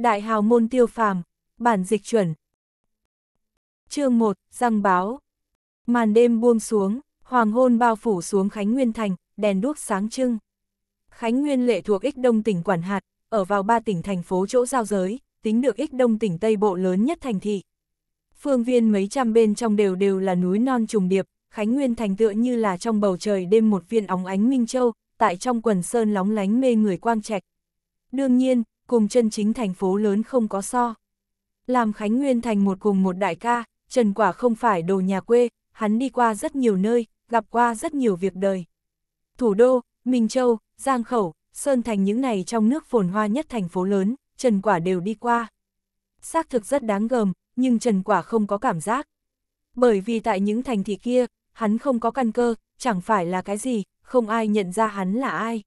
Đại hào môn tiêu phàm, bản dịch chuẩn. chương 1, răng báo. Màn đêm buông xuống, hoàng hôn bao phủ xuống Khánh Nguyên Thành, đèn đuốc sáng trưng. Khánh Nguyên lệ thuộc ích đông tỉnh Quản Hạt, ở vào ba tỉnh thành phố chỗ giao giới, tính được ích đông tỉnh Tây Bộ lớn nhất thành thị. Phương viên mấy trăm bên trong đều đều là núi non trùng điệp, Khánh Nguyên thành tựa như là trong bầu trời đêm một viên óng ánh minh châu, tại trong quần sơn lóng lánh mê người quang trạch. Đương nhiên, cùng chân chính thành phố lớn không có so. Làm Khánh Nguyên thành một cùng một đại ca, Trần Quả không phải đồ nhà quê, hắn đi qua rất nhiều nơi, gặp qua rất nhiều việc đời. Thủ đô, Minh Châu, Giang Khẩu, Sơn Thành những này trong nước phồn hoa nhất thành phố lớn, Trần Quả đều đi qua. Xác thực rất đáng gờm, nhưng Trần Quả không có cảm giác. Bởi vì tại những thành thị kia, hắn không có căn cơ, chẳng phải là cái gì, không ai nhận ra hắn là ai.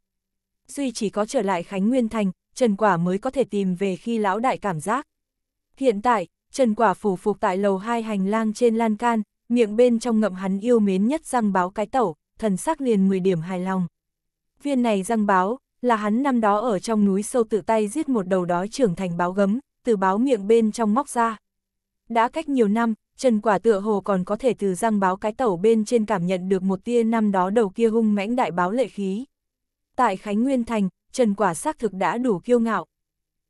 Duy chỉ có trở lại Khánh Nguyên Thành, Trần Quả mới có thể tìm về khi lão đại cảm giác. Hiện tại, Trần Quả phủ phục tại lầu hai hành lang trên lan can, miệng bên trong ngậm hắn yêu mến nhất răng báo cái tẩu, thần sắc liền 10 điểm hài lòng. Viên này răng báo, là hắn năm đó ở trong núi sâu tự tay giết một đầu đói trưởng thành báo gấm, từ báo miệng bên trong móc ra. Đã cách nhiều năm, Trần Quả tựa hồ còn có thể từ răng báo cái tẩu bên trên cảm nhận được một tia năm đó đầu kia hung mãnh đại báo lệ khí. Tại Khánh Nguyên Thành, Trần Quả xác thực đã đủ kiêu ngạo.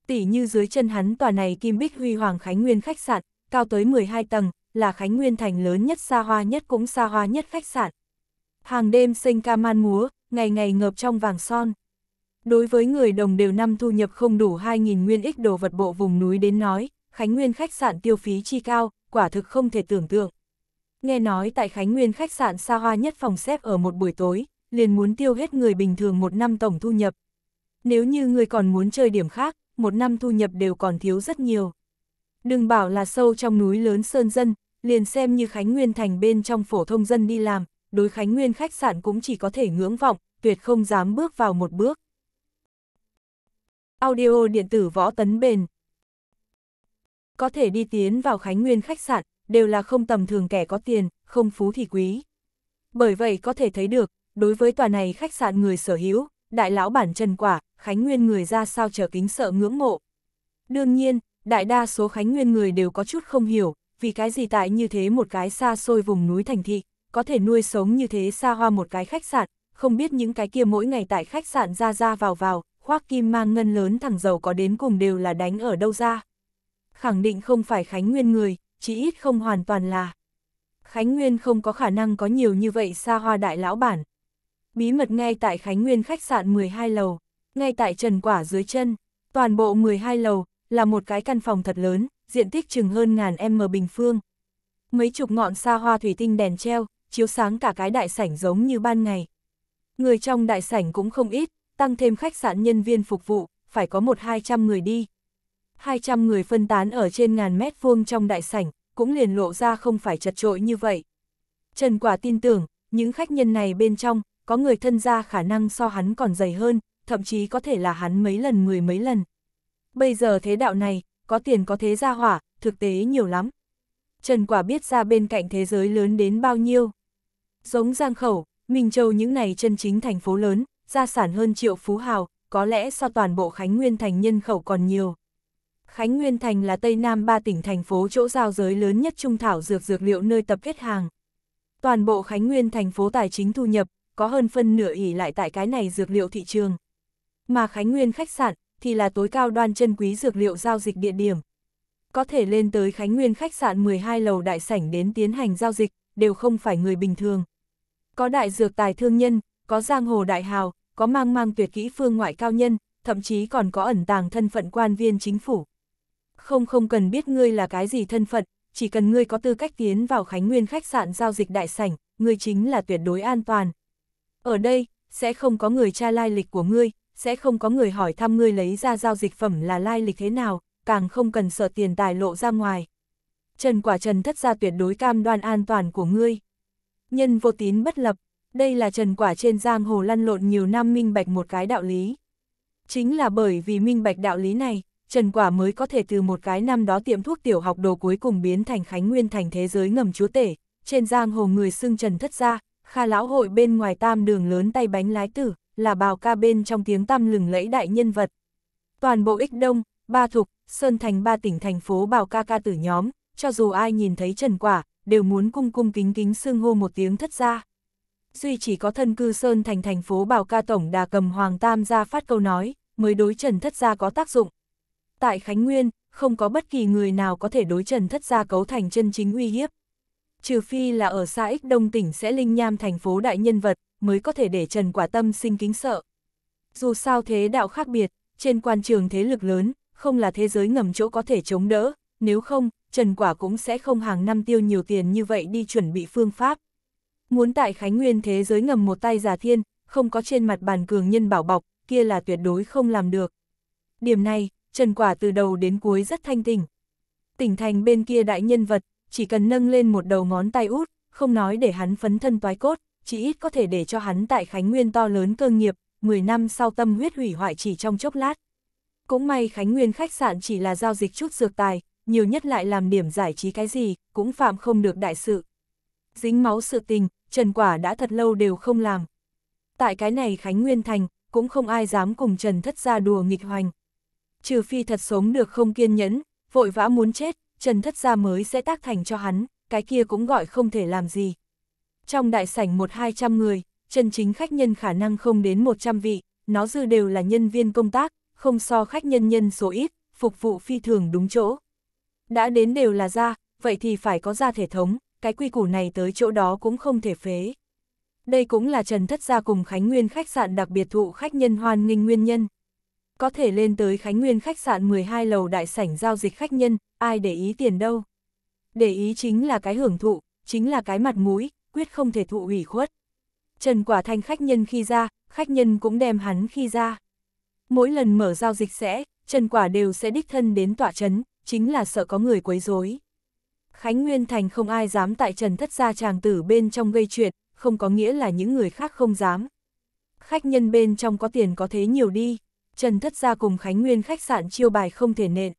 Tỷ như dưới chân hắn tòa này Kim Bích Huy Hoàng Khánh Nguyên khách sạn, cao tới 12 tầng, là Khánh Nguyên thành lớn nhất xa hoa nhất cũng xa hoa nhất khách sạn. Hàng đêm sinh ca man múa, ngày ngày ngợp trong vàng son. Đối với người đồng đều năm thu nhập không đủ 2.000 nguyên ích đồ vật bộ vùng núi đến nói, Khánh Nguyên khách sạn tiêu phí chi cao, quả thực không thể tưởng tượng. Nghe nói tại Khánh Nguyên khách sạn xa hoa nhất phòng xếp ở một buổi tối, liền muốn tiêu hết người bình thường một năm tổng thu nhập, nếu như người còn muốn chơi điểm khác, một năm thu nhập đều còn thiếu rất nhiều. Đừng bảo là sâu trong núi lớn sơn dân, liền xem như Khánh Nguyên thành bên trong phổ thông dân đi làm, đối Khánh Nguyên khách sạn cũng chỉ có thể ngưỡng vọng, tuyệt không dám bước vào một bước. Audio điện tử võ tấn bền Có thể đi tiến vào Khánh Nguyên khách sạn, đều là không tầm thường kẻ có tiền, không phú thì quý. Bởi vậy có thể thấy được, đối với tòa này khách sạn người sở hữu, đại lão bản Trần Quả, Khánh Nguyên người ra sao chờ kính sợ ngưỡng mộ. Đương nhiên, đại đa số Khánh Nguyên người đều có chút không hiểu, vì cái gì tại như thế một cái xa xôi vùng núi thành thị, có thể nuôi sống như thế xa hoa một cái khách sạn, không biết những cái kia mỗi ngày tại khách sạn ra ra vào vào, khoác kim mang ngân lớn thẳng giàu có đến cùng đều là đánh ở đâu ra. Khẳng định không phải Khánh Nguyên người, chỉ ít không hoàn toàn là. Khánh Nguyên không có khả năng có nhiều như vậy xa hoa đại lão bản. Bí mật ngay tại Khánh Nguyên khách sạn 12 lầu ngay tại trần quả dưới chân, toàn bộ 12 lầu, là một cái căn phòng thật lớn, diện tích chừng hơn ngàn m bình phương. Mấy chục ngọn xa hoa thủy tinh đèn treo, chiếu sáng cả cái đại sảnh giống như ban ngày. Người trong đại sảnh cũng không ít, tăng thêm khách sạn nhân viên phục vụ, phải có một hai trăm người đi. 200 người phân tán ở trên ngàn mét vuông trong đại sảnh, cũng liền lộ ra không phải chật trội như vậy. Trần Quả tin tưởng, những khách nhân này bên trong, có người thân gia khả năng so hắn còn dày hơn, thậm chí có thể là hắn mấy lần mười mấy lần. Bây giờ thế đạo này, có tiền có thế gia hỏa, thực tế nhiều lắm. Trần Quả biết ra bên cạnh thế giới lớn đến bao nhiêu. Giống Giang Khẩu, Minh Châu những này chân chính thành phố lớn, gia sản hơn triệu phú hào, có lẽ so toàn bộ Khánh Nguyên Thành nhân khẩu còn nhiều. Khánh Nguyên Thành là Tây Nam ba tỉnh thành phố chỗ giao giới lớn nhất trung thảo dược dược liệu nơi tập kết hàng. Toàn bộ Khánh Nguyên thành phố tài chính thu nhập, có hơn phân nửa ỉ lại tại cái này dược liệu thị trường, mà Khánh Nguyên khách sạn thì là tối cao đoan chân quý dược liệu giao dịch địa điểm. Có thể lên tới Khánh Nguyên khách sạn 12 lầu đại sảnh đến tiến hành giao dịch, đều không phải người bình thường. Có đại dược tài thương nhân, có giang hồ đại hào, có mang mang tuyệt kỹ phương ngoại cao nhân, thậm chí còn có ẩn tàng thân phận quan viên chính phủ. Không không cần biết ngươi là cái gì thân phận, chỉ cần ngươi có tư cách tiến vào Khánh Nguyên khách sạn giao dịch đại sảnh, ngươi chính là tuyệt đối an toàn. Ở đây, sẽ không có người tra lai lịch của ngươi, sẽ không có người hỏi thăm ngươi lấy ra giao dịch phẩm là lai lịch thế nào, càng không cần sợ tiền tài lộ ra ngoài. Trần quả trần thất gia tuyệt đối cam đoan an toàn của ngươi. Nhân vô tín bất lập, đây là trần quả trên giang hồ lăn lộn nhiều năm minh bạch một cái đạo lý. Chính là bởi vì minh bạch đạo lý này, trần quả mới có thể từ một cái năm đó tiệm thuốc tiểu học đồ cuối cùng biến thành khánh nguyên thành thế giới ngầm chúa tể, trên giang hồ người xưng trần thất gia, kha lão hội bên ngoài tam đường lớn tay bánh lái tử là bào ca bên trong tiếng tăm lừng lẫy đại nhân vật. Toàn bộ ích đông, ba thục, sơn thành ba tỉnh thành phố bào ca ca tử nhóm, cho dù ai nhìn thấy trần quả, đều muốn cung cung kính kính xưng hô một tiếng thất ra. Duy chỉ có thân cư sơn thành thành phố bào ca tổng đà cầm hoàng tam ra phát câu nói, mới đối trần thất gia có tác dụng. Tại Khánh Nguyên, không có bất kỳ người nào có thể đối trần thất gia cấu thành chân chính uy hiếp. Trừ phi là ở xa Ích Đông tỉnh sẽ linh nham thành phố đại nhân vật, mới có thể để Trần Quả Tâm sinh kính sợ. Dù sao thế đạo khác biệt, trên quan trường thế lực lớn, không là thế giới ngầm chỗ có thể chống đỡ, nếu không, Trần Quả cũng sẽ không hàng năm tiêu nhiều tiền như vậy đi chuẩn bị phương pháp. Muốn tại Khánh Nguyên thế giới ngầm một tay giả thiên, không có trên mặt bàn cường nhân bảo bọc, kia là tuyệt đối không làm được. Điểm này, Trần Quả từ đầu đến cuối rất thanh tỉnh. Tỉnh thành bên kia đại nhân vật, chỉ cần nâng lên một đầu ngón tay út, không nói để hắn phấn thân toái cốt, chỉ ít có thể để cho hắn tại Khánh Nguyên to lớn cơ nghiệp, 10 năm sau tâm huyết hủy hoại chỉ trong chốc lát. Cũng may Khánh Nguyên khách sạn chỉ là giao dịch chút dược tài, nhiều nhất lại làm điểm giải trí cái gì, cũng phạm không được đại sự. Dính máu sự tình, Trần Quả đã thật lâu đều không làm. Tại cái này Khánh Nguyên Thành, cũng không ai dám cùng Trần Thất ra đùa nghịch hoành. Trừ phi thật sống được không kiên nhẫn, vội vã muốn chết, Trần Thất ra mới sẽ tác thành cho hắn, cái kia cũng gọi không thể làm gì. Trong đại sảnh một hai trăm người, chân chính khách nhân khả năng không đến một trăm vị, nó dư đều là nhân viên công tác, không so khách nhân nhân số ít, phục vụ phi thường đúng chỗ. Đã đến đều là ra, vậy thì phải có ra thể thống, cái quy củ này tới chỗ đó cũng không thể phế. Đây cũng là Trần Thất Gia cùng Khánh Nguyên khách sạn đặc biệt thụ khách nhân hoan nghênh nguyên nhân. Có thể lên tới Khánh Nguyên khách sạn 12 lầu đại sảnh giao dịch khách nhân, ai để ý tiền đâu. Để ý chính là cái hưởng thụ, chính là cái mặt mũi, quyết không thể thụ ủy khuất. Trần Quả Thanh khách nhân khi ra, khách nhân cũng đem hắn khi ra. Mỗi lần mở giao dịch sẽ, Trần Quả đều sẽ đích thân đến tọa trấn, chính là sợ có người quấy rối. Khánh Nguyên Thành không ai dám tại Trần Thất gia chàng tử bên trong gây chuyện, không có nghĩa là những người khác không dám. Khách nhân bên trong có tiền có thế nhiều đi, Trần Thất gia cùng Khánh Nguyên khách sạn chiêu bài không thể nện.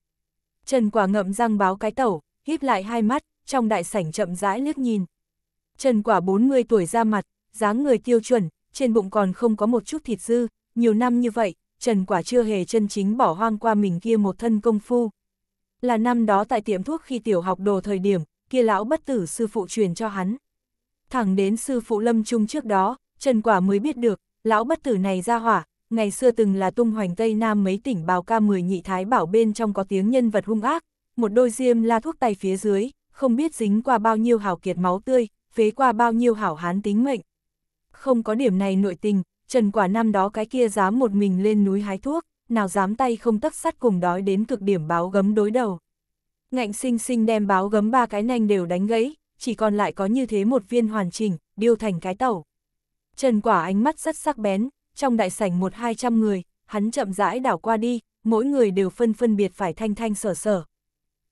Trần Quả ngậm răng báo cái tẩu, híp lại hai mắt, trong đại sảnh chậm rãi liếc nhìn. Trần Quả 40 tuổi ra mặt, dáng người tiêu chuẩn, trên bụng còn không có một chút thịt dư, nhiều năm như vậy, Trần Quả chưa hề chân chính bỏ hoang qua mình kia một thân công phu. Là năm đó tại tiệm thuốc khi tiểu học đồ thời điểm, kia lão bất tử sư phụ truyền cho hắn. Thẳng đến sư phụ lâm trung trước đó, Trần Quả mới biết được, lão bất tử này ra hỏa, ngày xưa từng là tung hoành Tây Nam mấy tỉnh bào ca mười nhị thái bảo bên trong có tiếng nhân vật hung ác, một đôi diêm la thuốc tay phía dưới, không biết dính qua bao nhiêu hào kiệt máu tươi, phế qua bao nhiêu hảo hán tính mệnh. Không có điểm này nội tình, Trần Quả năm đó cái kia dám một mình lên núi hái thuốc, nào dám tay không tấc sắt cùng đói đến cực điểm báo gấm đối đầu. Ngạnh sinh sinh đem báo gấm ba cái nanh đều đánh gãy, chỉ còn lại có như thế một viên hoàn chỉnh, điêu thành cái tẩu. Trần Quả ánh mắt rất sắc bén, trong đại sảnh một hai trăm người, hắn chậm rãi đảo qua đi, mỗi người đều phân phân biệt phải thanh thanh sở sở.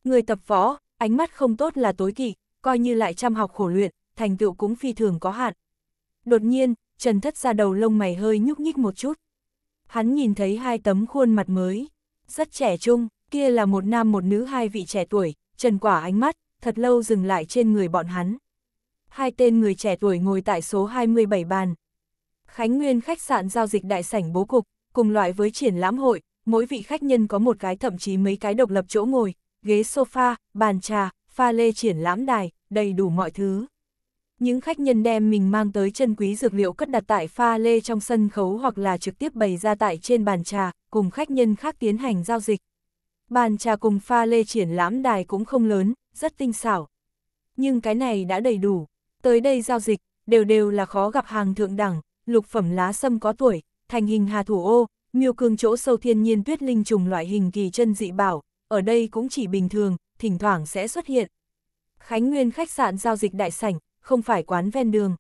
Người tập võ, ánh mắt không tốt là tối kỵ, coi như lại chăm học khổ luyện, thành tựu cũng phi thường có hạn. Đột nhiên, Trần Thất ra đầu lông mày hơi nhúc nhích một chút. Hắn nhìn thấy hai tấm khuôn mặt mới, rất trẻ trung, kia là một nam một nữ hai vị trẻ tuổi, Trần Quả ánh mắt, thật lâu dừng lại trên người bọn hắn. Hai tên người trẻ tuổi ngồi tại số 27 bàn. Khánh Nguyên khách sạn giao dịch đại sảnh bố cục, cùng loại với triển lãm hội, mỗi vị khách nhân có một cái thậm chí mấy cái độc lập chỗ ngồi, ghế sofa, bàn trà, pha lê triển lãm đài, đầy đủ mọi thứ những khách nhân đem mình mang tới chân quý dược liệu cất đặt tại pha lê trong sân khấu hoặc là trực tiếp bày ra tại trên bàn trà, cùng khách nhân khác tiến hành giao dịch. Bàn trà cùng pha lê triển lãm đài cũng không lớn, rất tinh xảo. Nhưng cái này đã đầy đủ, tới đây giao dịch, đều đều là khó gặp hàng thượng đẳng, lục phẩm lá sâm có tuổi, thành hình hà thủ ô, miêu cương chỗ sâu thiên nhiên tuyết linh trùng loại hình kỳ chân dị bảo, ở đây cũng chỉ bình thường, thỉnh thoảng sẽ xuất hiện. Khánh Nguyên khách sạn giao dịch đại sảnh, không phải quán ven đường.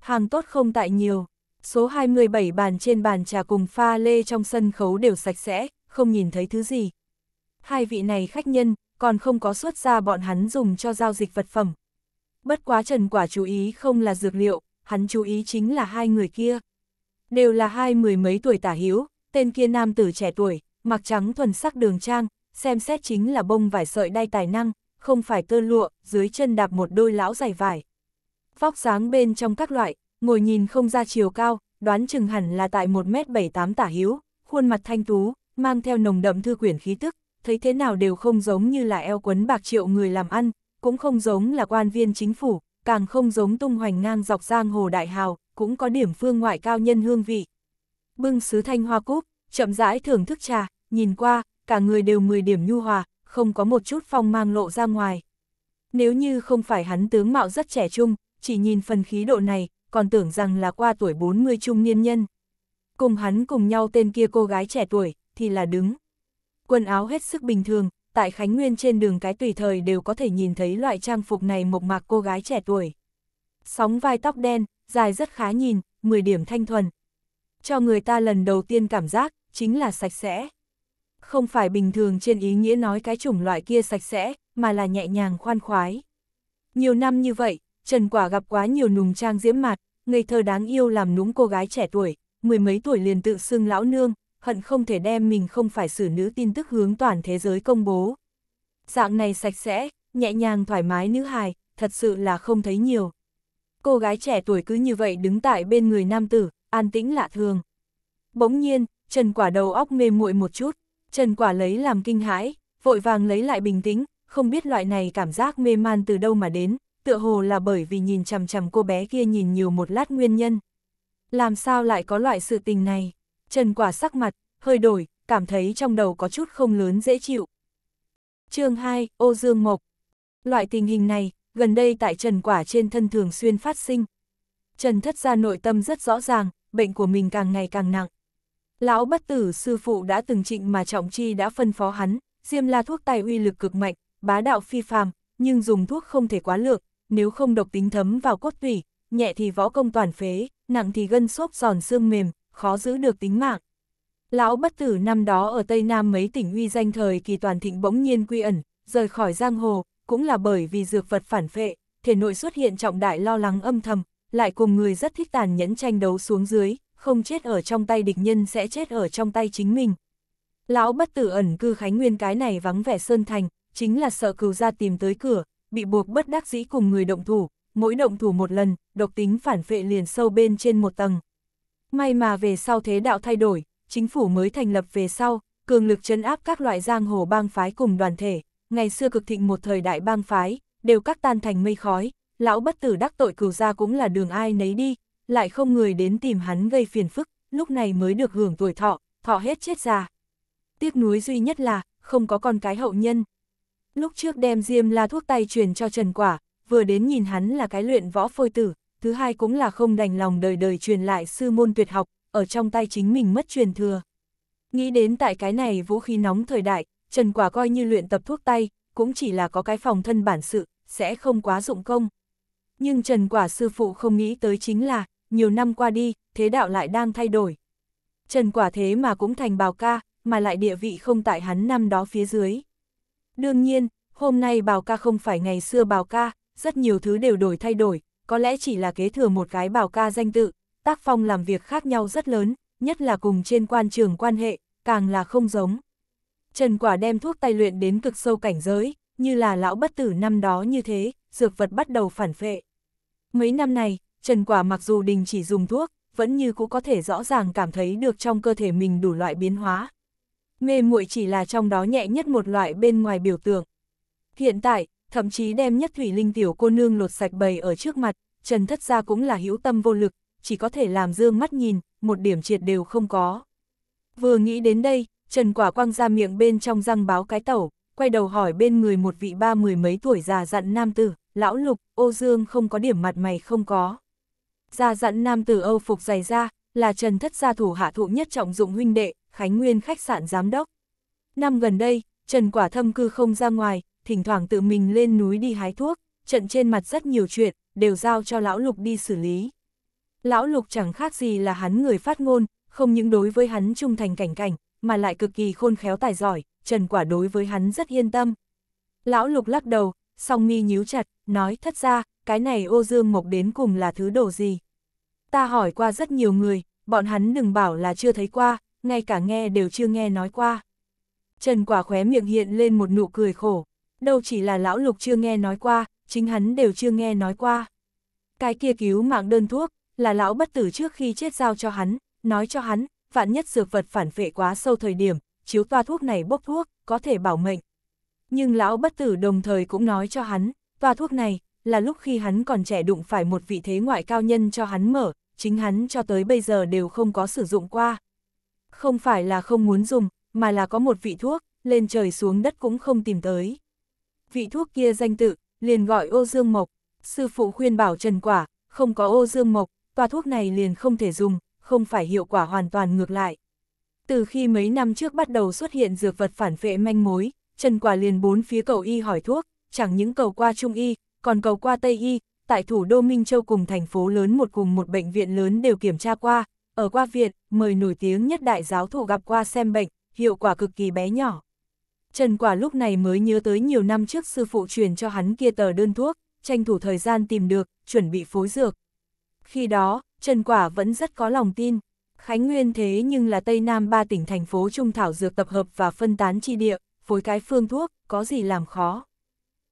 Hàng tốt không tại nhiều, số 27 bàn trên bàn trà cùng pha lê trong sân khấu đều sạch sẽ, không nhìn thấy thứ gì. Hai vị này khách nhân, còn không có xuất ra bọn hắn dùng cho giao dịch vật phẩm. Bất quá Trần Quả chú ý không là dược liệu, hắn chú ý chính là hai người kia. Đều là hai mười mấy tuổi tả hiếu, tên kia nam tử trẻ tuổi, mặc trắng thuần sắc đường trang, xem xét chính là bông vải sợi đai tài năng, không phải tơ lụa, dưới chân đạp một đôi lão giày vải vóc dáng bên trong các loại, ngồi nhìn không ra chiều cao, đoán chừng hẳn là tại 1m78 tả hiếu, khuôn mặt thanh tú, mang theo nồng đậm thư quyển khí tức, thấy thế nào đều không giống như là eo quấn bạc triệu người làm ăn, cũng không giống là quan viên chính phủ, càng không giống tung hoành ngang dọc giang hồ đại hào, cũng có điểm phương ngoại cao nhân hương vị. Bưng sứ thanh hoa cúp, chậm rãi thưởng thức trà, nhìn qua, cả người đều 10 điểm nhu hòa, không có một chút phong mang lộ ra ngoài. Nếu như không phải hắn tướng mạo rất trẻ trung, chỉ nhìn phần khí độ này, còn tưởng rằng là qua tuổi 40 trung niên nhân. Cùng hắn cùng nhau tên kia cô gái trẻ tuổi, thì là đứng. Quần áo hết sức bình thường, tại Khánh Nguyên trên đường cái tùy thời đều có thể nhìn thấy loại trang phục này mộc mạc cô gái trẻ tuổi. Sóng vai tóc đen, dài rất khá nhìn, 10 điểm thanh thuần. Cho người ta lần đầu tiên cảm giác, chính là sạch sẽ. Không phải bình thường trên ý nghĩa nói cái chủng loại kia sạch sẽ, mà là nhẹ nhàng khoan khoái. Nhiều năm như vậy, Trần Quả gặp quá nhiều nùng trang diễm mạt, ngây thơ đáng yêu làm núng cô gái trẻ tuổi, mười mấy tuổi liền tự xưng lão nương, hận không thể đem mình không phải xử nữ tin tức hướng toàn thế giới công bố. Dạng này sạch sẽ, nhẹ nhàng thoải mái nữ hài, thật sự là không thấy nhiều. Cô gái trẻ tuổi cứ như vậy đứng tại bên người nam tử, an tĩnh lạ thường. Bỗng nhiên, Trần Quả đầu óc mê muội một chút, Trần Quả lấy làm kinh hãi, vội vàng lấy lại bình tĩnh, không biết loại này cảm giác mê man từ đâu mà đến tựa hồ là bởi vì nhìn chằm chằm cô bé kia nhìn nhiều một lát nguyên nhân. Làm sao lại có loại sự tình này? Trần quả sắc mặt, hơi đổi, cảm thấy trong đầu có chút không lớn dễ chịu. chương 2, ô dương mộc. Loại tình hình này, gần đây tại trần quả trên thân thường xuyên phát sinh. Trần thất ra nội tâm rất rõ ràng, bệnh của mình càng ngày càng nặng. Lão bất tử sư phụ đã từng trịnh mà trọng chi đã phân phó hắn, diêm la thuốc tài uy lực cực mạnh, bá đạo phi phàm, nhưng dùng thuốc không thể quá lược, nếu không độc tính thấm vào cốt tủy, nhẹ thì võ công toàn phế, nặng thì gân xốp giòn xương mềm, khó giữ được tính mạng. Lão bất tử năm đó ở Tây Nam mấy tỉnh uy danh thời kỳ toàn thịnh bỗng nhiên quy ẩn, rời khỏi giang hồ, cũng là bởi vì dược vật phản phệ, thể nội xuất hiện trọng đại lo lắng âm thầm, lại cùng người rất thích tàn nhẫn tranh đấu xuống dưới, không chết ở trong tay địch nhân sẽ chết ở trong tay chính mình. Lão bất tử ẩn cư Khánh Nguyên cái này vắng vẻ sơn thành, chính là sợ cừu ra tìm tới cửa, bị buộc bất đắc dĩ cùng người động thủ, mỗi động thủ một lần, độc tính phản phệ liền sâu bên trên một tầng. May mà về sau thế đạo thay đổi, chính phủ mới thành lập về sau, cường lực chấn áp các loại giang hồ bang phái cùng đoàn thể, ngày xưa cực thịnh một thời đại bang phái, đều các tan thành mây khói, lão bất tử đắc tội cửu ra cũng là đường ai nấy đi, lại không người đến tìm hắn gây phiền phức, lúc này mới được hưởng tuổi thọ, thọ hết chết già. Tiếc nuối duy nhất là, không có con cái hậu nhân lúc trước đem Diêm La thuốc tay truyền cho Trần Quả, vừa đến nhìn hắn là cái luyện võ phôi tử, thứ hai cũng là không đành lòng đời đời truyền lại sư môn tuyệt học, ở trong tay chính mình mất truyền thừa. Nghĩ đến tại cái này vũ khí nóng thời đại, Trần Quả coi như luyện tập thuốc tay, cũng chỉ là có cái phòng thân bản sự, sẽ không quá dụng công. Nhưng Trần Quả sư phụ không nghĩ tới chính là, nhiều năm qua đi, thế đạo lại đang thay đổi. Trần Quả thế mà cũng thành bào ca, mà lại địa vị không tại hắn năm đó phía dưới. Đương nhiên, hôm nay bào ca không phải ngày xưa bào ca, rất nhiều thứ đều đổi thay đổi, có lẽ chỉ là kế thừa một cái bào ca danh tự, tác phong làm việc khác nhau rất lớn, nhất là cùng trên quan trường quan hệ, càng là không giống. Trần Quả đem thuốc tay luyện đến cực sâu cảnh giới, như là lão bất tử năm đó như thế, dược vật bắt đầu phản phệ. Mấy năm này, Trần Quả mặc dù đình chỉ dùng thuốc, vẫn như cũng có thể rõ ràng cảm thấy được trong cơ thể mình đủ loại biến hóa mê muội chỉ là trong đó nhẹ nhất một loại bên ngoài biểu tượng. Hiện tại, thậm chí đem nhất thủy linh tiểu cô nương lột sạch bầy ở trước mặt, Trần Thất Gia cũng là hữu tâm vô lực, chỉ có thể làm dương mắt nhìn, một điểm triệt đều không có. Vừa nghĩ đến đây, Trần Quả quang ra miệng bên trong răng báo cái tẩu, quay đầu hỏi bên người một vị ba mười mấy tuổi già dặn nam tử, lão lục, ô dương không có điểm mặt mày không có. Già dặn nam tử âu phục dày ra, là Trần Thất Gia thủ hạ thụ nhất trọng dụng huynh đệ, Khánh Nguyên khách sạn giám đốc. Năm gần đây, Trần Quả Thâm cư không ra ngoài, thỉnh thoảng tự mình lên núi đi hái thuốc, trận trên mặt rất nhiều chuyện, đều giao cho Lão Lục đi xử lý. Lão Lục chẳng khác gì là hắn người phát ngôn, không những đối với hắn trung thành cảnh cảnh, mà lại cực kỳ khôn khéo tài giỏi, Trần Quả đối với hắn rất yên tâm. Lão Lục lắc đầu, song mi nhíu chặt, nói thất ra, cái này ô dương mộc đến cùng là thứ đồ gì. Ta hỏi qua rất nhiều người, bọn hắn đừng bảo là chưa thấy qua, ngay cả nghe đều chưa nghe nói qua. Trần Quả khóe miệng hiện lên một nụ cười khổ, đâu chỉ là lão lục chưa nghe nói qua, chính hắn đều chưa nghe nói qua. Cái kia cứu mạng đơn thuốc, là lão bất tử trước khi chết giao cho hắn, nói cho hắn, vạn nhất dược vật phản vệ quá sâu thời điểm, chiếu toa thuốc này bốc thuốc, có thể bảo mệnh. Nhưng lão bất tử đồng thời cũng nói cho hắn, toa thuốc này, là lúc khi hắn còn trẻ đụng phải một vị thế ngoại cao nhân cho hắn mở, chính hắn cho tới bây giờ đều không có sử dụng qua. Không phải là không muốn dùng, mà là có một vị thuốc, lên trời xuống đất cũng không tìm tới. Vị thuốc kia danh tự, liền gọi ô dương mộc. Sư phụ khuyên bảo Trần Quả, không có ô dương mộc, toa thuốc này liền không thể dùng, không phải hiệu quả hoàn toàn ngược lại. Từ khi mấy năm trước bắt đầu xuất hiện dược vật phản vệ manh mối, Trần Quả liền bốn phía cầu y hỏi thuốc, chẳng những cầu qua Trung Y, còn cầu qua Tây Y, tại thủ đô Minh Châu cùng thành phố lớn một cùng một bệnh viện lớn đều kiểm tra qua, ở qua viện, mời nổi tiếng nhất đại giáo thủ gặp qua xem bệnh, hiệu quả cực kỳ bé nhỏ. Trần Quả lúc này mới nhớ tới nhiều năm trước sư phụ truyền cho hắn kia tờ đơn thuốc, tranh thủ thời gian tìm được, chuẩn bị phối dược. Khi đó, Trần Quả vẫn rất có lòng tin. Khánh Nguyên thế nhưng là Tây Nam ba tỉnh thành phố trung thảo dược tập hợp và phân tán chi địa, phối cái phương thuốc, có gì làm khó.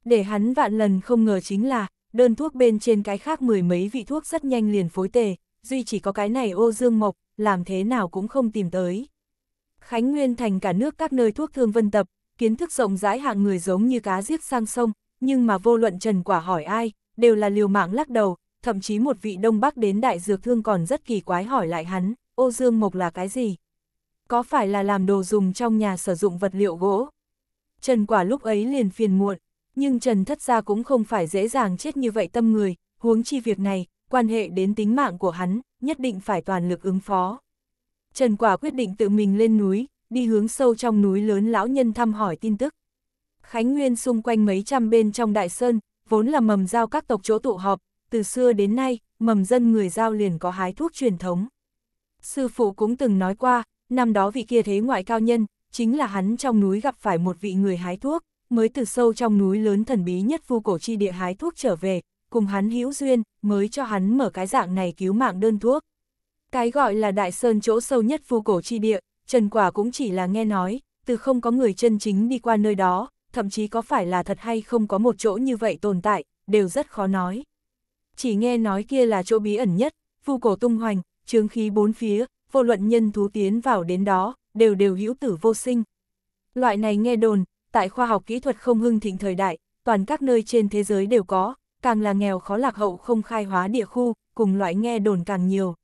Để hắn vạn lần không ngờ chính là, đơn thuốc bên trên cái khác mười mấy vị thuốc rất nhanh liền phối tề, duy chỉ có cái này ô dương mộc, làm thế nào cũng không tìm tới. Khánh Nguyên thành cả nước các nơi thuốc thương vân tập, kiến thức rộng rãi hạng người giống như cá giết sang sông, nhưng mà vô luận Trần Quả hỏi ai, đều là liều mạng lắc đầu, thậm chí một vị Đông Bắc đến đại dược thương còn rất kỳ quái hỏi lại hắn, ô dương mộc là cái gì? Có phải là làm đồ dùng trong nhà sử dụng vật liệu gỗ? Trần Quả lúc ấy liền phiền muộn, nhưng Trần Thất Gia cũng không phải dễ dàng chết như vậy tâm người, huống chi việc này, quan hệ đến tính mạng của hắn, nhất định phải toàn lực ứng phó. Trần Quả quyết định tự mình lên núi, đi hướng sâu trong núi lớn lão nhân thăm hỏi tin tức. Khánh Nguyên xung quanh mấy trăm bên trong đại sơn, vốn là mầm giao các tộc chỗ tụ họp, từ xưa đến nay, mầm dân người giao liền có hái thuốc truyền thống. Sư phụ cũng từng nói qua, năm đó vị kia thế ngoại cao nhân, chính là hắn trong núi gặp phải một vị người hái thuốc, mới từ sâu trong núi lớn thần bí nhất vu cổ chi địa hái thuốc trở về, cùng hắn hữu duyên, mới cho hắn mở cái dạng này cứu mạng đơn thuốc. Cái gọi là đại sơn chỗ sâu nhất phu cổ chi địa, Trần Quả cũng chỉ là nghe nói, từ không có người chân chính đi qua nơi đó, thậm chí có phải là thật hay không có một chỗ như vậy tồn tại, đều rất khó nói. Chỉ nghe nói kia là chỗ bí ẩn nhất, phu cổ tung hoành, chướng khí bốn phía, vô luận nhân thú tiến vào đến đó, đều đều hữu tử vô sinh. Loại này nghe đồn, tại khoa học kỹ thuật không hưng thịnh thời đại, toàn các nơi trên thế giới đều có, càng là nghèo khó lạc hậu không khai hóa địa khu, cùng loại nghe đồn càng nhiều.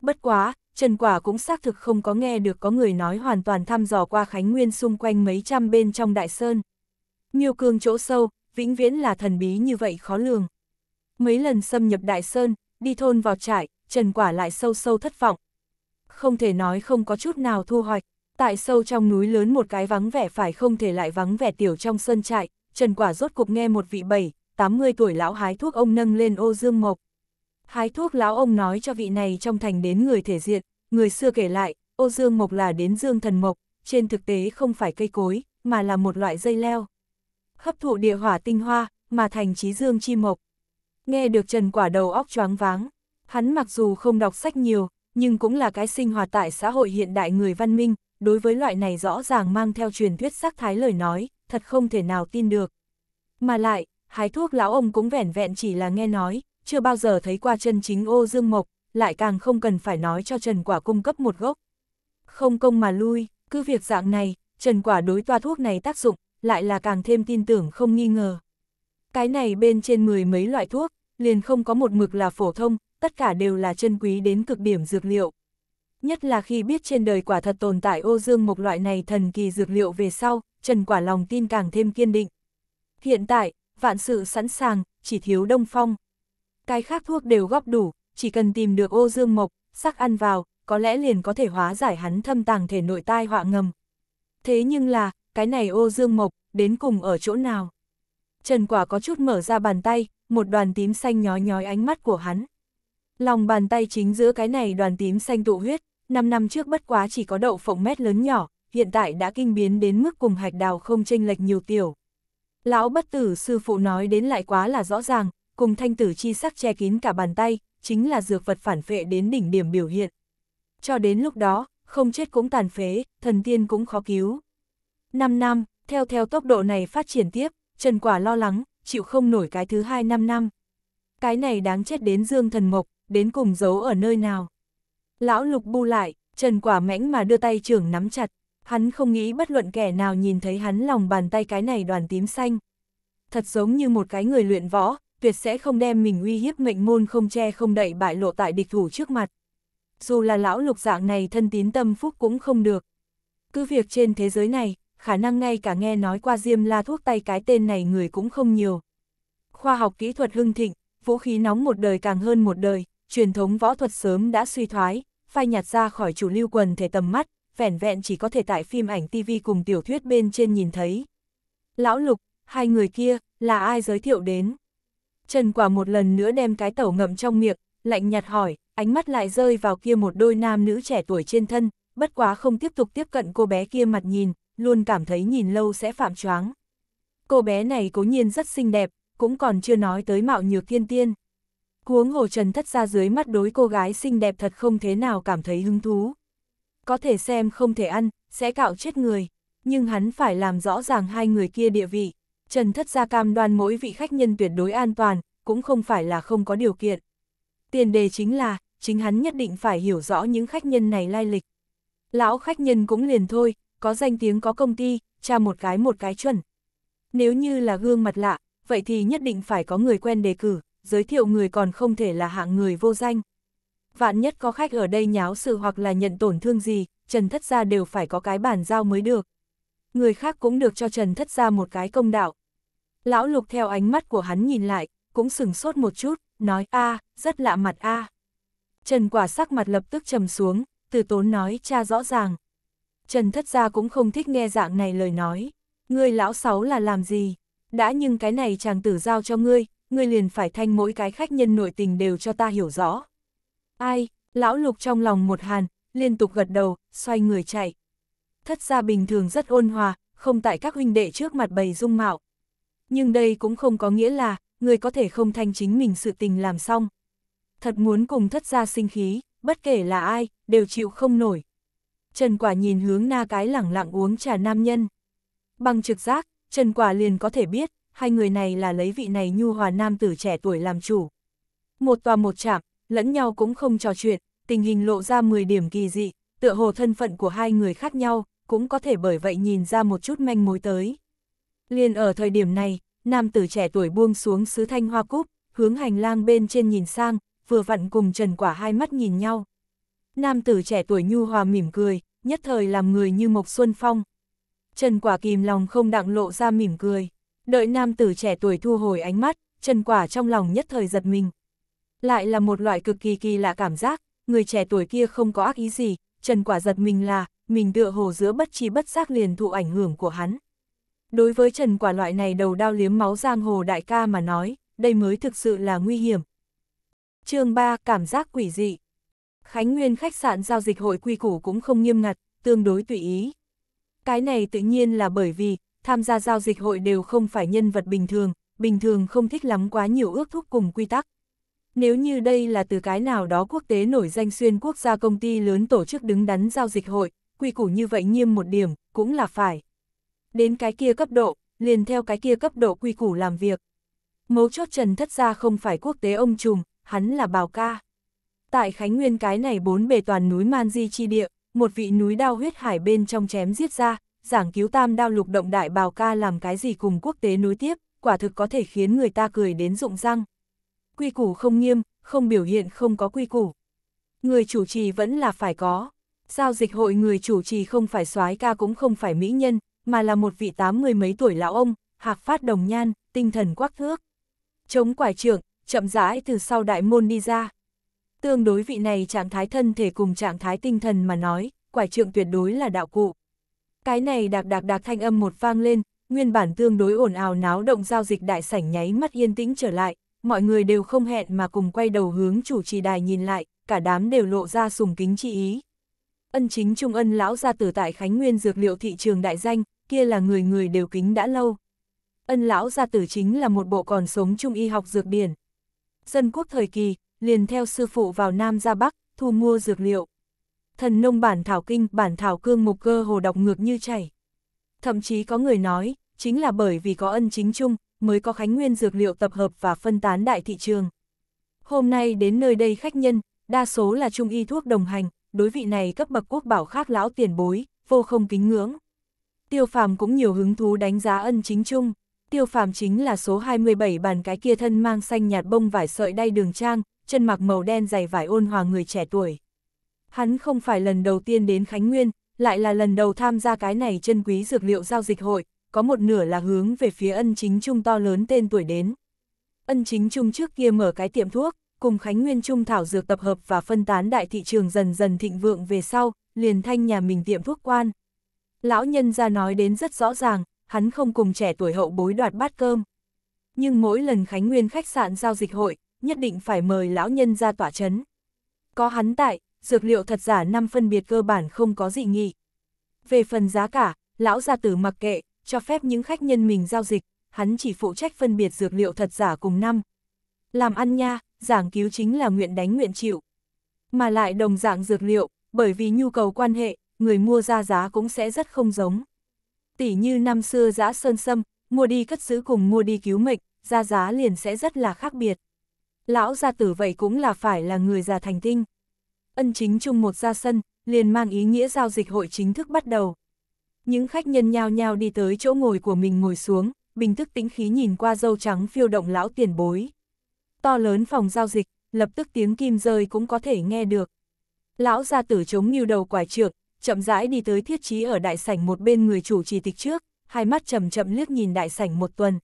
Bất quá, Trần Quả cũng xác thực không có nghe được có người nói hoàn toàn thăm dò qua Khánh Nguyên xung quanh mấy trăm bên trong Đại Sơn. nhiều cương chỗ sâu, vĩnh viễn là thần bí như vậy khó lường. Mấy lần xâm nhập Đại Sơn, đi thôn vào trại, Trần Quả lại sâu sâu thất vọng. Không thể nói không có chút nào thu hoạch, tại sâu trong núi lớn một cái vắng vẻ phải không thể lại vắng vẻ tiểu trong sơn trại, Trần Quả rốt cục nghe một vị bảy, 80 tuổi lão hái thuốc ông nâng lên ô dương mộc. Hái thuốc lão ông nói cho vị này trong thành đến người thể diện, người xưa kể lại, ô dương mộc là đến dương thần mộc, trên thực tế không phải cây cối, mà là một loại dây leo. Hấp thụ địa hỏa tinh hoa, mà thành trí dương chi mộc. Nghe được Trần Quả đầu óc choáng váng, hắn mặc dù không đọc sách nhiều, nhưng cũng là cái sinh hoạt tại xã hội hiện đại người văn minh, đối với loại này rõ ràng mang theo truyền thuyết sắc thái lời nói, thật không thể nào tin được. Mà lại, hái thuốc lão ông cũng vẻn vẹn chỉ là nghe nói, chưa bao giờ thấy qua chân chính ô dương mộc, lại càng không cần phải nói cho Trần Quả cung cấp một gốc. Không công mà lui, cứ việc dạng này, Trần Quả đối toa thuốc này tác dụng, lại là càng thêm tin tưởng không nghi ngờ. Cái này bên trên mười mấy loại thuốc, liền không có một mực là phổ thông, tất cả đều là chân quý đến cực điểm dược liệu. Nhất là khi biết trên đời quả thật tồn tại ô dương Mộc loại này thần kỳ dược liệu về sau, Trần Quả lòng tin càng thêm kiên định. Hiện tại, vạn sự sẵn sàng, chỉ thiếu đông phong. Cái khác thuốc đều góp đủ, chỉ cần tìm được ô dương mộc, sắc ăn vào, có lẽ liền có thể hóa giải hắn thâm tàng thể nội tai họa ngầm. Thế nhưng là, cái này ô dương mộc, đến cùng ở chỗ nào? Trần quả có chút mở ra bàn tay, một đoàn tím xanh nhói nhói ánh mắt của hắn. Lòng bàn tay chính giữa cái này đoàn tím xanh tụ huyết, 5 năm trước bất quá chỉ có đậu phộng mét lớn nhỏ, hiện tại đã kinh biến đến mức cùng hạch đào không chênh lệch nhiều tiểu. Lão bất tử sư phụ nói đến lại quá là rõ ràng, cùng thanh tử chi sắc che kín cả bàn tay, chính là dược vật phản phệ đến đỉnh điểm biểu hiện. Cho đến lúc đó, không chết cũng tàn phế, thần tiên cũng khó cứu. 5 năm, theo theo tốc độ này phát triển tiếp, Trần Quả lo lắng, chịu không nổi cái thứ hai năm năm. Cái này đáng chết đến Dương Thần Mộc, đến cùng giấu ở nơi nào. Lão Lục bu lại, Trần Quả mãnh mà đưa tay trưởng nắm chặt. Hắn không nghĩ bất luận kẻ nào nhìn thấy hắn lòng bàn tay cái này đoàn tím xanh. Thật giống như một cái người luyện võ, tuyệt sẽ không đem mình uy hiếp mệnh môn không che không đậy bại lộ tại địch thủ trước mặt. Dù là lão lục dạng này thân tín tâm phúc cũng không được. Cứ việc trên thế giới này, khả năng ngay cả nghe nói qua diêm la thuốc tay cái tên này người cũng không nhiều. Khoa học kỹ thuật hưng thịnh, vũ khí nóng một đời càng hơn một đời, truyền thống võ thuật sớm đã suy thoái, phai nhạt ra khỏi chủ lưu quần thể tầm mắt, vẻn vẹn chỉ có thể tại phim ảnh TV cùng tiểu thuyết bên trên nhìn thấy. Lão Lục, hai người kia, là ai giới thiệu đến? Trần Quả một lần nữa đem cái tẩu ngậm trong miệng, lạnh nhạt hỏi, ánh mắt lại rơi vào kia một đôi nam nữ trẻ tuổi trên thân, bất quá không tiếp tục tiếp cận cô bé kia mặt nhìn, luôn cảm thấy nhìn lâu sẽ phạm choáng. Cô bé này cố nhiên rất xinh đẹp, cũng còn chưa nói tới mạo nhược thiên tiên. cuống hồ Trần thất ra dưới mắt đối cô gái xinh đẹp thật không thế nào cảm thấy hứng thú, có thể xem không thể ăn, sẽ cạo chết người. Nhưng hắn phải làm rõ ràng hai người kia địa vị. Trần Thất Gia cam đoan mỗi vị khách nhân tuyệt đối an toàn, cũng không phải là không có điều kiện. Tiền đề chính là, chính hắn nhất định phải hiểu rõ những khách nhân này lai lịch. Lão khách nhân cũng liền thôi, có danh tiếng có công ty, cha một cái một cái chuẩn. Nếu như là gương mặt lạ, vậy thì nhất định phải có người quen đề cử, giới thiệu người còn không thể là hạng người vô danh vạn nhất có khách ở đây nháo sự hoặc là nhận tổn thương gì, Trần Thất Gia đều phải có cái bản giao mới được. Người khác cũng được cho Trần Thất Gia một cái công đạo. Lão Lục theo ánh mắt của hắn nhìn lại, cũng sừng sốt một chút, nói a rất lạ mặt a Trần quả sắc mặt lập tức trầm xuống, từ tốn nói cha rõ ràng. Trần Thất Gia cũng không thích nghe dạng này lời nói. Ngươi lão sáu là làm gì? Đã nhưng cái này chàng tử giao cho ngươi, ngươi liền phải thanh mỗi cái khách nhân nội tình đều cho ta hiểu rõ. Ai, lão lục trong lòng một hàn, liên tục gật đầu, xoay người chạy. Thất gia bình thường rất ôn hòa, không tại các huynh đệ trước mặt bày dung mạo. Nhưng đây cũng không có nghĩa là, người có thể không thanh chính mình sự tình làm xong. Thật muốn cùng thất gia sinh khí, bất kể là ai, đều chịu không nổi. Trần Quả nhìn hướng na cái lẳng lặng uống trà nam nhân. Bằng trực giác, Trần Quả liền có thể biết, hai người này là lấy vị này nhu hòa nam tử trẻ tuổi làm chủ. Một tòa một chạm, lẫn nhau cũng không trò chuyện, tình hình lộ ra 10 điểm kỳ dị, tựa hồ thân phận của hai người khác nhau, cũng có thể bởi vậy nhìn ra một chút manh mối tới. Liên ở thời điểm này, nam tử trẻ tuổi buông xuống sứ thanh hoa cúp, hướng hành lang bên trên nhìn sang, vừa vặn cùng Trần Quả hai mắt nhìn nhau. Nam tử trẻ tuổi nhu hòa mỉm cười, nhất thời làm người như Mộc Xuân Phong. Trần Quả kìm lòng không đặng lộ ra mỉm cười. Đợi nam tử trẻ tuổi thu hồi ánh mắt, Trần Quả trong lòng nhất thời giật mình. Lại là một loại cực kỳ kỳ lạ cảm giác, người trẻ tuổi kia không có ác ý gì, Trần Quả giật mình là, mình tựa hồ giữa bất chi bất giác liền thụ ảnh hưởng của hắn. Đối với Trần Quả loại này đầu đau liếm máu giang hồ đại ca mà nói, đây mới thực sự là nguy hiểm. chương 3 Cảm giác quỷ dị Khánh Nguyên khách sạn giao dịch hội quy củ cũng không nghiêm ngặt, tương đối tùy ý. Cái này tự nhiên là bởi vì, tham gia giao dịch hội đều không phải nhân vật bình thường, bình thường không thích lắm quá nhiều ước thúc cùng quy tắc. Nếu như đây là từ cái nào đó quốc tế nổi danh xuyên quốc gia công ty lớn tổ chức đứng đắn giao dịch hội, quy củ như vậy nghiêm một điểm, cũng là phải. Đến cái kia cấp độ, liền theo cái kia cấp độ quy củ làm việc. Mấu chốt Trần Thất Gia không phải quốc tế ông trùm, hắn là bào ca. Tại Khánh Nguyên cái này bốn bề toàn núi Man Di chi địa, một vị núi đao huyết hải bên trong chém giết ra, giảng cứu tam đao lục động đại bào ca làm cái gì cùng quốc tế nối tiếp, quả thực có thể khiến người ta cười đến rụng răng quy củ không nghiêm, không biểu hiện không có quy củ. Người chủ trì vẫn là phải có. Giao dịch hội người chủ trì không phải soái ca cũng không phải mỹ nhân, mà là một vị tám mươi mấy tuổi lão ông, hạc phát đồng nhan, tinh thần quắc thước. Chống quải trưởng, chậm rãi từ sau đại môn đi ra. Tương đối vị này trạng thái thân thể cùng trạng thái tinh thần mà nói, quải trượng tuyệt đối là đạo cụ. Cái này đạc đạc đạc thanh âm một vang lên, nguyên bản tương đối ồn ào náo động giao dịch đại sảnh nháy mắt yên tĩnh trở lại, mọi người đều không hẹn mà cùng quay đầu hướng chủ trì đài nhìn lại, cả đám đều lộ ra sùng kính chi ý. Ân chính trung ân lão ra từ tại Khánh Nguyên dược liệu thị trường đại danh, kia là người người đều kính đã lâu. Ân lão gia tử chính là một bộ còn sống trung y học dược điển. Dân quốc thời kỳ, liền theo sư phụ vào Nam ra Bắc, thu mua dược liệu. Thần nông bản thảo kinh, bản thảo cương mục cơ hồ đọc ngược như chảy. Thậm chí có người nói, chính là bởi vì có ân chính trung, mới có Khánh Nguyên dược liệu tập hợp và phân tán đại thị trường. Hôm nay đến nơi đây khách nhân, đa số là trung y thuốc đồng hành, đối vị này cấp bậc quốc bảo khác lão tiền bối, vô không kính ngưỡng. Tiêu phàm cũng nhiều hứng thú đánh giá ân chính chung. Tiêu phàm chính là số 27 bàn cái kia thân mang xanh nhạt bông vải sợi đay đường trang, chân mặc màu đen dày vải ôn hòa người trẻ tuổi. Hắn không phải lần đầu tiên đến Khánh Nguyên, lại là lần đầu tham gia cái này chân quý dược liệu giao dịch hội, có một nửa là hướng về phía ân chính trung to lớn tên tuổi đến. Ân chính trung trước kia mở cái tiệm thuốc, cùng Khánh Nguyên Trung thảo dược tập hợp và phân tán đại thị trường dần dần thịnh vượng về sau, liền thanh nhà mình tiệm thuốc quan. Lão nhân ra nói đến rất rõ ràng, hắn không cùng trẻ tuổi hậu bối đoạt bát cơm. Nhưng mỗi lần Khánh Nguyên khách sạn giao dịch hội, nhất định phải mời lão nhân ra tỏa chấn. Có hắn tại, dược liệu thật giả năm phân biệt cơ bản không có dị nghị. Về phần giá cả, lão gia tử mặc kệ, cho phép những khách nhân mình giao dịch, hắn chỉ phụ trách phân biệt dược liệu thật giả cùng năm. Làm ăn nha, giảng cứu chính là nguyện đánh nguyện chịu. Mà lại đồng dạng dược liệu, bởi vì nhu cầu quan hệ, người mua ra giá cũng sẽ rất không giống. Tỷ như năm xưa giã sơn sâm, mua đi cất giữ cùng mua đi cứu mệnh, ra giá liền sẽ rất là khác biệt. Lão gia tử vậy cũng là phải là người già thành tinh. Ân chính chung một ra sân, liền mang ý nghĩa giao dịch hội chính thức bắt đầu. Những khách nhân nhao nhao đi tới chỗ ngồi của mình ngồi xuống, bình thức tĩnh khí nhìn qua dâu trắng phiêu động lão tiền bối. To lớn phòng giao dịch, lập tức tiếng kim rơi cũng có thể nghe được. Lão gia tử chống như đầu quải trượng, chậm rãi đi tới thiết trí ở đại sảnh một bên người chủ trì tịch trước, hai mắt chậm chậm liếc nhìn đại sảnh một tuần.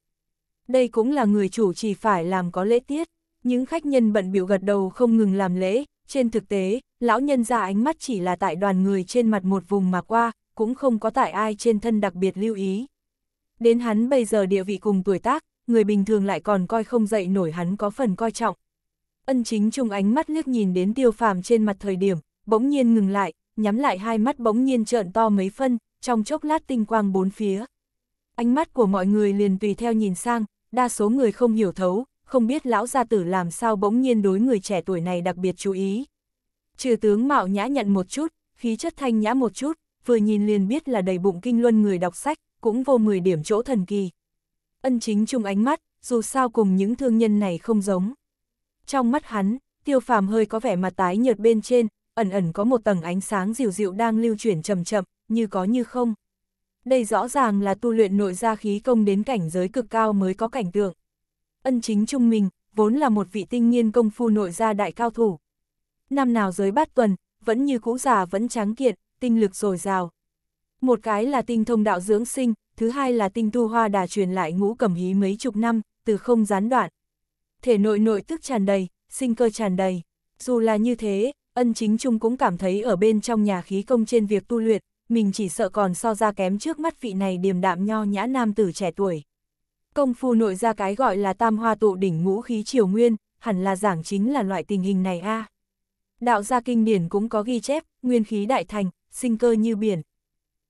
Đây cũng là người chủ trì phải làm có lễ tiết, những khách nhân bận biểu gật đầu không ngừng làm lễ, trên thực tế, lão nhân ra ánh mắt chỉ là tại đoàn người trên mặt một vùng mà qua, cũng không có tại ai trên thân đặc biệt lưu ý. Đến hắn bây giờ địa vị cùng tuổi tác, người bình thường lại còn coi không dậy nổi hắn có phần coi trọng. Ân chính trung ánh mắt liếc nhìn đến tiêu phàm trên mặt thời điểm, bỗng nhiên ngừng lại, nhắm lại hai mắt bỗng nhiên trợn to mấy phân, trong chốc lát tinh quang bốn phía. Ánh mắt của mọi người liền tùy theo nhìn sang, đa số người không hiểu thấu, không biết lão gia tử làm sao bỗng nhiên đối người trẻ tuổi này đặc biệt chú ý. Trừ tướng mạo nhã nhận một chút, khí chất thanh nhã một chút, vừa nhìn liền biết là đầy bụng kinh luân người đọc sách, cũng vô 10 điểm chỗ thần kỳ. Ân chính chung ánh mắt, dù sao cùng những thương nhân này không giống. Trong mắt hắn, tiêu phàm hơi có vẻ mặt tái nhợt bên trên, ẩn ẩn có một tầng ánh sáng dịu dịu đang lưu chuyển chậm chậm, như có như không. Đây rõ ràng là tu luyện nội gia khí công đến cảnh giới cực cao mới có cảnh tượng. Ân chính trung mình, vốn là một vị tinh nghiên công phu nội gia đại cao thủ. Năm nào giới bát tuần, vẫn như cũ già vẫn tráng kiện, tinh lực dồi dào. Một cái là tinh thông đạo dưỡng sinh, thứ hai là tinh tu hoa đà truyền lại ngũ cẩm hí mấy chục năm, từ không gián đoạn. Thể nội nội tức tràn đầy, sinh cơ tràn đầy. Dù là như thế, ân chính trung cũng cảm thấy ở bên trong nhà khí công trên việc tu luyện, mình chỉ sợ còn so ra kém trước mắt vị này điềm đạm nho nhã nam tử trẻ tuổi. Công phu nội ra cái gọi là tam hoa tụ đỉnh ngũ khí triều nguyên, hẳn là giảng chính là loại tình hình này a Đạo gia kinh điển cũng có ghi chép, nguyên khí đại thành, sinh cơ như biển.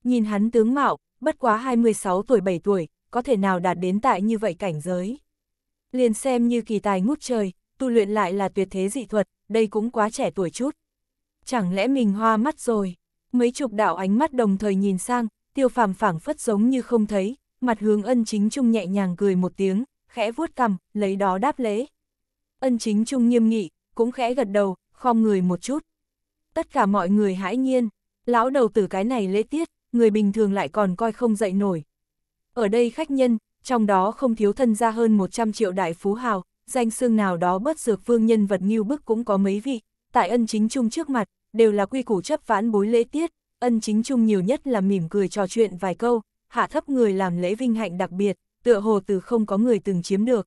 Nhìn hắn tướng mạo, bất quá 26 tuổi 7 tuổi, có thể nào đạt đến tại như vậy cảnh giới. Liền xem như kỳ tài ngút trời, tu luyện lại là tuyệt thế dị thuật, đây cũng quá trẻ tuổi chút. Chẳng lẽ mình hoa mắt rồi? Mấy chục đạo ánh mắt đồng thời nhìn sang, tiêu phàm phảng phất giống như không thấy, mặt hướng ân chính trung nhẹ nhàng cười một tiếng, khẽ vuốt cằm, lấy đó đáp lễ. Ân chính trung nghiêm nghị, cũng khẽ gật đầu, khom người một chút. Tất cả mọi người hãi nhiên, Lão đầu từ cái này lễ tiết, người bình thường lại còn coi không dậy nổi. Ở đây khách nhân, trong đó không thiếu thân gia hơn 100 triệu đại phú hào, danh xương nào đó bất dược vương nhân vật nghiêu bức cũng có mấy vị, tại ân chính trung trước mặt, đều là quy củ chấp vãn bối lễ tiết, ân chính trung nhiều nhất là mỉm cười trò chuyện vài câu, hạ thấp người làm lễ vinh hạnh đặc biệt, tựa hồ từ không có người từng chiếm được.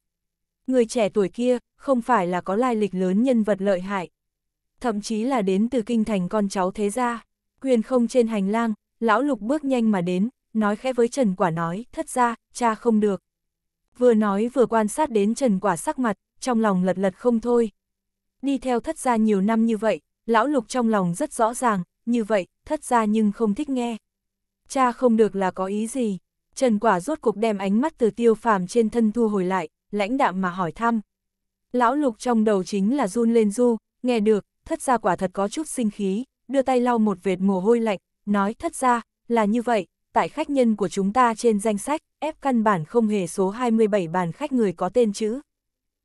Người trẻ tuổi kia, không phải là có lai lịch lớn nhân vật lợi hại, thậm chí là đến từ kinh thành con cháu thế gia. Quyền không trên hành lang, lão lục bước nhanh mà đến, nói khẽ với Trần Quả nói, thất ra, cha không được. Vừa nói vừa quan sát đến Trần Quả sắc mặt, trong lòng lật lật không thôi. Đi theo thất gia nhiều năm như vậy, lão lục trong lòng rất rõ ràng, như vậy, thất gia nhưng không thích nghe. Cha không được là có ý gì? Trần Quả rốt cục đem ánh mắt từ tiêu phàm trên thân thu hồi lại, lãnh đạm mà hỏi thăm. Lão lục trong đầu chính là run lên du, nghe được, thất gia quả thật có chút sinh khí, đưa tay lau một vệt mồ hôi lạnh, nói thất ra, là như vậy, tại khách nhân của chúng ta trên danh sách, ép căn bản không hề số 27 bàn khách người có tên chữ.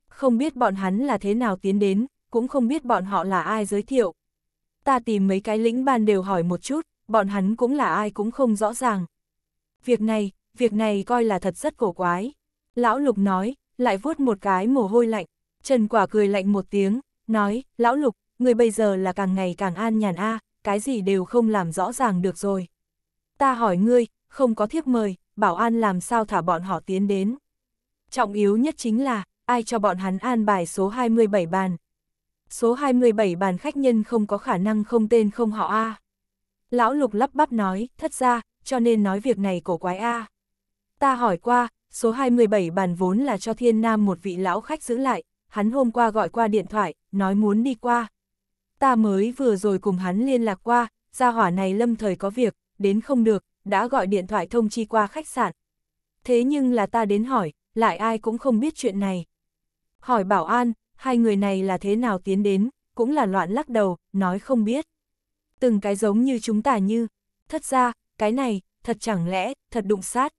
Không biết bọn hắn là thế nào tiến đến, cũng không biết bọn họ là ai giới thiệu. Ta tìm mấy cái lĩnh ban đều hỏi một chút, bọn hắn cũng là ai cũng không rõ ràng. Việc này, việc này coi là thật rất cổ quái. Lão Lục nói, lại vuốt một cái mồ hôi lạnh. Trần Quả cười lạnh một tiếng, nói, Lão Lục, người bây giờ là càng ngày càng an nhàn a, cái gì đều không làm rõ ràng được rồi. Ta hỏi ngươi, không có thiếp mời, bảo an làm sao thả bọn họ tiến đến. Trọng yếu nhất chính là, ai cho bọn hắn an bài số 27 bàn. Số 27 bàn khách nhân không có khả năng không tên không họ A. Lão Lục lắp bắp nói, thất ra, cho nên nói việc này cổ quái A. Ta hỏi qua, số 27 bàn vốn là cho Thiên Nam một vị lão khách giữ lại, hắn hôm qua gọi qua điện thoại, nói muốn đi qua, ta mới vừa rồi cùng hắn liên lạc qua, gia hỏa này lâm thời có việc, đến không được, đã gọi điện thoại thông chi qua khách sạn. Thế nhưng là ta đến hỏi, lại ai cũng không biết chuyện này. Hỏi bảo an, hai người này là thế nào tiến đến, cũng là loạn lắc đầu, nói không biết. Từng cái giống như chúng ta như, thật ra, cái này, thật chẳng lẽ, thật đụng sát.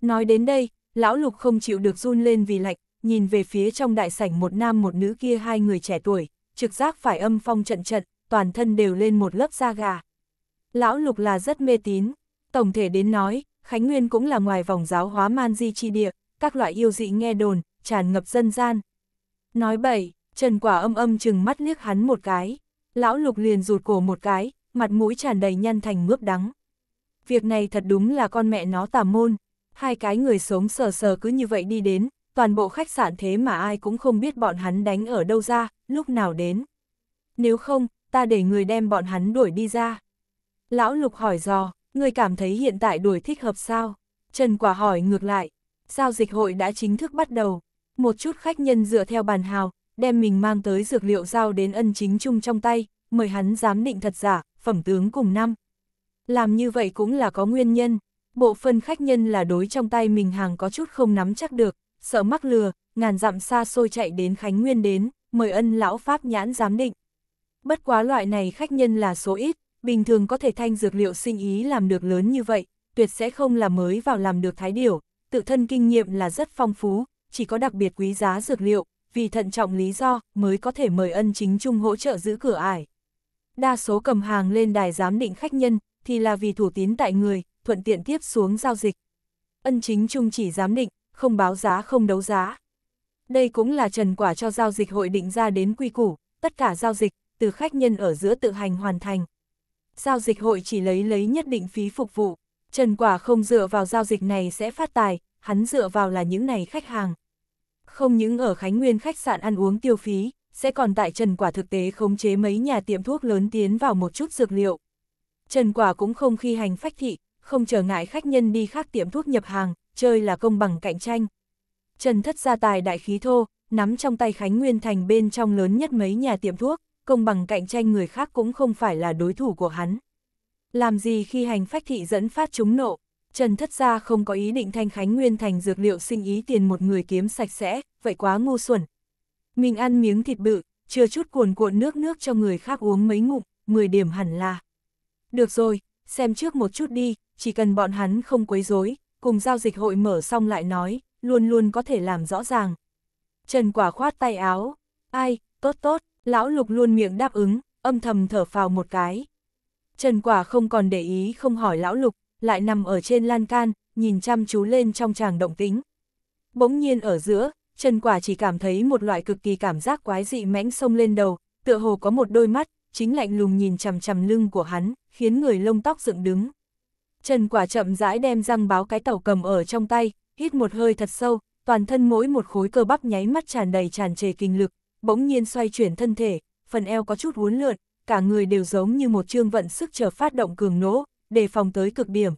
Nói đến đây, lão lục không chịu được run lên vì lạnh, nhìn về phía trong đại sảnh một nam một nữ kia hai người trẻ tuổi, trực giác phải âm phong trận trận, toàn thân đều lên một lớp da gà. Lão Lục là rất mê tín, tổng thể đến nói, Khánh Nguyên cũng là ngoài vòng giáo hóa man di chi địa, các loại yêu dị nghe đồn, tràn ngập dân gian. Nói bậy, Trần Quả âm âm chừng mắt liếc hắn một cái, lão Lục liền rụt cổ một cái, mặt mũi tràn đầy nhăn thành mướp đắng. Việc này thật đúng là con mẹ nó tà môn, hai cái người sống sờ sờ cứ như vậy đi đến, toàn bộ khách sạn thế mà ai cũng không biết bọn hắn đánh ở đâu ra, lúc nào đến. Nếu không, ta để người đem bọn hắn đuổi đi ra. Lão Lục hỏi dò, người cảm thấy hiện tại đuổi thích hợp sao? Trần Quả hỏi ngược lại, giao dịch hội đã chính thức bắt đầu. Một chút khách nhân dựa theo bàn hào, đem mình mang tới dược liệu giao đến ân chính chung trong tay, mời hắn giám định thật giả, phẩm tướng cùng năm. Làm như vậy cũng là có nguyên nhân, bộ phân khách nhân là đối trong tay mình hàng có chút không nắm chắc được, sợ mắc lừa, ngàn dặm xa xôi chạy đến Khánh Nguyên đến, mời ân lão Pháp nhãn giám định. Bất quá loại này khách nhân là số ít, bình thường có thể thanh dược liệu sinh ý làm được lớn như vậy, tuyệt sẽ không là mới vào làm được thái điểu, tự thân kinh nghiệm là rất phong phú, chỉ có đặc biệt quý giá dược liệu, vì thận trọng lý do mới có thể mời ân chính chung hỗ trợ giữ cửa ải. Đa số cầm hàng lên đài giám định khách nhân thì là vì thủ tín tại người, thuận tiện tiếp xuống giao dịch. Ân chính chung chỉ giám định, không báo giá không đấu giá. Đây cũng là trần quả cho giao dịch hội định ra đến quy củ, tất cả giao dịch, từ khách nhân ở giữa tự hành hoàn thành. Giao dịch hội chỉ lấy lấy nhất định phí phục vụ, trần quả không dựa vào giao dịch này sẽ phát tài, hắn dựa vào là những này khách hàng. Không những ở Khánh Nguyên khách sạn ăn uống tiêu phí, sẽ còn tại Trần Quả thực tế khống chế mấy nhà tiệm thuốc lớn tiến vào một chút dược liệu. Trần Quả cũng không khi hành phách thị, không trở ngại khách nhân đi khác tiệm thuốc nhập hàng, chơi là công bằng cạnh tranh. Trần Thất gia tài đại khí thô, nắm trong tay Khánh Nguyên Thành bên trong lớn nhất mấy nhà tiệm thuốc, công bằng cạnh tranh người khác cũng không phải là đối thủ của hắn. Làm gì khi hành phách thị dẫn phát chúng nộ, Trần Thất gia không có ý định thanh Khánh Nguyên Thành dược liệu sinh ý tiền một người kiếm sạch sẽ, vậy quá ngu xuẩn. Mình ăn miếng thịt bự, chưa chút cuồn cuộn nước nước cho người khác uống mấy ngụm, 10 điểm hẳn là. Được rồi, xem trước một chút đi, chỉ cần bọn hắn không quấy rối, cùng giao dịch hội mở xong lại nói, luôn luôn có thể làm rõ ràng. Trần Quả khoát tay áo, ai, tốt tốt, lão lục luôn miệng đáp ứng, âm thầm thở phào một cái. Trần Quả không còn để ý không hỏi lão lục, lại nằm ở trên lan can, nhìn chăm chú lên trong tràng động tính. Bỗng nhiên ở giữa, Trần Quả chỉ cảm thấy một loại cực kỳ cảm giác quái dị mãnh sông lên đầu, tựa hồ có một đôi mắt, chính lạnh lùng nhìn chằm chằm lưng của hắn, khiến người lông tóc dựng đứng. Trần quả chậm rãi đem răng báo cái tàu cầm ở trong tay, hít một hơi thật sâu, toàn thân mỗi một khối cơ bắp nháy mắt tràn đầy tràn trề kinh lực, bỗng nhiên xoay chuyển thân thể, phần eo có chút uốn lượn, cả người đều giống như một trương vận sức chờ phát động cường nỗ, đề phòng tới cực điểm.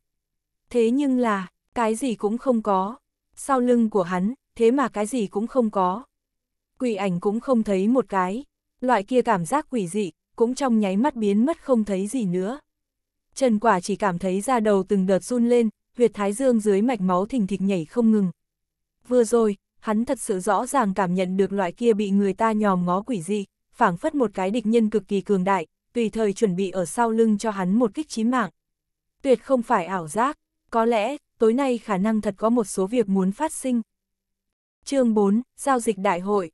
Thế nhưng là, cái gì cũng không có. Sau lưng của hắn, thế mà cái gì cũng không có. Quỷ ảnh cũng không thấy một cái. Loại kia cảm giác quỷ dị, cũng trong nháy mắt biến mất không thấy gì nữa. Trần Quả chỉ cảm thấy da đầu từng đợt run lên, huyệt thái dương dưới mạch máu thình thịch nhảy không ngừng. Vừa rồi, hắn thật sự rõ ràng cảm nhận được loại kia bị người ta nhòm ngó quỷ dị, phảng phất một cái địch nhân cực kỳ cường đại, tùy thời chuẩn bị ở sau lưng cho hắn một kích chí mạng. Tuyệt không phải ảo giác, có lẽ, tối nay khả năng thật có một số việc muốn phát sinh. chương 4, Giao dịch đại hội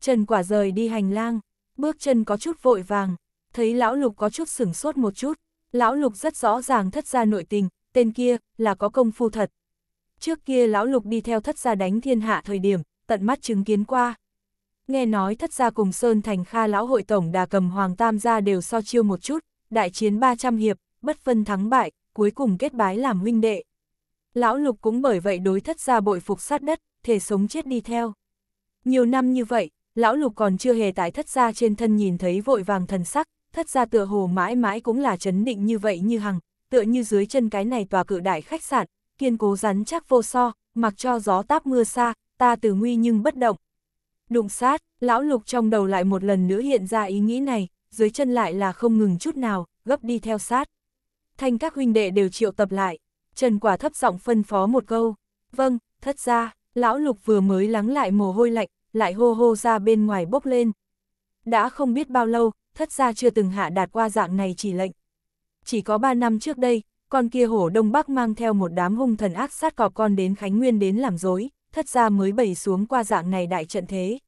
Trần quả rời đi hành lang, bước chân có chút vội vàng, thấy lão lục có chút sửng sốt một chút, Lão Lục rất rõ ràng thất gia nội tình, tên kia là có công phu thật. Trước kia Lão Lục đi theo thất gia đánh thiên hạ thời điểm, tận mắt chứng kiến qua. Nghe nói thất gia cùng Sơn Thành Kha Lão Hội Tổng đà cầm Hoàng Tam gia đều so chiêu một chút, đại chiến 300 hiệp, bất phân thắng bại, cuối cùng kết bái làm huynh đệ. Lão Lục cũng bởi vậy đối thất gia bội phục sát đất, thể sống chết đi theo. Nhiều năm như vậy, Lão Lục còn chưa hề tại thất gia trên thân nhìn thấy vội vàng thần sắc, thất gia tựa hồ mãi mãi cũng là chấn định như vậy như hằng, tựa như dưới chân cái này tòa cự đại khách sạn, kiên cố rắn chắc vô so, mặc cho gió táp mưa xa, ta từ nguy nhưng bất động. Đụng sát, lão lục trong đầu lại một lần nữa hiện ra ý nghĩ này, dưới chân lại là không ngừng chút nào, gấp đi theo sát. Thanh các huynh đệ đều triệu tập lại, Trần Quả thấp giọng phân phó một câu, vâng, thất ra, lão lục vừa mới lắng lại mồ hôi lạnh, lại hô hô ra bên ngoài bốc lên. Đã không biết bao lâu, thất gia chưa từng hạ đạt qua dạng này chỉ lệnh. Chỉ có 3 năm trước đây, con kia hổ Đông Bắc mang theo một đám hung thần ác sát cọp con đến Khánh Nguyên đến làm dối, thất gia mới bày xuống qua dạng này đại trận thế.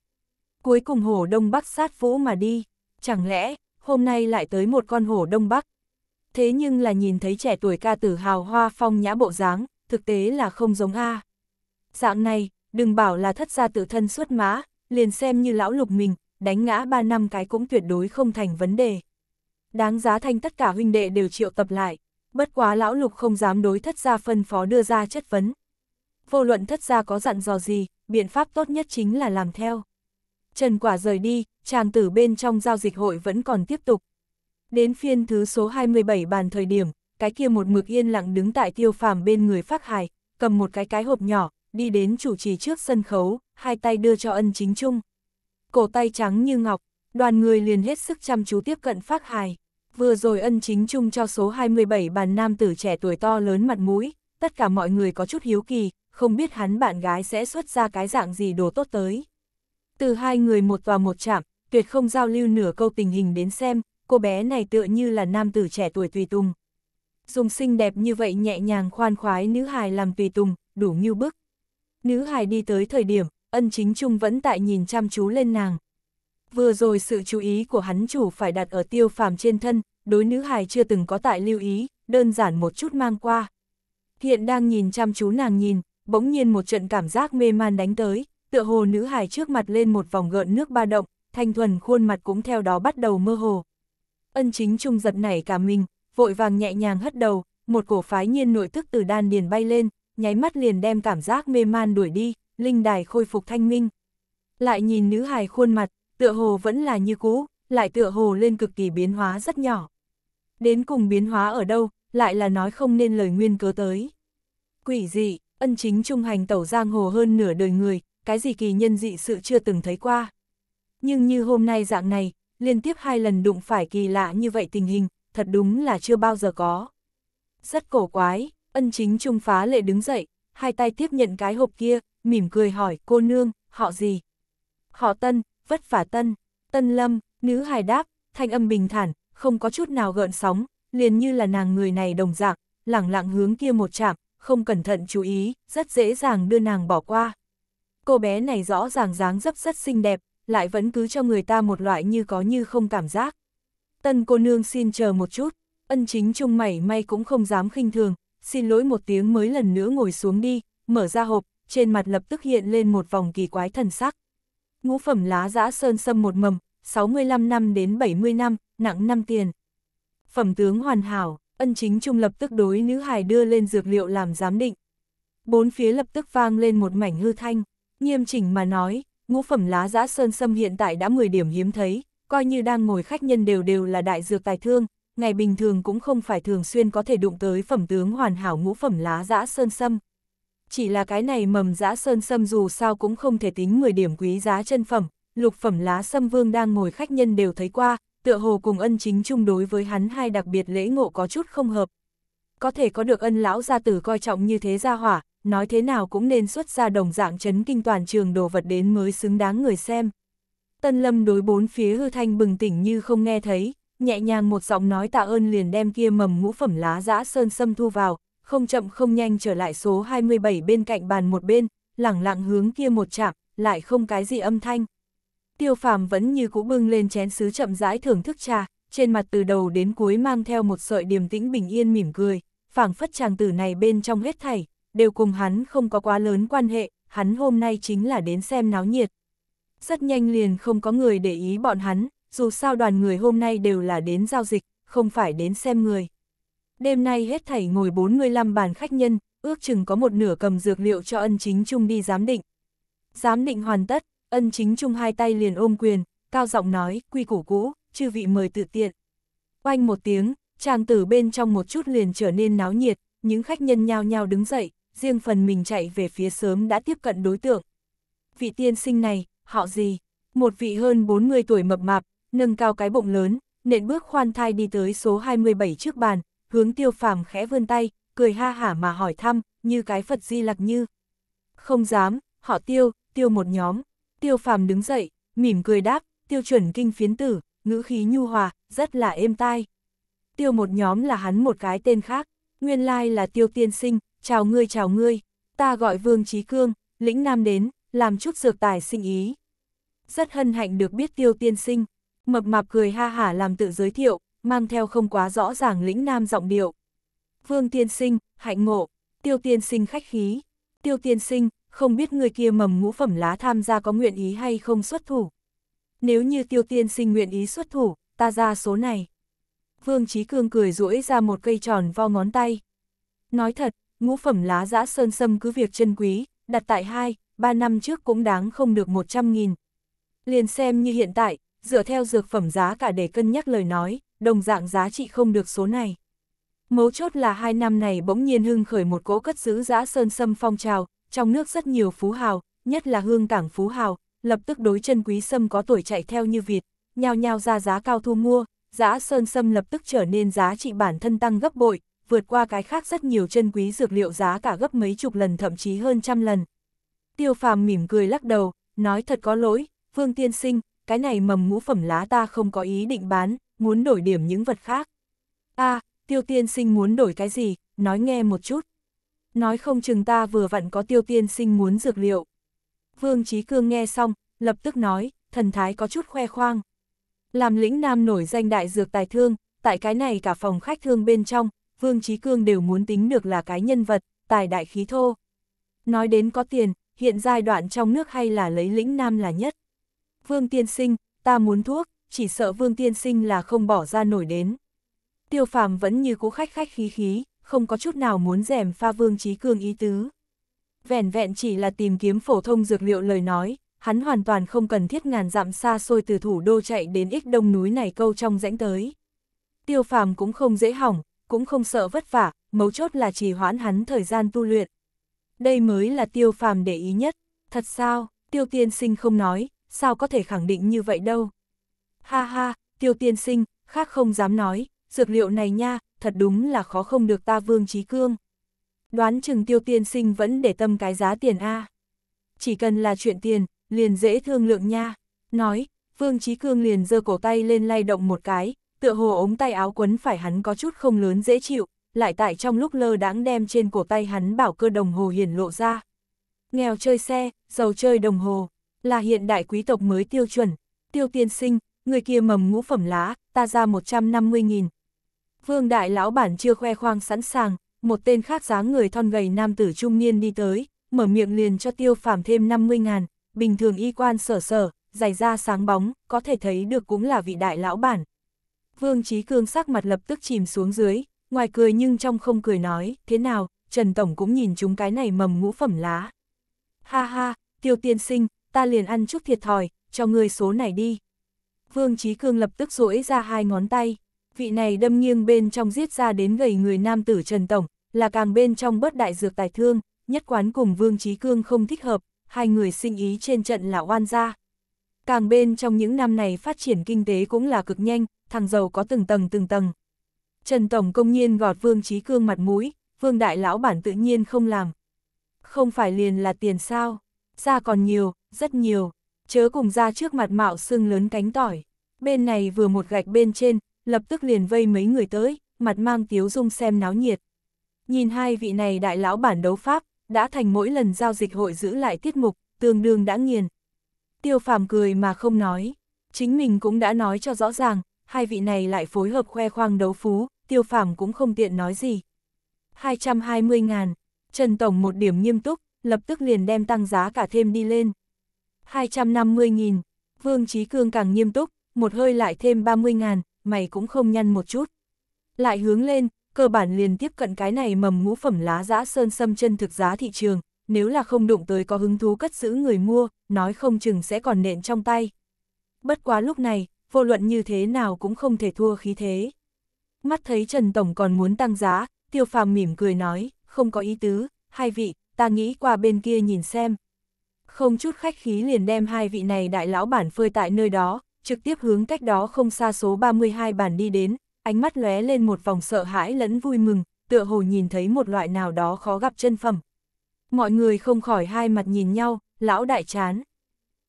Cuối cùng hổ Đông Bắc sát vũ mà đi, chẳng lẽ, hôm nay lại tới một con hổ Đông Bắc. Thế nhưng là nhìn thấy trẻ tuổi ca tử hào hoa phong nhã bộ dáng, thực tế là không giống A. Dạng này, đừng bảo là thất gia tự thân xuất má, liền xem như lão lục mình, đánh ngã ba năm cái cũng tuyệt đối không thành vấn đề. Đáng giá thanh tất cả huynh đệ đều triệu tập lại, bất quá lão lục không dám đối thất gia phân phó đưa ra chất vấn. Vô luận thất gia có dặn dò gì, biện pháp tốt nhất chính là làm theo. Trần quả rời đi, chàng tử bên trong giao dịch hội vẫn còn tiếp tục. Đến phiên thứ số 27 bàn thời điểm, cái kia một mực yên lặng đứng tại tiêu phàm bên người phát hài, cầm một cái cái hộp nhỏ, đi đến chủ trì trước sân khấu, hai tay đưa cho ân chính trung cổ tay trắng như ngọc, đoàn người liền hết sức chăm chú tiếp cận phát hài. Vừa rồi ân chính chung cho số 27 bàn nam tử trẻ tuổi to lớn mặt mũi, tất cả mọi người có chút hiếu kỳ, không biết hắn bạn gái sẽ xuất ra cái dạng gì đồ tốt tới. Từ hai người một tòa một chạm, tuyệt không giao lưu nửa câu tình hình đến xem, cô bé này tựa như là nam tử trẻ tuổi tùy tùng. Dùng xinh đẹp như vậy nhẹ nhàng khoan khoái nữ hài làm tùy tùng, đủ như bức. Nữ hài đi tới thời điểm, ân chính trung vẫn tại nhìn chăm chú lên nàng. Vừa rồi sự chú ý của hắn chủ phải đặt ở tiêu phàm trên thân, đối nữ hài chưa từng có tại lưu ý, đơn giản một chút mang qua. Hiện đang nhìn chăm chú nàng nhìn, bỗng nhiên một trận cảm giác mê man đánh tới, tựa hồ nữ hài trước mặt lên một vòng gợn nước ba động, thanh thuần khuôn mặt cũng theo đó bắt đầu mơ hồ. Ân chính trung giật nảy cả mình, vội vàng nhẹ nhàng hất đầu, một cổ phái nhiên nội tức từ đan điền bay lên, nháy mắt liền đem cảm giác mê man đuổi đi, linh đài khôi phục thanh minh. Lại nhìn nữ hài khuôn mặt, tựa hồ vẫn là như cũ, lại tựa hồ lên cực kỳ biến hóa rất nhỏ. Đến cùng biến hóa ở đâu, lại là nói không nên lời nguyên cớ tới. Quỷ dị, ân chính trung hành tẩu giang hồ hơn nửa đời người, cái gì kỳ nhân dị sự chưa từng thấy qua. Nhưng như hôm nay dạng này, liên tiếp hai lần đụng phải kỳ lạ như vậy tình hình, thật đúng là chưa bao giờ có. Rất cổ quái, ân chính trung phá lệ đứng dậy, hai tay tiếp nhận cái hộp kia, mỉm cười hỏi cô nương, họ gì? Họ Tân, vất vả Tân, Tân Lâm, nữ hài đáp, thanh âm bình thản, không có chút nào gợn sóng, liền như là nàng người này đồng dạng, lẳng lặng hướng kia một chạm, không cẩn thận chú ý, rất dễ dàng đưa nàng bỏ qua. Cô bé này rõ ràng dáng dấp rất xinh đẹp, lại vẫn cứ cho người ta một loại như có như không cảm giác. Tân cô nương xin chờ một chút, ân chính trung mảy may cũng không dám khinh thường, xin lỗi một tiếng mới lần nữa ngồi xuống đi, mở ra hộp, trên mặt lập tức hiện lên một vòng kỳ quái thần sắc. Ngũ phẩm lá giã sơn sâm một mầm, 65 năm đến 70 năm, nặng 5 tiền. Phẩm tướng hoàn hảo, ân chính trung lập tức đối nữ hài đưa lên dược liệu làm giám định. Bốn phía lập tức vang lên một mảnh hư thanh, nghiêm chỉnh mà nói, ngũ phẩm lá giã sơn sâm hiện tại đã 10 điểm hiếm thấy, coi như đang ngồi khách nhân đều đều là đại dược tài thương, ngày bình thường cũng không phải thường xuyên có thể đụng tới phẩm tướng hoàn hảo ngũ phẩm lá giã sơn sâm chỉ là cái này mầm giã sơn sâm dù sao cũng không thể tính 10 điểm quý giá chân phẩm, lục phẩm lá sâm vương đang ngồi khách nhân đều thấy qua, tựa hồ cùng ân chính chung đối với hắn hai đặc biệt lễ ngộ có chút không hợp. Có thể có được ân lão gia tử coi trọng như thế gia hỏa, nói thế nào cũng nên xuất ra đồng dạng chấn kinh toàn trường đồ vật đến mới xứng đáng người xem. Tân lâm đối bốn phía hư thanh bừng tỉnh như không nghe thấy, nhẹ nhàng một giọng nói tạ ơn liền đem kia mầm ngũ phẩm lá dã sơn sâm thu vào, không chậm không nhanh trở lại số 27 bên cạnh bàn một bên, lẳng lặng hướng kia một chạm, lại không cái gì âm thanh. Tiêu phàm vẫn như cũ bưng lên chén sứ chậm rãi thưởng thức trà, trên mặt từ đầu đến cuối mang theo một sợi điềm tĩnh bình yên mỉm cười, phảng phất chàng tử này bên trong hết thảy, đều cùng hắn không có quá lớn quan hệ, hắn hôm nay chính là đến xem náo nhiệt. Rất nhanh liền không có người để ý bọn hắn, dù sao đoàn người hôm nay đều là đến giao dịch, không phải đến xem người. Đêm nay hết thảy ngồi 45 bàn khách nhân, ước chừng có một nửa cầm dược liệu cho ân chính trung đi giám định. Giám định hoàn tất, ân chính trung hai tay liền ôm quyền, cao giọng nói, quy củ cũ, chư vị mời tự tiện. Oanh một tiếng, chàng tử bên trong một chút liền trở nên náo nhiệt, những khách nhân nhao nhao đứng dậy, riêng phần mình chạy về phía sớm đã tiếp cận đối tượng. Vị tiên sinh này, họ gì? Một vị hơn 40 tuổi mập mạp, nâng cao cái bụng lớn, nện bước khoan thai đi tới số 27 trước bàn, hướng tiêu phàm khẽ vươn tay, cười ha hả mà hỏi thăm, như cái Phật di lặc như. Không dám, họ tiêu, tiêu một nhóm. Tiêu phàm đứng dậy, mỉm cười đáp, tiêu chuẩn kinh phiến tử, ngữ khí nhu hòa, rất là êm tai. Tiêu một nhóm là hắn một cái tên khác, nguyên lai là tiêu tiên sinh, chào ngươi chào ngươi, ta gọi Vương Trí Cương, lĩnh nam đến, làm chút dược tài sinh ý. Rất hân hạnh được biết tiêu tiên sinh, mập mạp cười ha hả làm tự giới thiệu, mang theo không quá rõ ràng lĩnh nam giọng điệu. Vương tiên sinh, hạnh ngộ, tiêu tiên sinh khách khí, tiêu tiên sinh, không biết người kia mầm ngũ phẩm lá tham gia có nguyện ý hay không xuất thủ. Nếu như tiêu tiên sinh nguyện ý xuất thủ, ta ra số này. Vương Trí Cương cười rũi ra một cây tròn vo ngón tay. Nói thật, ngũ phẩm lá giã sơn sâm cứ việc chân quý, đặt tại hai, ba năm trước cũng đáng không được 100 nghìn. Liền xem như hiện tại, dựa theo dược phẩm giá cả để cân nhắc lời nói, đồng dạng giá trị không được số này. Mấu chốt là hai năm này bỗng nhiên hưng khởi một cỗ cất giữ giã sơn sâm phong trào, trong nước rất nhiều phú hào, nhất là hương cảng phú hào, lập tức đối chân quý sâm có tuổi chạy theo như vịt nhao nhao ra giá cao thu mua, giã sơn sâm lập tức trở nên giá trị bản thân tăng gấp bội, vượt qua cái khác rất nhiều chân quý dược liệu giá cả gấp mấy chục lần thậm chí hơn trăm lần. Tiêu phàm mỉm cười lắc đầu, nói thật có lỗi, Vương Tiên Sinh, cái này mầm ngũ phẩm lá ta không có ý định bán, muốn đổi điểm những vật khác. a à, tiêu tiên sinh muốn đổi cái gì, nói nghe một chút. Nói không chừng ta vừa vặn có tiêu tiên sinh muốn dược liệu. Vương Trí Cương nghe xong, lập tức nói, thần thái có chút khoe khoang. Làm lĩnh nam nổi danh đại dược tài thương, tại cái này cả phòng khách thương bên trong, Vương Trí Cương đều muốn tính được là cái nhân vật, tài đại khí thô. Nói đến có tiền, hiện giai đoạn trong nước hay là lấy lĩnh nam là nhất. Vương tiên sinh, ta muốn thuốc, chỉ sợ Vương Tiên Sinh là không bỏ ra nổi đến. Tiêu phàm vẫn như cú khách khách khí khí, không có chút nào muốn rèm pha Vương Trí Cương ý tứ. Vẻn vẹn chỉ là tìm kiếm phổ thông dược liệu lời nói, hắn hoàn toàn không cần thiết ngàn dặm xa xôi từ thủ đô chạy đến ích đông núi này câu trong rãnh tới. Tiêu phàm cũng không dễ hỏng, cũng không sợ vất vả, mấu chốt là chỉ hoãn hắn thời gian tu luyện. Đây mới là tiêu phàm để ý nhất, thật sao, tiêu tiên sinh không nói, sao có thể khẳng định như vậy đâu, Ha ha, tiêu tiên sinh, khác không dám nói, dược liệu này nha, thật đúng là khó không được ta vương trí cương. Đoán chừng tiêu tiên sinh vẫn để tâm cái giá tiền A. Chỉ cần là chuyện tiền, liền dễ thương lượng nha. Nói, vương trí cương liền giơ cổ tay lên lay động một cái, tựa hồ ống tay áo quấn phải hắn có chút không lớn dễ chịu, lại tại trong lúc lơ đãng đem trên cổ tay hắn bảo cơ đồng hồ hiển lộ ra. Nghèo chơi xe, giàu chơi đồng hồ, là hiện đại quý tộc mới tiêu chuẩn, tiêu tiên sinh, người kia mầm ngũ phẩm lá, ta ra 150.000. Vương đại lão bản chưa khoe khoang sẵn sàng, một tên khác dáng người thon gầy nam tử trung niên đi tới, mở miệng liền cho tiêu phàm thêm 50 ngàn, bình thường y quan sở sở, giày da sáng bóng, có thể thấy được cũng là vị đại lão bản. Vương Trí Cương sắc mặt lập tức chìm xuống dưới, ngoài cười nhưng trong không cười nói, thế nào, Trần Tổng cũng nhìn chúng cái này mầm ngũ phẩm lá. Ha ha, tiêu tiên sinh, ta liền ăn chút thiệt thòi, cho người số này đi. Vương Trí Cương lập tức rỗi ra hai ngón tay, vị này đâm nghiêng bên trong giết ra đến gầy người nam tử Trần Tổng, là càng bên trong bớt đại dược tài thương, nhất quán cùng Vương Trí Cương không thích hợp, hai người sinh ý trên trận là oan gia. Càng bên trong những năm này phát triển kinh tế cũng là cực nhanh, thằng giàu có từng tầng từng tầng. Trần Tổng công nhiên gọt Vương Trí Cương mặt mũi, Vương Đại Lão bản tự nhiên không làm. Không phải liền là tiền sao, ra còn nhiều, rất nhiều chớ cùng ra trước mặt mạo xưng lớn cánh tỏi. Bên này vừa một gạch bên trên, lập tức liền vây mấy người tới, mặt mang tiếu dung xem náo nhiệt. Nhìn hai vị này đại lão bản đấu pháp, đã thành mỗi lần giao dịch hội giữ lại tiết mục, tương đương đã nghiền. Tiêu phàm cười mà không nói, chính mình cũng đã nói cho rõ ràng, hai vị này lại phối hợp khoe khoang đấu phú, tiêu phàm cũng không tiện nói gì. 220 ngàn, Trần Tổng một điểm nghiêm túc, lập tức liền đem tăng giá cả thêm đi lên. 250.000. Vương Trí Cương càng nghiêm túc, một hơi lại thêm 30.000, mày cũng không nhăn một chút. Lại hướng lên, cơ bản liền tiếp cận cái này mầm ngũ phẩm lá dã sơn sâm chân thực giá thị trường, nếu là không đụng tới có hứng thú cất giữ người mua, nói không chừng sẽ còn nện trong tay. Bất quá lúc này, vô luận như thế nào cũng không thể thua khí thế. Mắt thấy Trần Tổng còn muốn tăng giá, tiêu phàm mỉm cười nói, không có ý tứ, hai vị, ta nghĩ qua bên kia nhìn xem, không chút khách khí liền đem hai vị này đại lão bản phơi tại nơi đó, trực tiếp hướng cách đó không xa số 32 bản đi đến, ánh mắt lóe lên một vòng sợ hãi lẫn vui mừng, tựa hồ nhìn thấy một loại nào đó khó gặp chân phẩm. Mọi người không khỏi hai mặt nhìn nhau, lão đại chán.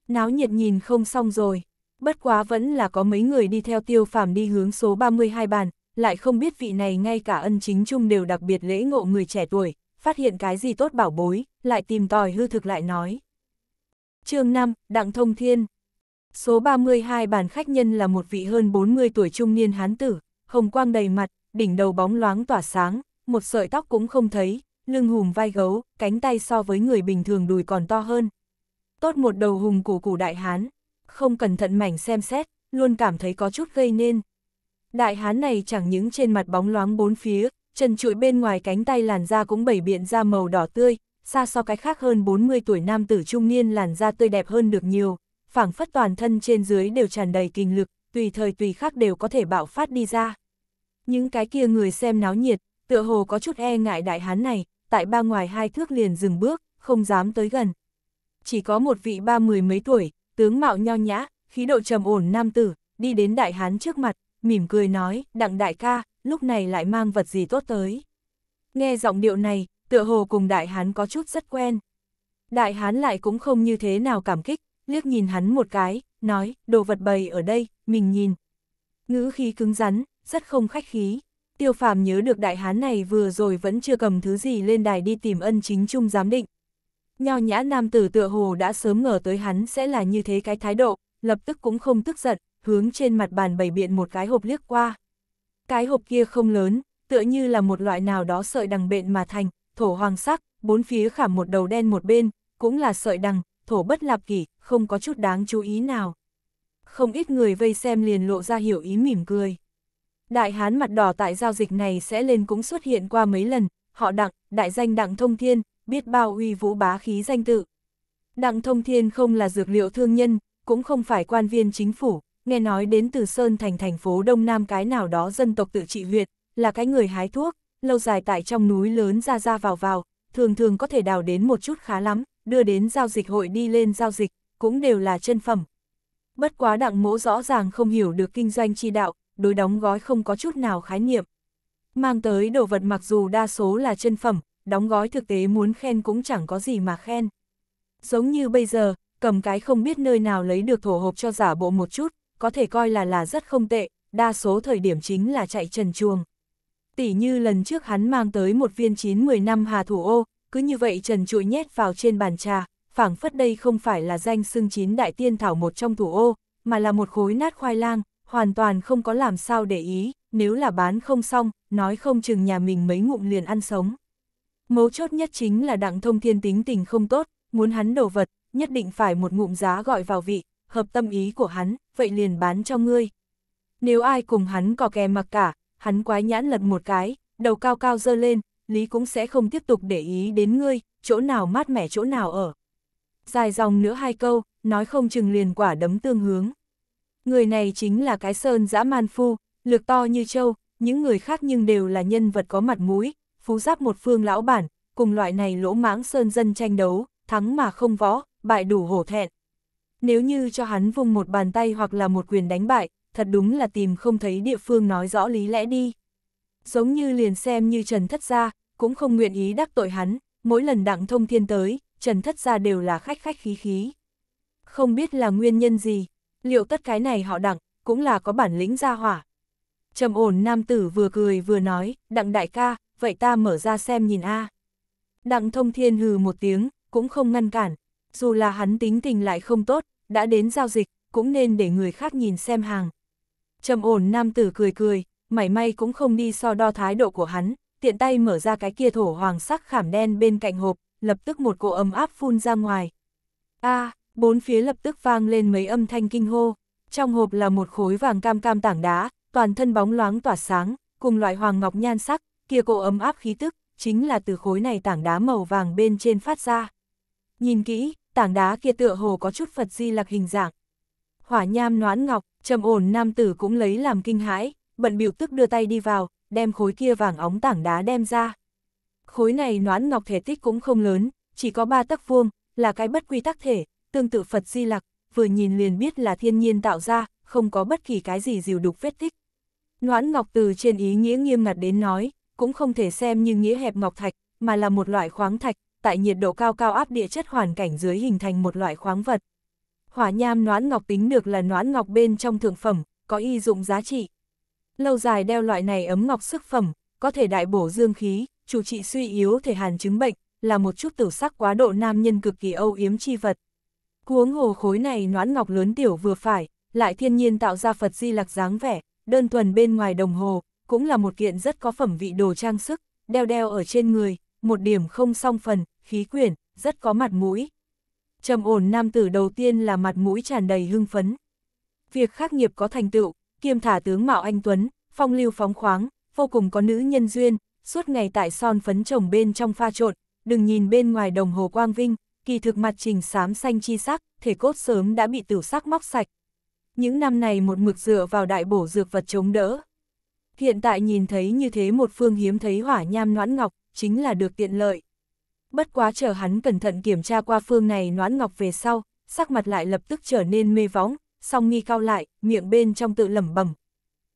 Náo nhiệt nhìn không xong rồi, bất quá vẫn là có mấy người đi theo tiêu phàm đi hướng số 32 bản lại không biết vị này ngay cả ân chính chung đều đặc biệt lễ ngộ người trẻ tuổi, phát hiện cái gì tốt bảo bối, lại tìm tòi hư thực lại nói chương 5, Đặng Thông Thiên. Số 32 bàn khách nhân là một vị hơn 40 tuổi trung niên hán tử, hồng quang đầy mặt, đỉnh đầu bóng loáng tỏa sáng, một sợi tóc cũng không thấy, lưng hùm vai gấu, cánh tay so với người bình thường đùi còn to hơn. Tốt một đầu hùng củ củ đại hán, không cẩn thận mảnh xem xét, luôn cảm thấy có chút gây nên. Đại hán này chẳng những trên mặt bóng loáng bốn phía, chân trụi bên ngoài cánh tay làn da cũng bảy biện ra màu đỏ tươi, xa so cái khác hơn 40 tuổi nam tử trung niên làn da tươi đẹp hơn được nhiều, phảng phất toàn thân trên dưới đều tràn đầy kinh lực, tùy thời tùy khác đều có thể bạo phát đi ra. Những cái kia người xem náo nhiệt, tựa hồ có chút e ngại đại hán này, tại ba ngoài hai thước liền dừng bước, không dám tới gần. Chỉ có một vị ba mười mấy tuổi, tướng mạo nho nhã, khí độ trầm ổn nam tử, đi đến đại hán trước mặt, mỉm cười nói, đặng đại ca, lúc này lại mang vật gì tốt tới. Nghe giọng điệu này, tựa hồ cùng đại hán có chút rất quen. Đại hán lại cũng không như thế nào cảm kích, liếc nhìn hắn một cái, nói, đồ vật bày ở đây, mình nhìn. Ngữ khí cứng rắn, rất không khách khí. Tiêu phàm nhớ được đại hán này vừa rồi vẫn chưa cầm thứ gì lên đài đi tìm ân chính trung giám định. Nho nhã nam tử tựa hồ đã sớm ngờ tới hắn sẽ là như thế cái thái độ, lập tức cũng không tức giận, hướng trên mặt bàn bày biện một cái hộp liếc qua. Cái hộp kia không lớn, tựa như là một loại nào đó sợi đằng bện mà thành, thổ hoàng sắc, bốn phía khảm một đầu đen một bên, cũng là sợi đằng, thổ bất lạp kỷ, không có chút đáng chú ý nào. Không ít người vây xem liền lộ ra hiểu ý mỉm cười. Đại hán mặt đỏ tại giao dịch này sẽ lên cũng xuất hiện qua mấy lần, họ đặng, đại danh đặng thông thiên, biết bao uy vũ bá khí danh tự. Đặng thông thiên không là dược liệu thương nhân, cũng không phải quan viên chính phủ, nghe nói đến từ Sơn thành thành phố Đông Nam cái nào đó dân tộc tự trị Việt, là cái người hái thuốc, lâu dài tại trong núi lớn ra ra vào vào, thường thường có thể đào đến một chút khá lắm, đưa đến giao dịch hội đi lên giao dịch, cũng đều là chân phẩm. Bất quá đặng mỗ rõ ràng không hiểu được kinh doanh chi đạo, đối đóng gói không có chút nào khái niệm. Mang tới đồ vật mặc dù đa số là chân phẩm, đóng gói thực tế muốn khen cũng chẳng có gì mà khen. Giống như bây giờ, cầm cái không biết nơi nào lấy được thổ hộp cho giả bộ một chút, có thể coi là là rất không tệ, đa số thời điểm chính là chạy trần chuồng tỉ như lần trước hắn mang tới một viên chín 10 năm hà thủ ô, cứ như vậy trần trụi nhét vào trên bàn trà, phảng phất đây không phải là danh xưng chín đại tiên thảo một trong thủ ô, mà là một khối nát khoai lang, hoàn toàn không có làm sao để ý, nếu là bán không xong, nói không chừng nhà mình mấy ngụm liền ăn sống. Mấu chốt nhất chính là đặng thông thiên tính tình không tốt, muốn hắn đổ vật, nhất định phải một ngụm giá gọi vào vị, hợp tâm ý của hắn, vậy liền bán cho ngươi. Nếu ai cùng hắn có kè mặc cả, hắn quái nhãn lật một cái, đầu cao cao dơ lên, Lý cũng sẽ không tiếp tục để ý đến ngươi, chỗ nào mát mẻ chỗ nào ở. Dài dòng nữa hai câu, nói không chừng liền quả đấm tương hướng. Người này chính là cái sơn dã man phu, lược to như trâu, những người khác nhưng đều là nhân vật có mặt mũi, phú giáp một phương lão bản, cùng loại này lỗ mãng sơn dân tranh đấu, thắng mà không võ, bại đủ hổ thẹn. Nếu như cho hắn vùng một bàn tay hoặc là một quyền đánh bại, thật đúng là tìm không thấy địa phương nói rõ lý lẽ đi. Giống như liền xem như Trần Thất Gia, cũng không nguyện ý đắc tội hắn, mỗi lần đặng thông thiên tới, Trần Thất Gia đều là khách khách khí khí. Không biết là nguyên nhân gì, liệu tất cái này họ đặng, cũng là có bản lĩnh gia hỏa. trầm ổn nam tử vừa cười vừa nói, đặng đại ca, vậy ta mở ra xem nhìn a. Đặng thông thiên hừ một tiếng, cũng không ngăn cản, dù là hắn tính tình lại không tốt, đã đến giao dịch, cũng nên để người khác nhìn xem hàng. Trầm ổn nam tử cười cười, mảy may cũng không đi so đo thái độ của hắn, tiện tay mở ra cái kia thổ hoàng sắc khảm đen bên cạnh hộp, lập tức một cỗ ấm áp phun ra ngoài. A, bốn phía lập tức vang lên mấy âm thanh kinh hô. Trong hộp là một khối vàng cam cam tảng đá, toàn thân bóng loáng tỏa sáng, cùng loại hoàng ngọc nhan sắc, kia cỗ ấm áp khí tức, chính là từ khối này tảng đá màu vàng bên trên phát ra. Nhìn kỹ, tảng đá kia tựa hồ có chút Phật di lạc hình dạng. Hỏa nham noãn ngọc, trầm ổn nam tử cũng lấy làm kinh hãi, bận biểu tức đưa tay đi vào, đem khối kia vàng óng tảng đá đem ra. Khối này noãn ngọc thể tích cũng không lớn, chỉ có ba tấc vuông, là cái bất quy tắc thể, tương tự Phật Di Lặc, vừa nhìn liền biết là thiên nhiên tạo ra, không có bất kỳ cái gì dìu đục vết tích. Noãn ngọc từ trên ý nghĩa nghiêm ngặt đến nói, cũng không thể xem như nghĩa hẹp ngọc thạch, mà là một loại khoáng thạch, tại nhiệt độ cao cao áp địa chất hoàn cảnh dưới hình thành một loại khoáng vật, hỏa nham noãn ngọc tính được là noãn ngọc bên trong thượng phẩm, có y dụng giá trị. Lâu dài đeo loại này ấm ngọc sức phẩm, có thể đại bổ dương khí, chủ trị suy yếu thể hàn chứng bệnh, là một chút tử sắc quá độ nam nhân cực kỳ âu yếm chi vật. Cuống hồ khối này noãn ngọc lớn tiểu vừa phải, lại thiên nhiên tạo ra Phật di lạc dáng vẻ, đơn thuần bên ngoài đồng hồ, cũng là một kiện rất có phẩm vị đồ trang sức, đeo đeo ở trên người, một điểm không song phần, khí quyển, rất có mặt mũi. Trầm ổn nam tử đầu tiên là mặt mũi tràn đầy hưng phấn. Việc khắc nghiệp có thành tựu, kiêm thả tướng mạo anh tuấn, phong lưu phóng khoáng, vô cùng có nữ nhân duyên, suốt ngày tại son phấn chồng bên trong pha trộn, đừng nhìn bên ngoài đồng hồ quang vinh, kỳ thực mặt trình xám xanh chi sắc, thể cốt sớm đã bị tử sắc móc sạch. Những năm này một mực dựa vào đại bổ dược vật chống đỡ. Hiện tại nhìn thấy như thế một phương hiếm thấy hỏa nham noãn ngọc, chính là được tiện lợi bất quá chờ hắn cẩn thận kiểm tra qua phương này noãn ngọc về sau, sắc mặt lại lập tức trở nên mê võng, song mi cao lại, miệng bên trong tự lẩm bẩm.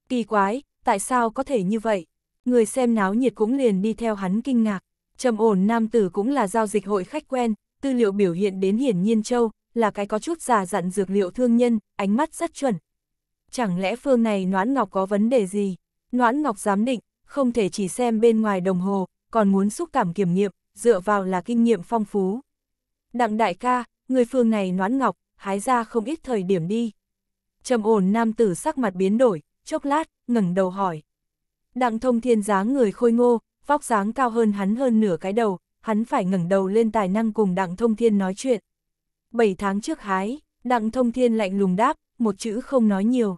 Kỳ quái, tại sao có thể như vậy? Người xem náo nhiệt cũng liền đi theo hắn kinh ngạc. Trầm ổn nam tử cũng là giao dịch hội khách quen, tư liệu biểu hiện đến hiển nhiên châu, là cái có chút già dặn dược liệu thương nhân, ánh mắt rất chuẩn. Chẳng lẽ phương này Noãn Ngọc có vấn đề gì? Noãn Ngọc giám định, không thể chỉ xem bên ngoài đồng hồ, còn muốn xúc cảm kiểm nghiệm, dựa vào là kinh nghiệm phong phú. Đặng đại ca, người phương này noán ngọc, hái ra không ít thời điểm đi. trầm ổn nam tử sắc mặt biến đổi, chốc lát, ngẩng đầu hỏi. Đặng thông thiên dáng người khôi ngô, vóc dáng cao hơn hắn hơn nửa cái đầu, hắn phải ngẩng đầu lên tài năng cùng đặng thông thiên nói chuyện. Bảy tháng trước hái, đặng thông thiên lạnh lùng đáp, một chữ không nói nhiều.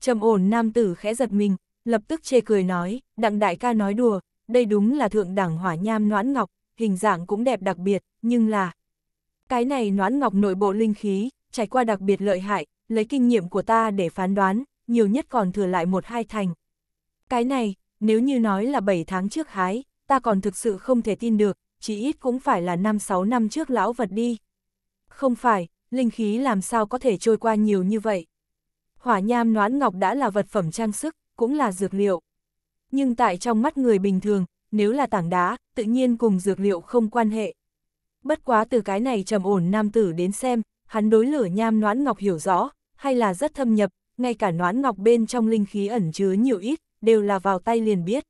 trầm ổn nam tử khẽ giật mình, lập tức chê cười nói, đặng đại ca nói đùa, đây đúng là thượng đẳng hỏa nham noãn ngọc, hình dạng cũng đẹp đặc biệt, nhưng là... Cái này noãn ngọc nội bộ linh khí, trải qua đặc biệt lợi hại, lấy kinh nghiệm của ta để phán đoán, nhiều nhất còn thừa lại một hai thành. Cái này, nếu như nói là 7 tháng trước hái, ta còn thực sự không thể tin được, chỉ ít cũng phải là 5-6 năm trước lão vật đi. Không phải, linh khí làm sao có thể trôi qua nhiều như vậy. Hỏa nham noãn ngọc đã là vật phẩm trang sức, cũng là dược liệu nhưng tại trong mắt người bình thường, nếu là tảng đá, tự nhiên cùng dược liệu không quan hệ. Bất quá từ cái này trầm ổn nam tử đến xem, hắn đối lửa nham noãn ngọc hiểu rõ, hay là rất thâm nhập, ngay cả noãn ngọc bên trong linh khí ẩn chứa nhiều ít, đều là vào tay liền biết.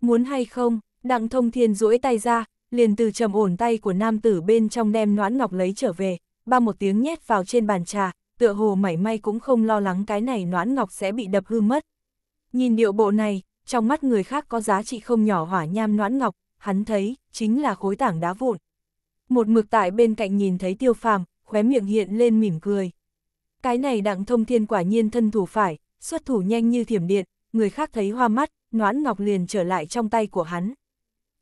Muốn hay không, đặng thông thiên duỗi tay ra, liền từ trầm ổn tay của nam tử bên trong đem noãn ngọc lấy trở về, ba một tiếng nhét vào trên bàn trà, tựa hồ mảy may cũng không lo lắng cái này noãn ngọc sẽ bị đập hư mất. Nhìn điệu bộ này, trong mắt người khác có giá trị không nhỏ hỏa nham noãn ngọc, hắn thấy, chính là khối tảng đá vụn. Một mực tại bên cạnh nhìn thấy tiêu phàm, khóe miệng hiện lên mỉm cười. Cái này đặng thông thiên quả nhiên thân thủ phải, xuất thủ nhanh như thiểm điện, người khác thấy hoa mắt, noãn ngọc liền trở lại trong tay của hắn.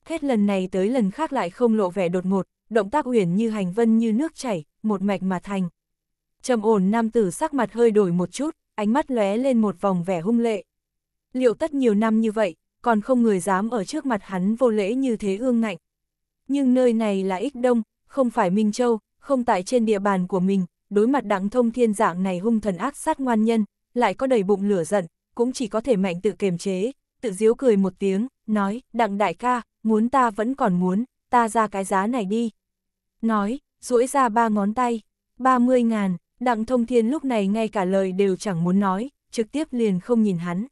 Hết lần này tới lần khác lại không lộ vẻ đột ngột, động tác uyển như hành vân như nước chảy, một mạch mà thành. Trầm ổn nam tử sắc mặt hơi đổi một chút, ánh mắt lóe lên một vòng vẻ hung lệ, liệu tất nhiều năm như vậy, còn không người dám ở trước mặt hắn vô lễ như thế ương ngạnh. Nhưng nơi này là ích đông, không phải Minh Châu, không tại trên địa bàn của mình, đối mặt đặng thông thiên dạng này hung thần ác sát ngoan nhân, lại có đầy bụng lửa giận, cũng chỉ có thể mạnh tự kiềm chế, tự diếu cười một tiếng, nói, đặng đại ca, muốn ta vẫn còn muốn, ta ra cái giá này đi. Nói, duỗi ra ba ngón tay, 30 ngàn, đặng thông thiên lúc này ngay cả lời đều chẳng muốn nói, trực tiếp liền không nhìn hắn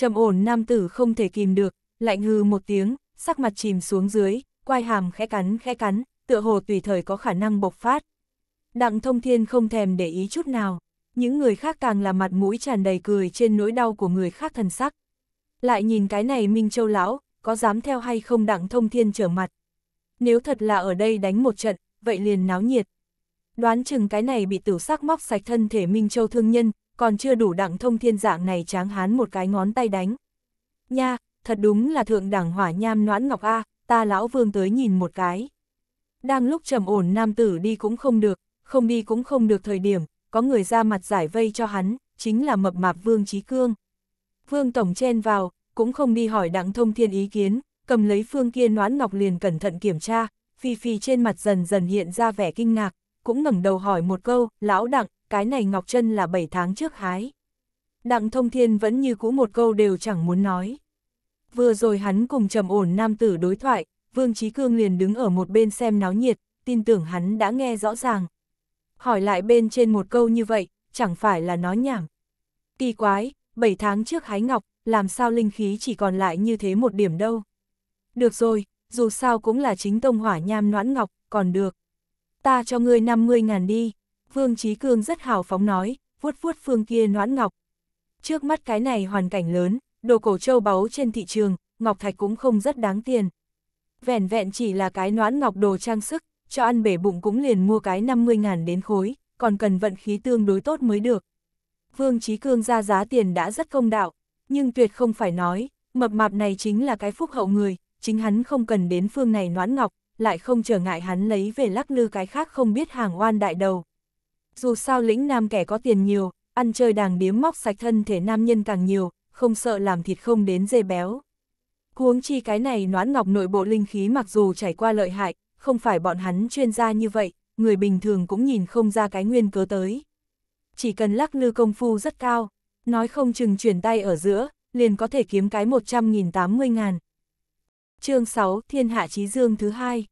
trầm ổn nam tử không thể kìm được, lạnh hư một tiếng, sắc mặt chìm xuống dưới, quai hàm khẽ cắn khẽ cắn, tựa hồ tùy thời có khả năng bộc phát. Đặng thông thiên không thèm để ý chút nào, những người khác càng là mặt mũi tràn đầy cười trên nỗi đau của người khác thần sắc. Lại nhìn cái này Minh Châu Lão, có dám theo hay không đặng thông thiên trở mặt. Nếu thật là ở đây đánh một trận, vậy liền náo nhiệt. Đoán chừng cái này bị tử sắc móc sạch thân thể Minh Châu thương nhân, còn chưa đủ đặng thông thiên dạng này tráng hán một cái ngón tay đánh. Nha, thật đúng là thượng đẳng hỏa nham noãn ngọc A, ta lão vương tới nhìn một cái. Đang lúc trầm ổn nam tử đi cũng không được, không đi cũng không được thời điểm, có người ra mặt giải vây cho hắn, chính là mập mạp vương trí cương. Vương tổng chen vào, cũng không đi hỏi đặng thông thiên ý kiến, cầm lấy phương kia noãn ngọc liền cẩn thận kiểm tra, phi phi trên mặt dần dần hiện ra vẻ kinh ngạc, cũng ngẩng đầu hỏi một câu, lão đặng, cái này Ngọc Trân là 7 tháng trước hái. Đặng Thông Thiên vẫn như cũ một câu đều chẳng muốn nói. Vừa rồi hắn cùng trầm ổn nam tử đối thoại, Vương Trí Cương liền đứng ở một bên xem náo nhiệt, tin tưởng hắn đã nghe rõ ràng. Hỏi lại bên trên một câu như vậy, chẳng phải là nói nhảm. Kỳ quái, 7 tháng trước hái ngọc, làm sao linh khí chỉ còn lại như thế một điểm đâu. Được rồi, dù sao cũng là chính tông hỏa nham noãn ngọc, còn được. Ta cho ngươi 50 ngàn đi. Vương Trí Cương rất hào phóng nói, vuốt vuốt phương kia noãn ngọc. Trước mắt cái này hoàn cảnh lớn, đồ cổ châu báu trên thị trường, ngọc thạch cũng không rất đáng tiền. Vẹn vẹn chỉ là cái noãn ngọc đồ trang sức, cho ăn bể bụng cũng liền mua cái 50 ngàn đến khối, còn cần vận khí tương đối tốt mới được. Vương Trí Cương ra giá tiền đã rất công đạo, nhưng tuyệt không phải nói, mập mạp này chính là cái phúc hậu người, chính hắn không cần đến phương này noãn ngọc, lại không trở ngại hắn lấy về lắc lư cái khác không biết hàng oan đại đầu. Dù sao lĩnh nam kẻ có tiền nhiều, ăn chơi đàng điếm móc sạch thân thể nam nhân càng nhiều, không sợ làm thịt không đến dê béo. Huống chi cái này noãn ngọc nội bộ linh khí mặc dù trải qua lợi hại, không phải bọn hắn chuyên gia như vậy, người bình thường cũng nhìn không ra cái nguyên cớ tới. Chỉ cần lắc lư công phu rất cao, nói không chừng chuyển tay ở giữa, liền có thể kiếm cái 100.080 ngàn. chương 6 Thiên Hạ chí Dương thứ hai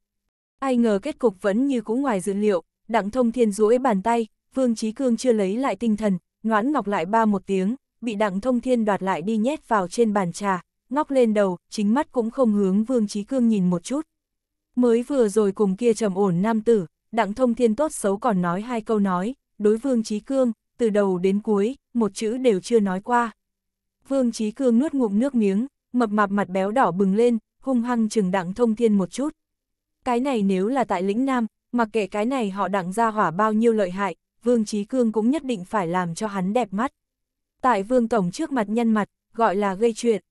Ai ngờ kết cục vẫn như cũ ngoài dự liệu, đặng thông thiên duỗi bàn tay, Vương Chí Cương chưa lấy lại tinh thần, Noãn Ngọc lại ba một tiếng, bị Đặng Thông Thiên đoạt lại đi nhét vào trên bàn trà, ngóc lên đầu, chính mắt cũng không hướng Vương Chí Cương nhìn một chút. Mới vừa rồi cùng kia trầm ổn nam tử, Đặng Thông Thiên tốt xấu còn nói hai câu nói, đối Vương Chí Cương, từ đầu đến cuối, một chữ đều chưa nói qua. Vương Chí Cương nuốt ngụm nước miếng, mập mạp mặt béo đỏ bừng lên, hung hăng chừng Đặng Thông Thiên một chút. Cái này nếu là tại lĩnh Nam, mặc kệ cái này họ đặng ra hỏa bao nhiêu lợi hại, Vương Trí Cương cũng nhất định phải làm cho hắn đẹp mắt. Tại Vương Tổng trước mặt nhân mặt, gọi là gây chuyện.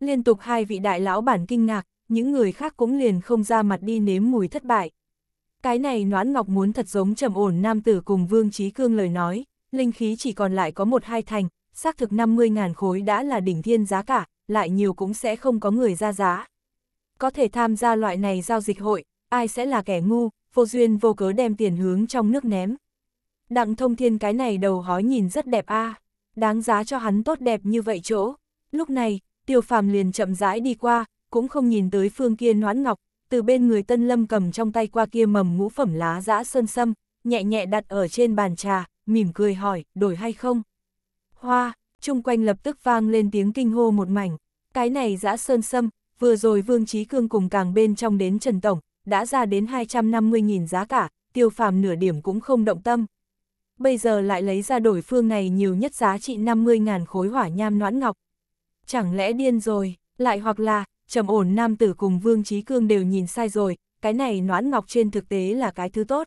Liên tục hai vị đại lão bản kinh ngạc, những người khác cũng liền không ra mặt đi nếm mùi thất bại. Cái này Noãn Ngọc muốn thật giống trầm ổn nam tử cùng Vương Trí Cương lời nói, linh khí chỉ còn lại có một hai thành, xác thực 50.000 khối đã là đỉnh thiên giá cả, lại nhiều cũng sẽ không có người ra giá. Có thể tham gia loại này giao dịch hội, ai sẽ là kẻ ngu, vô duyên vô cớ đem tiền hướng trong nước ném. Đặng thông thiên cái này đầu hói nhìn rất đẹp a à. đáng giá cho hắn tốt đẹp như vậy chỗ. Lúc này, tiêu phàm liền chậm rãi đi qua, cũng không nhìn tới phương kia noãn ngọc, từ bên người tân lâm cầm trong tay qua kia mầm ngũ phẩm lá dã sơn sâm, nhẹ nhẹ đặt ở trên bàn trà, mỉm cười hỏi, đổi hay không? Hoa, chung quanh lập tức vang lên tiếng kinh hô một mảnh, cái này dã sơn sâm, vừa rồi Vương Trí Cương cùng càng bên trong đến Trần Tổng, đã ra đến 250.000 giá cả, tiêu phàm nửa điểm cũng không động tâm bây giờ lại lấy ra đổi phương này nhiều nhất giá trị 50.000 khối hỏa nham noãn ngọc. Chẳng lẽ điên rồi, lại hoặc là, trầm ổn nam tử cùng Vương Trí Cương đều nhìn sai rồi, cái này noãn ngọc trên thực tế là cái thứ tốt.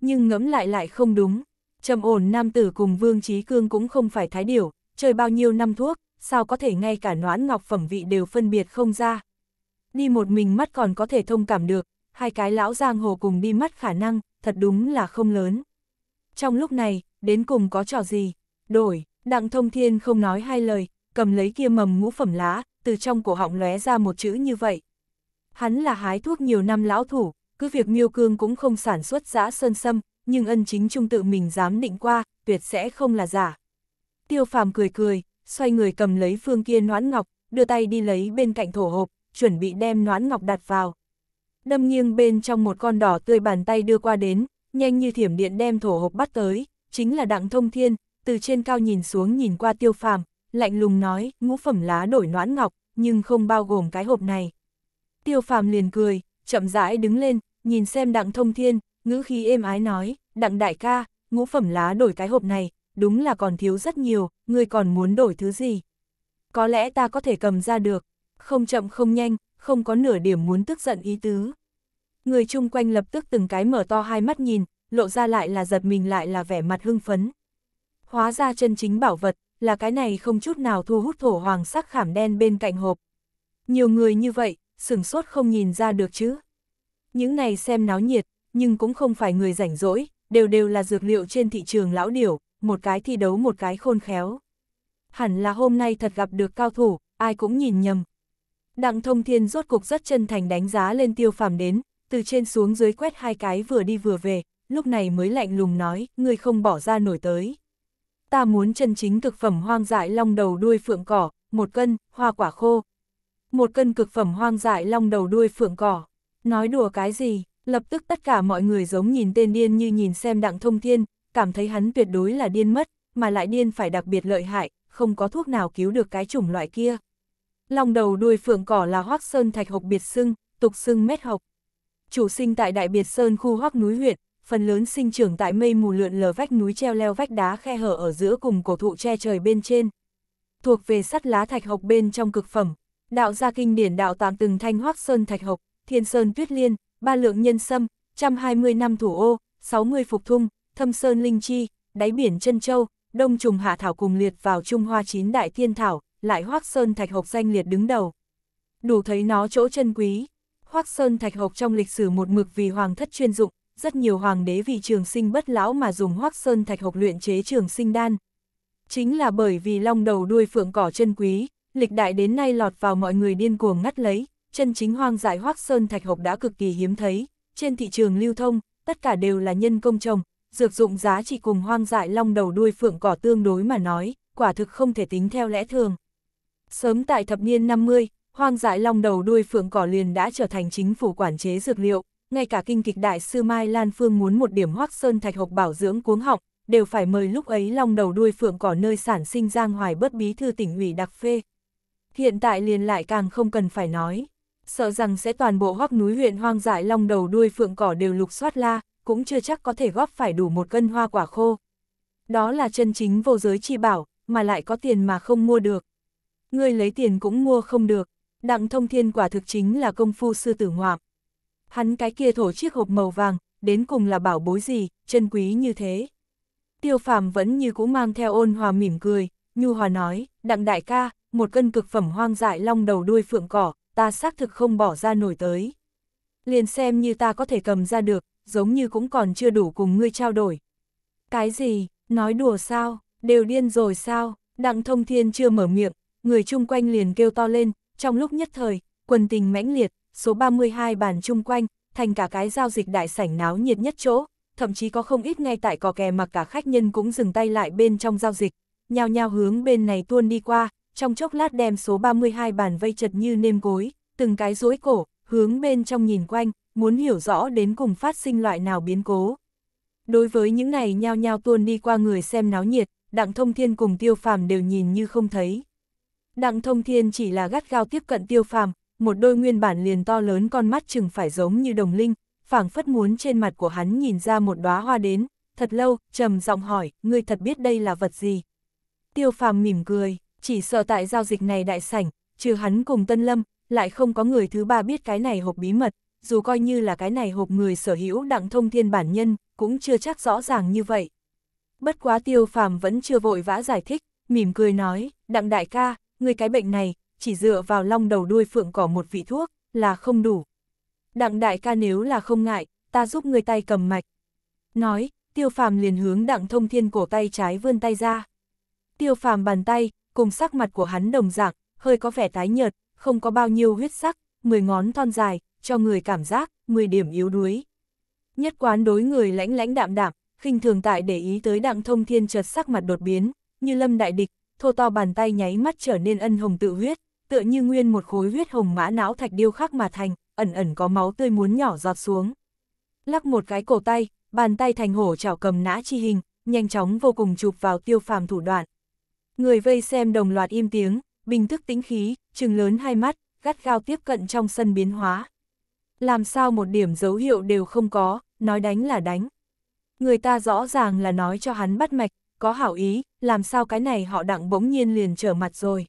Nhưng ngẫm lại lại không đúng, trầm ổn nam tử cùng Vương Trí Cương cũng không phải thái điểu, chơi bao nhiêu năm thuốc, sao có thể ngay cả noãn ngọc phẩm vị đều phân biệt không ra. Đi một mình mắt còn có thể thông cảm được, hai cái lão giang hồ cùng đi mắt khả năng, thật đúng là không lớn. Trong lúc này, đến cùng có trò gì? Đổi, đặng thông thiên không nói hai lời, cầm lấy kia mầm ngũ phẩm lá, từ trong cổ họng lóe ra một chữ như vậy. Hắn là hái thuốc nhiều năm lão thủ, cứ việc miêu cương cũng không sản xuất giã sơn sâm, nhưng ân chính trung tự mình dám định qua, tuyệt sẽ không là giả. Tiêu phàm cười cười, xoay người cầm lấy phương kia noãn ngọc, đưa tay đi lấy bên cạnh thổ hộp, chuẩn bị đem noãn ngọc đặt vào. Đâm nghiêng bên trong một con đỏ tươi bàn tay đưa qua đến, nhanh như thiểm điện đem thổ hộp bắt tới, chính là đặng thông thiên, từ trên cao nhìn xuống nhìn qua tiêu phàm, lạnh lùng nói, ngũ phẩm lá đổi noãn ngọc, nhưng không bao gồm cái hộp này. Tiêu phàm liền cười, chậm rãi đứng lên, nhìn xem đặng thông thiên, ngữ khí êm ái nói, đặng đại ca, ngũ phẩm lá đổi cái hộp này, đúng là còn thiếu rất nhiều, ngươi còn muốn đổi thứ gì? Có lẽ ta có thể cầm ra được, không chậm không nhanh, không có nửa điểm muốn tức giận ý tứ người chung quanh lập tức từng cái mở to hai mắt nhìn, lộ ra lại là giật mình lại là vẻ mặt hưng phấn. Hóa ra chân chính bảo vật, là cái này không chút nào thu hút thổ hoàng sắc khảm đen bên cạnh hộp. Nhiều người như vậy, sửng sốt không nhìn ra được chứ. Những này xem náo nhiệt, nhưng cũng không phải người rảnh rỗi, đều đều là dược liệu trên thị trường lão điểu, một cái thi đấu một cái khôn khéo. Hẳn là hôm nay thật gặp được cao thủ, ai cũng nhìn nhầm. Đặng thông thiên rốt cục rất chân thành đánh giá lên tiêu phàm đến, từ trên xuống dưới quét hai cái vừa đi vừa về, lúc này mới lạnh lùng nói, ngươi không bỏ ra nổi tới. Ta muốn chân chính cực phẩm hoang dại long đầu đuôi phượng cỏ, một cân, hoa quả khô. Một cân cực phẩm hoang dại long đầu đuôi phượng cỏ. Nói đùa cái gì, lập tức tất cả mọi người giống nhìn tên điên như nhìn xem đặng thông thiên, cảm thấy hắn tuyệt đối là điên mất, mà lại điên phải đặc biệt lợi hại, không có thuốc nào cứu được cái chủng loại kia. Long đầu đuôi phượng cỏ là hoác sơn thạch hộc biệt sưng, tục sưng mét hộc chủ sinh tại Đại Biệt Sơn khu hoắc núi huyện, phần lớn sinh trưởng tại mây mù lượn lờ vách núi treo leo vách đá khe hở ở giữa cùng cổ thụ che trời bên trên. Thuộc về sắt lá thạch hộc bên trong cực phẩm, đạo gia kinh điển đạo tám từng thanh hoắc sơn thạch hộc, thiên sơn tuyết liên, ba lượng nhân sâm, 120 năm thủ ô, 60 phục thung, thâm sơn linh chi, đáy biển chân châu, đông trùng hạ thảo cùng liệt vào Trung Hoa chín đại thiên thảo, lại hoắc sơn thạch hộc danh liệt đứng đầu. Đủ thấy nó chỗ chân quý, Hoắc Sơn Thạch Hộc trong lịch sử một mực vì hoàng thất chuyên dụng, rất nhiều hoàng đế vì trường sinh bất lão mà dùng hoắc Sơn Thạch Hộc luyện chế trường sinh đan. Chính là bởi vì long đầu đuôi phượng cỏ chân quý, lịch đại đến nay lọt vào mọi người điên cuồng ngắt lấy, chân chính hoang dại hoắc Sơn Thạch Hộc đã cực kỳ hiếm thấy, trên thị trường lưu thông, tất cả đều là nhân công trồng, dược dụng giá trị cùng hoang dại long đầu đuôi phượng cỏ tương đối mà nói, quả thực không thể tính theo lẽ thường. Sớm tại thập niên 50, Hoang dại long đầu đuôi phượng cỏ liền đã trở thành chính phủ quản chế dược liệu, ngay cả kinh kịch đại sư Mai Lan Phương muốn một điểm hoác sơn thạch hộp bảo dưỡng cuống họng, đều phải mời lúc ấy long đầu đuôi phượng cỏ nơi sản sinh Giang Hoài bất bí thư tỉnh ủy đặc phê. Hiện tại liền lại càng không cần phải nói, sợ rằng sẽ toàn bộ hoác núi huyện hoang dại long đầu đuôi phượng cỏ đều lục soát la, cũng chưa chắc có thể góp phải đủ một cân hoa quả khô. Đó là chân chính vô giới chi bảo, mà lại có tiền mà không mua được. Người lấy tiền cũng mua không được, Đặng thông thiên quả thực chính là công phu sư tử ngoạm. Hắn cái kia thổ chiếc hộp màu vàng, đến cùng là bảo bối gì, chân quý như thế. Tiêu phàm vẫn như cũ mang theo ôn hòa mỉm cười, nhu hòa nói, đặng đại ca, một cân cực phẩm hoang dại long đầu đuôi phượng cỏ, ta xác thực không bỏ ra nổi tới. Liền xem như ta có thể cầm ra được, giống như cũng còn chưa đủ cùng ngươi trao đổi. Cái gì, nói đùa sao, đều điên rồi sao, đặng thông thiên chưa mở miệng, người chung quanh liền kêu to lên, trong lúc nhất thời, quần tình mãnh liệt, số 32 bàn chung quanh, thành cả cái giao dịch đại sảnh náo nhiệt nhất chỗ, thậm chí có không ít ngay tại cò kè mà cả khách nhân cũng dừng tay lại bên trong giao dịch, nhao nhao hướng bên này tuôn đi qua, trong chốc lát đem số 32 bàn vây chật như nêm gối, từng cái rối cổ, hướng bên trong nhìn quanh, muốn hiểu rõ đến cùng phát sinh loại nào biến cố. Đối với những này nhao nhao tuôn đi qua người xem náo nhiệt, Đặng Thông Thiên cùng Tiêu Phàm đều nhìn như không thấy. Đặng thông thiên chỉ là gắt gao tiếp cận tiêu phàm, một đôi nguyên bản liền to lớn con mắt chừng phải giống như đồng linh, phảng phất muốn trên mặt của hắn nhìn ra một đóa hoa đến, thật lâu, trầm giọng hỏi, ngươi thật biết đây là vật gì? Tiêu phàm mỉm cười, chỉ sợ tại giao dịch này đại sảnh, trừ hắn cùng Tân Lâm, lại không có người thứ ba biết cái này hộp bí mật, dù coi như là cái này hộp người sở hữu đặng thông thiên bản nhân, cũng chưa chắc rõ ràng như vậy. Bất quá tiêu phàm vẫn chưa vội vã giải thích, mỉm cười nói, đặng đại ca, người cái bệnh này, chỉ dựa vào long đầu đuôi phượng cỏ một vị thuốc, là không đủ. Đặng đại ca nếu là không ngại, ta giúp người tay cầm mạch. Nói, tiêu phàm liền hướng đặng thông thiên cổ tay trái vươn tay ra. Tiêu phàm bàn tay, cùng sắc mặt của hắn đồng dạng, hơi có vẻ tái nhợt, không có bao nhiêu huyết sắc, 10 ngón thon dài, cho người cảm giác, 10 điểm yếu đuối. Nhất quán đối người lãnh lãnh đạm đạm, khinh thường tại để ý tới đặng thông thiên chợt sắc mặt đột biến, như lâm đại địch, thô to bàn tay nháy mắt trở nên ân hồng tự huyết, tựa như nguyên một khối huyết hồng mã não thạch điêu khắc mà thành, ẩn ẩn có máu tươi muốn nhỏ giọt xuống. Lắc một cái cổ tay, bàn tay thành hổ chảo cầm nã chi hình, nhanh chóng vô cùng chụp vào tiêu phàm thủ đoạn. Người vây xem đồng loạt im tiếng, bình thức tĩnh khí, trừng lớn hai mắt, gắt gao tiếp cận trong sân biến hóa. Làm sao một điểm dấu hiệu đều không có, nói đánh là đánh. Người ta rõ ràng là nói cho hắn bắt mạch, có hảo ý, làm sao cái này họ đặng bỗng nhiên liền trở mặt rồi.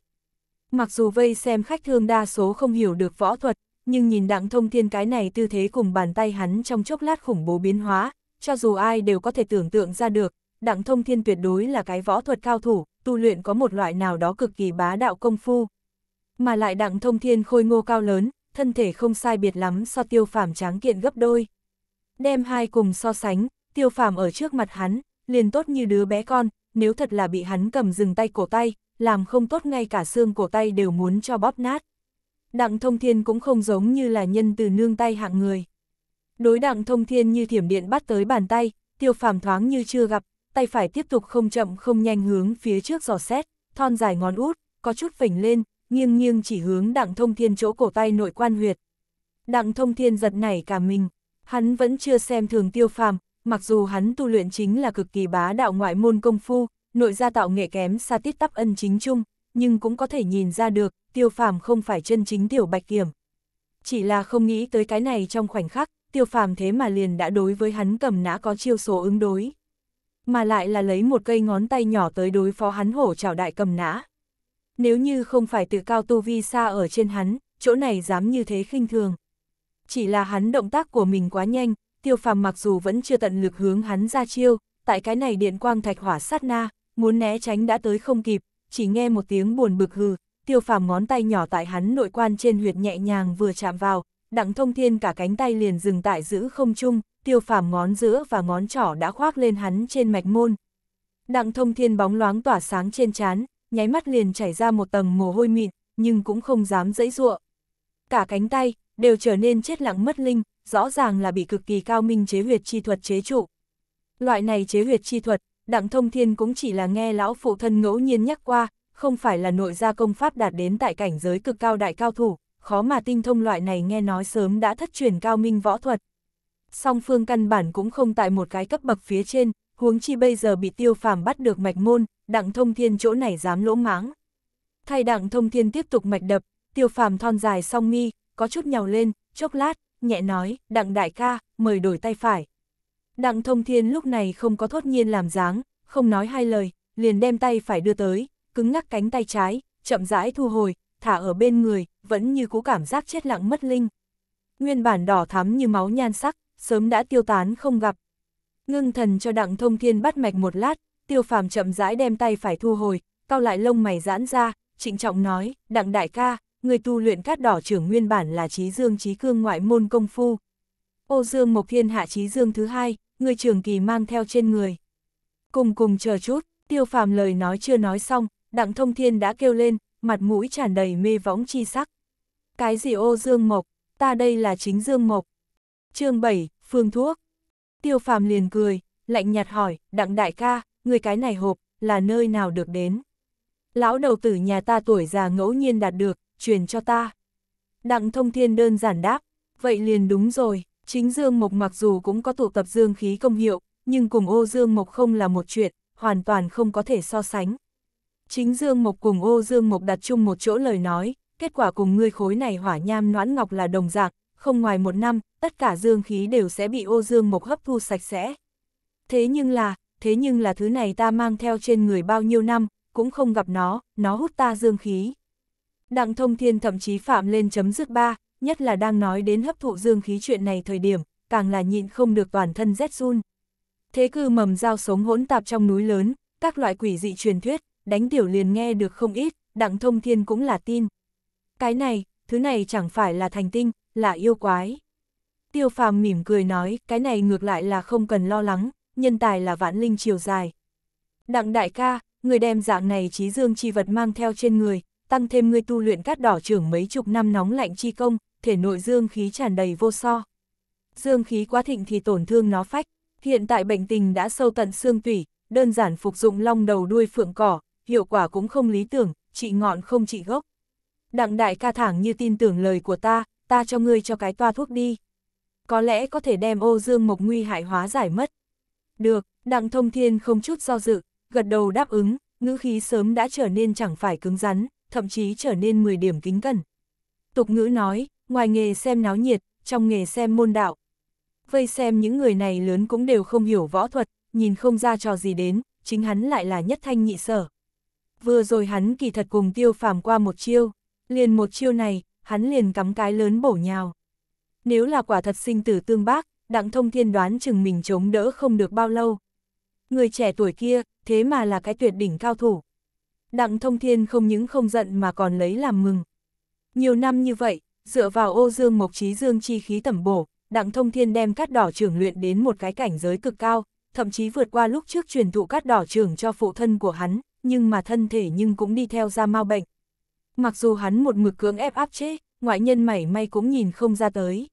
Mặc dù vây xem khách thương đa số không hiểu được võ thuật, nhưng nhìn đặng thông thiên cái này tư thế cùng bàn tay hắn trong chốc lát khủng bố biến hóa, cho dù ai đều có thể tưởng tượng ra được, đặng thông thiên tuyệt đối là cái võ thuật cao thủ, tu luyện có một loại nào đó cực kỳ bá đạo công phu. Mà lại đặng thông thiên khôi ngô cao lớn, thân thể không sai biệt lắm so tiêu phàm tráng kiện gấp đôi. Đem hai cùng so sánh, tiêu phàm ở trước mặt hắn, liền tốt như đứa bé con, nếu thật là bị hắn cầm dừng tay cổ tay, làm không tốt ngay cả xương cổ tay đều muốn cho bóp nát. Đặng thông thiên cũng không giống như là nhân từ nương tay hạng người. Đối đặng thông thiên như thiểm điện bắt tới bàn tay, tiêu phàm thoáng như chưa gặp, tay phải tiếp tục không chậm không nhanh hướng phía trước giò xét, thon dài ngón út, có chút phình lên, nghiêng nghiêng chỉ hướng đặng thông thiên chỗ cổ tay nội quan huyệt. Đặng thông thiên giật nảy cả mình, hắn vẫn chưa xem thường tiêu phàm, mặc dù hắn tu luyện chính là cực kỳ bá đạo ngoại môn công phu, nội gia tạo nghệ kém xa tiết tắp ân chính chung, nhưng cũng có thể nhìn ra được, tiêu phàm không phải chân chính tiểu bạch kiểm. Chỉ là không nghĩ tới cái này trong khoảnh khắc, tiêu phàm thế mà liền đã đối với hắn cầm nã có chiêu số ứng đối. Mà lại là lấy một cây ngón tay nhỏ tới đối phó hắn hổ trảo đại cầm nã. Nếu như không phải tự cao tu vi xa ở trên hắn, chỗ này dám như thế khinh thường. Chỉ là hắn động tác của mình quá nhanh, tiêu phàm mặc dù vẫn chưa tận lực hướng hắn ra chiêu, tại cái này điện quang thạch hỏa sát na, muốn né tránh đã tới không kịp, chỉ nghe một tiếng buồn bực hừ, tiêu phàm ngón tay nhỏ tại hắn nội quan trên huyệt nhẹ nhàng vừa chạm vào, đặng thông thiên cả cánh tay liền dừng tại giữ không chung, tiêu phàm ngón giữa và ngón trỏ đã khoác lên hắn trên mạch môn. Đặng thông thiên bóng loáng tỏa sáng trên trán, nháy mắt liền chảy ra một tầng mồ hôi mịn, nhưng cũng không dám dẫy ruộng. Cả cánh tay, đều trở nên chết lặng mất linh, rõ ràng là bị cực kỳ cao minh chế huyệt chi thuật chế trụ. Loại này chế huyệt chi thuật, Đặng Thông Thiên cũng chỉ là nghe lão phụ thân ngẫu nhiên nhắc qua, không phải là nội gia công pháp đạt đến tại cảnh giới cực cao đại cao thủ, khó mà tinh thông loại này nghe nói sớm đã thất truyền cao minh võ thuật. Song phương căn bản cũng không tại một cái cấp bậc phía trên, huống chi bây giờ bị tiêu phàm bắt được mạch môn, đặng thông thiên chỗ này dám lỗ máng. Thay đặng thông thiên tiếp tục mạch đập, tiêu phàm thon dài song mi có chút nhào lên, chốc lát, nhẹ nói, đặng đại ca, mời đổi tay phải. Đặng thông thiên lúc này không có thốt nhiên làm dáng, không nói hai lời, liền đem tay phải đưa tới, cứng ngắc cánh tay trái, chậm rãi thu hồi, thả ở bên người, vẫn như cú cảm giác chết lặng mất linh. Nguyên bản đỏ thắm như máu nhan sắc, sớm đã tiêu tán không gặp. Ngưng thần cho đặng thông thiên bắt mạch một lát, tiêu phàm chậm rãi đem tay phải thu hồi, cao lại lông mày giãn ra, trịnh trọng nói, đặng đại ca, người tu luyện cát đỏ trưởng nguyên bản là trí dương trí cương ngoại môn công phu. Ô dương mộc thiên hạ trí dương thứ hai, người trường kỳ mang theo trên người. Cùng cùng chờ chút, tiêu phàm lời nói chưa nói xong, đặng thông thiên đã kêu lên, mặt mũi tràn đầy mê võng chi sắc. Cái gì ô dương mộc, ta đây là chính dương mộc. chương 7, phương thuốc. Tiêu phàm liền cười, lạnh nhạt hỏi, đặng đại ca, người cái này hộp, là nơi nào được đến? Lão đầu tử nhà ta tuổi già ngẫu nhiên đạt được, truyền cho ta. Đặng thông thiên đơn giản đáp, vậy liền đúng rồi, chính dương mộc mặc dù cũng có tụ tập dương khí công hiệu, nhưng cùng ô dương mộc không là một chuyện, hoàn toàn không có thể so sánh. Chính dương mộc cùng ô dương mộc đặt chung một chỗ lời nói, kết quả cùng ngươi khối này hỏa nham noãn ngọc là đồng dạng, không ngoài một năm, tất cả dương khí đều sẽ bị ô dương mộc hấp thu sạch sẽ. Thế nhưng là, thế nhưng là thứ này ta mang theo trên người bao nhiêu năm, cũng không gặp nó, nó hút ta dương khí. Đặng Thông Thiên thậm chí phạm lên chấm dứt ba, nhất là đang nói đến hấp thụ dương khí chuyện này thời điểm, càng là nhịn không được toàn thân rét run. Thế cư mầm dao sống hỗn tạp trong núi lớn, các loại quỷ dị truyền thuyết, đánh tiểu liền nghe được không ít, Đặng Thông Thiên cũng là tin. Cái này, thứ này chẳng phải là thành tinh, là yêu quái. Tiêu phàm mỉm cười nói, cái này ngược lại là không cần lo lắng, nhân tài là vãn linh chiều dài. Đặng đại ca, người đem dạng này trí dương chi vật mang theo trên người, tăng thêm ngươi tu luyện cát đỏ trưởng mấy chục năm nóng lạnh chi công, thể nội dương khí tràn đầy vô so. Dương khí quá thịnh thì tổn thương nó phách, hiện tại bệnh tình đã sâu tận xương tủy, đơn giản phục dụng long đầu đuôi phượng cỏ, hiệu quả cũng không lý tưởng, trị ngọn không trị gốc. Đặng đại ca thẳng như tin tưởng lời của ta, ta cho ngươi cho cái toa thuốc đi. Có lẽ có thể đem ô dương mộc nguy hại hóa giải mất. Được, đặng thông thiên không chút do dự, gật đầu đáp ứng, ngữ khí sớm đã trở nên chẳng phải cứng rắn, thậm chí trở nên 10 điểm kính cẩn. Tục ngữ nói, ngoài nghề xem náo nhiệt, trong nghề xem môn đạo. Vây xem những người này lớn cũng đều không hiểu võ thuật, nhìn không ra trò gì đến, chính hắn lại là nhất thanh nhị sở. Vừa rồi hắn kỳ thật cùng tiêu phàm qua một chiêu, liền một chiêu này, hắn liền cắm cái lớn bổ nhào. Nếu là quả thật sinh tử tương bác, đặng thông thiên đoán chừng mình chống đỡ không được bao lâu. Người trẻ tuổi kia, thế mà là cái tuyệt đỉnh cao thủ. Đặng Thông Thiên không những không giận mà còn lấy làm mừng. Nhiều năm như vậy, dựa vào ô dương mộc trí dương chi khí tẩm bổ, Đặng Thông Thiên đem cát đỏ trưởng luyện đến một cái cảnh giới cực cao, thậm chí vượt qua lúc trước truyền thụ cát đỏ trưởng cho phụ thân của hắn, nhưng mà thân thể nhưng cũng đi theo ra mau bệnh. Mặc dù hắn một mực cưỡng ép áp chế, ngoại nhân mảy may cũng nhìn không ra tới.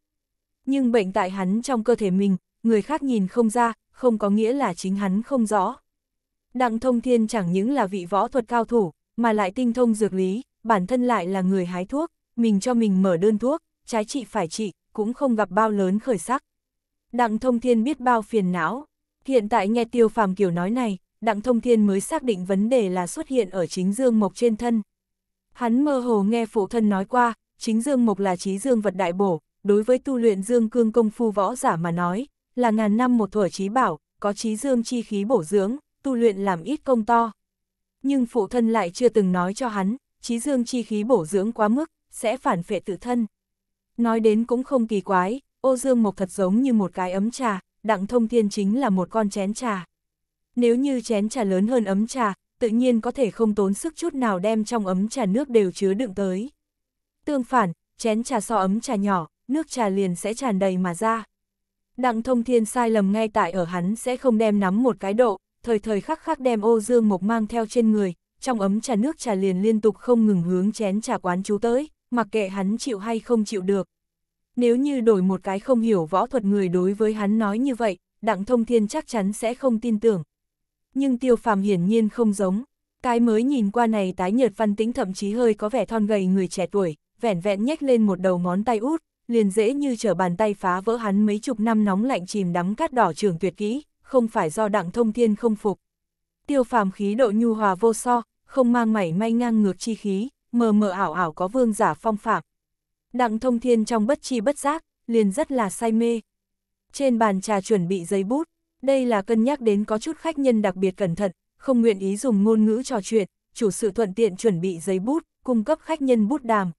Nhưng bệnh tại hắn trong cơ thể mình, người khác nhìn không ra, không có nghĩa là chính hắn không rõ. Đặng Thông Thiên chẳng những là vị võ thuật cao thủ, mà lại tinh thông dược lý, bản thân lại là người hái thuốc, mình cho mình mở đơn thuốc, trái trị phải trị, cũng không gặp bao lớn khởi sắc. Đặng Thông Thiên biết bao phiền não, hiện tại nghe Tiêu Phàm kiểu nói này, Đặng Thông Thiên mới xác định vấn đề là xuất hiện ở chính Dương Mộc trên thân. Hắn mơ hồ nghe phụ thân nói qua, chính Dương Mộc là trí dương vật đại bổ, đối với tu luyện Dương Cương công phu võ giả mà nói, là ngàn năm một thuở trí bảo, có trí dương chi khí bổ dưỡng, tu luyện làm ít công to. Nhưng phụ thân lại chưa từng nói cho hắn, trí dương chi khí bổ dưỡng quá mức, sẽ phản phệ tự thân. Nói đến cũng không kỳ quái, ô dương mộc thật giống như một cái ấm trà, đặng thông thiên chính là một con chén trà. Nếu như chén trà lớn hơn ấm trà, tự nhiên có thể không tốn sức chút nào đem trong ấm trà nước đều chứa đựng tới. Tương phản, chén trà so ấm trà nhỏ, nước trà liền sẽ tràn đầy mà ra. Đặng thông thiên sai lầm ngay tại ở hắn sẽ không đem nắm một cái độ, thời thời khắc khắc đem ô dương mộc mang theo trên người, trong ấm trà nước trà liền liên tục không ngừng hướng chén trà quán chú tới, mặc kệ hắn chịu hay không chịu được. Nếu như đổi một cái không hiểu võ thuật người đối với hắn nói như vậy, đặng thông thiên chắc chắn sẽ không tin tưởng. Nhưng tiêu phàm hiển nhiên không giống, cái mới nhìn qua này tái nhợt văn tính thậm chí hơi có vẻ thon gầy người trẻ tuổi, vẻn vẹn nhếch lên một đầu ngón tay út, liền dễ như trở bàn tay phá vỡ hắn mấy chục năm nóng lạnh chìm đắm cát đỏ trường tuyệt kỹ, không phải do đặng thông thiên không phục. Tiêu phàm khí độ nhu hòa vô so, không mang mảy may ngang ngược chi khí, mờ mờ ảo ảo có vương giả phong phạm. Đặng thông thiên trong bất chi bất giác, liền rất là say mê. Trên bàn trà chuẩn bị giấy bút, đây là cân nhắc đến có chút khách nhân đặc biệt cẩn thận, không nguyện ý dùng ngôn ngữ trò chuyện, chủ sự thuận tiện chuẩn bị giấy bút, cung cấp khách nhân bút đàm.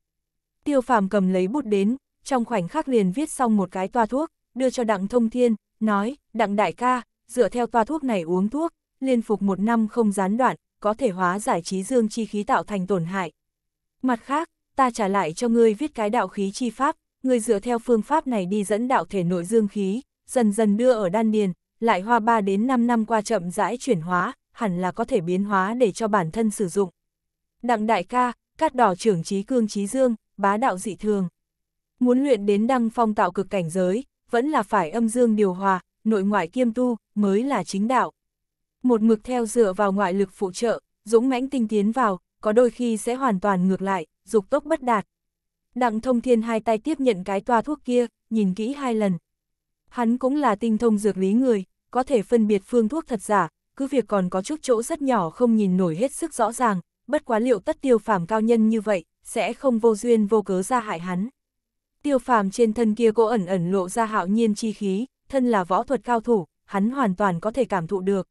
Tiêu phàm cầm lấy bút đến, trong khoảnh khắc liền viết xong một cái toa thuốc, đưa cho đặng thông thiên, nói, đặng đại ca, dựa theo toa thuốc này uống thuốc, liên phục một năm không gián đoạn, có thể hóa giải trí dương chi khí tạo thành tổn hại. Mặt khác, ta trả lại cho ngươi viết cái đạo khí chi pháp, ngươi dựa theo phương pháp này đi dẫn đạo thể nội dương khí, dần dần đưa ở đan điền, lại hoa 3 đến 5 năm qua chậm rãi chuyển hóa, hẳn là có thể biến hóa để cho bản thân sử dụng. Đặng đại ca, cát đỏ trưởng trí cương trí dương, bá đạo dị thường. Muốn luyện đến đăng phong tạo cực cảnh giới, vẫn là phải âm dương điều hòa, nội ngoại kiêm tu, mới là chính đạo. Một mực theo dựa vào ngoại lực phụ trợ, dũng mãnh tinh tiến vào, có đôi khi sẽ hoàn toàn ngược lại, dục tốc bất đạt. Đặng thông thiên hai tay tiếp nhận cái toa thuốc kia, nhìn kỹ hai lần. Hắn cũng là tinh thông dược lý người, có thể phân biệt phương thuốc thật giả, cứ việc còn có chút chỗ rất nhỏ không nhìn nổi hết sức rõ ràng, bất quá liệu tất tiêu phàm cao nhân như vậy, sẽ không vô duyên vô cớ ra hại hắn. Tiêu phàm trên thân kia cố ẩn ẩn lộ ra hạo nhiên chi khí, thân là võ thuật cao thủ, hắn hoàn toàn có thể cảm thụ được.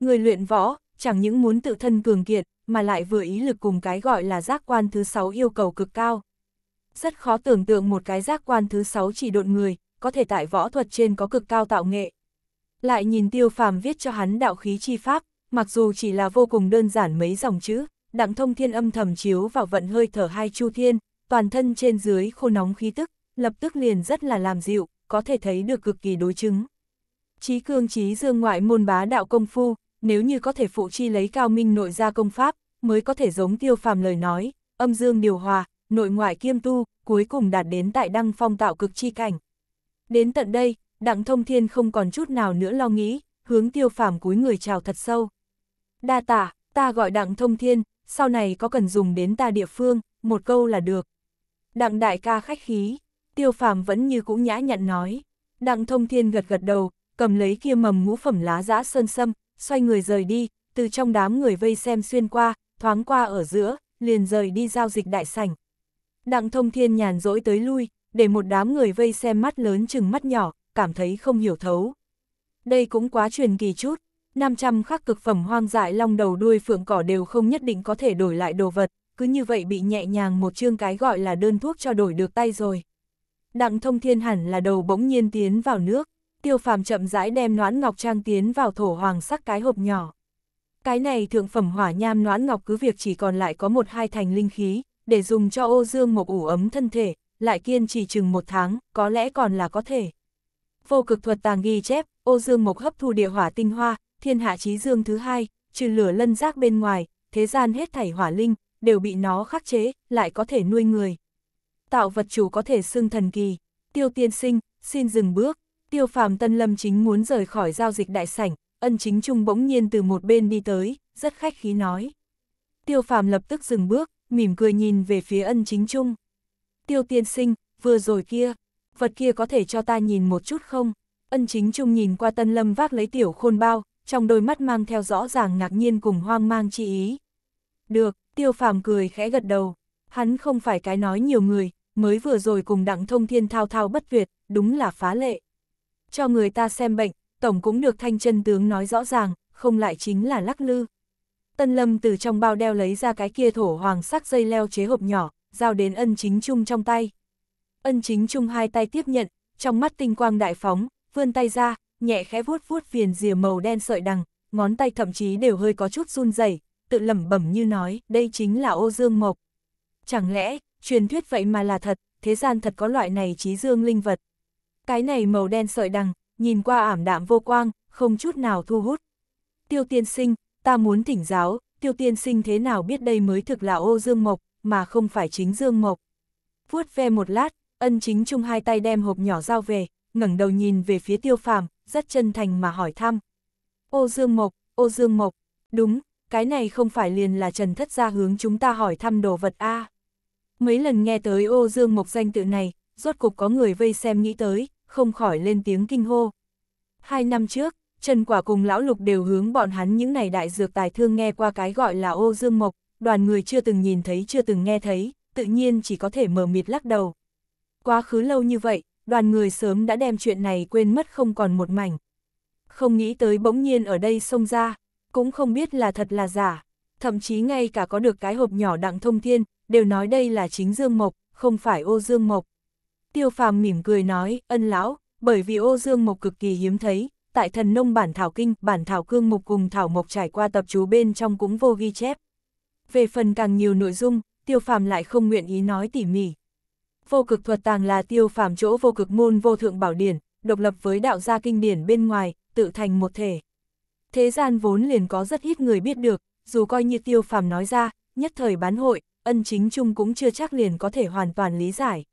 Người luyện võ, chẳng những muốn tự thân cường kiện, mà lại vừa ý lực cùng cái gọi là giác quan thứ sáu yêu cầu cực cao. Rất khó tưởng tượng một cái giác quan thứ sáu chỉ độn người, có thể tại võ thuật trên có cực cao tạo nghệ. Lại nhìn tiêu phàm viết cho hắn đạo khí chi pháp, mặc dù chỉ là vô cùng đơn giản mấy dòng chữ, đặng thông thiên âm thầm chiếu vào vận hơi thở hai chu thiên, toàn thân trên dưới khô nóng khí tức, lập tức liền rất là làm dịu có thể thấy được cực kỳ đối chứng. Chí cương chí dương ngoại môn bá đạo công phu, nếu như có thể phụ chi lấy cao minh nội gia công pháp, mới có thể giống tiêu phàm lời nói, âm dương điều hòa, nội ngoại kiêm tu, cuối cùng đạt đến tại đăng phong tạo cực chi cảnh. Đến tận đây, đặng thông thiên không còn chút nào nữa lo nghĩ, hướng tiêu phàm cúi người chào thật sâu. Đa tả, ta gọi đặng thông thiên, sau này có cần dùng đến ta địa phương, một câu là được. Đặng đại ca khách khí, tiêu phàm vẫn như cũ nhã nhặn nói. Đặng thông thiên gật gật đầu, cầm lấy kia mầm ngũ phẩm lá giã sơn sâm, xoay người rời đi, từ trong đám người vây xem xuyên qua, thoáng qua ở giữa, liền rời đi giao dịch đại sảnh. Đặng thông thiên nhàn rỗi tới lui, để một đám người vây xem mắt lớn chừng mắt nhỏ, cảm thấy không hiểu thấu. Đây cũng quá truyền kỳ chút, 500 khắc cực phẩm hoang dại long đầu đuôi phượng cỏ đều không nhất định có thể đổi lại đồ vật, cứ như vậy bị nhẹ nhàng một chương cái gọi là đơn thuốc cho đổi được tay rồi. Đặng thông thiên hẳn là đầu bỗng nhiên tiến vào nước, tiêu phàm chậm rãi đem noãn ngọc trang tiến vào thổ hoàng sắc cái hộp nhỏ. Cái này thượng phẩm hỏa nham noãn ngọc cứ việc chỉ còn lại có một hai thành linh khí, để dùng cho ô dương một ủ ấm thân thể, lại kiên trì chừng một tháng, có lẽ còn là có thể. Vô cực thuật tàng ghi chép, ô dương mộc hấp thu địa hỏa tinh hoa, thiên hạ chí dương thứ hai, trừ lửa lân giác bên ngoài, thế gian hết thảy hỏa linh, đều bị nó khắc chế, lại có thể nuôi người tạo vật chủ có thể xưng thần kỳ. Tiêu tiên sinh, xin dừng bước. Tiêu phàm tân lâm chính muốn rời khỏi giao dịch đại sảnh, ân chính trung bỗng nhiên từ một bên đi tới, rất khách khí nói. Tiêu phàm lập tức dừng bước, mỉm cười nhìn về phía ân chính trung. Tiêu tiên sinh, vừa rồi kia, vật kia có thể cho ta nhìn một chút không? Ân chính trung nhìn qua tân lâm vác lấy tiểu khôn bao, trong đôi mắt mang theo rõ ràng ngạc nhiên cùng hoang mang chi ý. Được, tiêu phàm cười khẽ gật đầu. Hắn không phải cái nói nhiều người, mới vừa rồi cùng đặng thông thiên thao thao bất tuyệt, đúng là phá lệ. Cho người ta xem bệnh, tổng cũng được thanh chân tướng nói rõ ràng, không lại chính là lắc lư. Tân Lâm từ trong bao đeo lấy ra cái kia thổ hoàng sắc dây leo chế hộp nhỏ, giao đến ân chính trung trong tay. Ân chính trung hai tay tiếp nhận, trong mắt tinh quang đại phóng, vươn tay ra, nhẹ khẽ vuốt vuốt viền rìa màu đen sợi đằng, ngón tay thậm chí đều hơi có chút run rẩy, tự lẩm bẩm như nói, đây chính là ô dương mộc. Chẳng lẽ, truyền thuyết vậy mà là thật, thế gian thật có loại này trí dương linh vật. Cái này màu đen sợi đằng, nhìn qua ảm đạm vô quang, không chút nào thu hút. Tiêu tiên sinh, ta muốn thỉnh giáo, tiêu tiên sinh thế nào biết đây mới thực là ô dương mộc, mà không phải chính dương mộc. Vuốt ve một lát, ân chính chung hai tay đem hộp nhỏ giao về, ngẩng đầu nhìn về phía tiêu phàm, rất chân thành mà hỏi thăm. Ô dương mộc, ô dương mộc, đúng, cái này không phải liền là trần thất gia hướng chúng ta hỏi thăm đồ vật A. À. Mấy lần nghe tới ô dương mộc danh tự này, rốt cục có người vây xem nghĩ tới, không khỏi lên tiếng kinh hô. Hai năm trước, Trần Quả cùng Lão Lục đều hướng bọn hắn những này đại dược tài thương nghe qua cái gọi là ô dương mộc, đoàn người chưa từng nhìn thấy chưa từng nghe thấy, tự nhiên chỉ có thể mờ mịt lắc đầu. Quá khứ lâu như vậy, đoàn người sớm đã đem chuyện này quên mất không còn một mảnh. Không nghĩ tới bỗng nhiên ở đây xông ra, cũng không biết là thật là giả, thậm chí ngay cả có được cái hộp nhỏ đặng thông thiên, đều nói đây là chính Dương Mộc, không phải ô Dương Mộc. Tiêu phàm mỉm cười nói, ân lão, bởi vì ô Dương Mộc cực kỳ hiếm thấy, tại thần nông bản thảo kinh, bản thảo cương mục cùng thảo mộc trải qua tập chú bên trong cũng vô ghi chép. Về phần càng nhiều nội dung, tiêu phàm lại không nguyện ý nói tỉ mỉ. Vô cực thuật tàng là tiêu phàm chỗ vô cực môn vô thượng bảo điển, độc lập với đạo gia kinh điển bên ngoài, tự thành một thể. Thế gian vốn liền có rất ít người biết được, dù coi như tiêu phàm nói ra, nhất thời bán hội, ân chính trung cũng chưa chắc liền có thể hoàn toàn lý giải.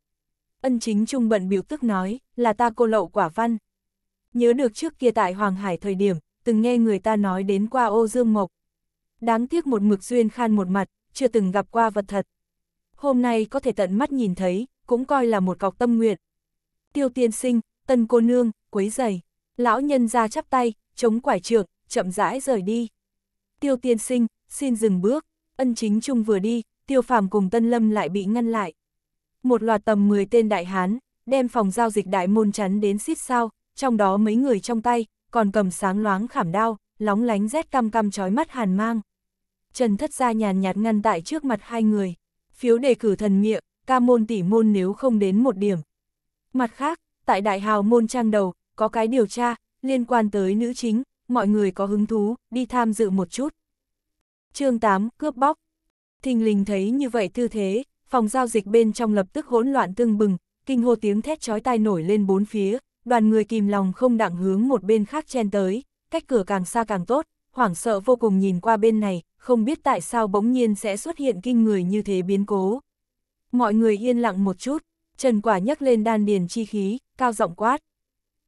Ân chính trung bận biểu tức nói, là ta cô lậu quả văn. Nhớ được trước kia tại Hoàng Hải thời điểm, từng nghe người ta nói đến qua ô dương mộc. Đáng tiếc một mực duyên khan một mặt, chưa từng gặp qua vật thật. Hôm nay có thể tận mắt nhìn thấy, cũng coi là một cọc tâm nguyện. Tiêu tiên sinh, tân cô nương, quấy giày. Lão nhân ra chắp tay, chống quải trượng, chậm rãi rời đi. Tiêu tiên sinh, xin dừng bước. Ân chính trung vừa đi, tiêu phàm cùng tân lâm lại bị ngăn lại. Một loạt tầm 10 tên đại hán, đem phòng giao dịch đại môn chắn đến xít sao, trong đó mấy người trong tay, còn cầm sáng loáng khảm đao, lóng lánh rét cam cam chói mắt hàn mang. Trần thất gia nhàn nhạt ngăn tại trước mặt hai người, phiếu đề cử thần miệng, ca môn tỷ môn nếu không đến một điểm. Mặt khác, tại đại hào môn trang đầu, có cái điều tra, liên quan tới nữ chính, mọi người có hứng thú, đi tham dự một chút. chương 8, cướp bóc, Thình lình thấy như vậy tư thế, phòng giao dịch bên trong lập tức hỗn loạn tương bừng, kinh hô tiếng thét chói tai nổi lên bốn phía, đoàn người kìm lòng không đặng hướng một bên khác chen tới, cách cửa càng xa càng tốt, hoảng sợ vô cùng nhìn qua bên này, không biết tại sao bỗng nhiên sẽ xuất hiện kinh người như thế biến cố. Mọi người yên lặng một chút, Trần Quả nhấc lên đan điền chi khí, cao giọng quát.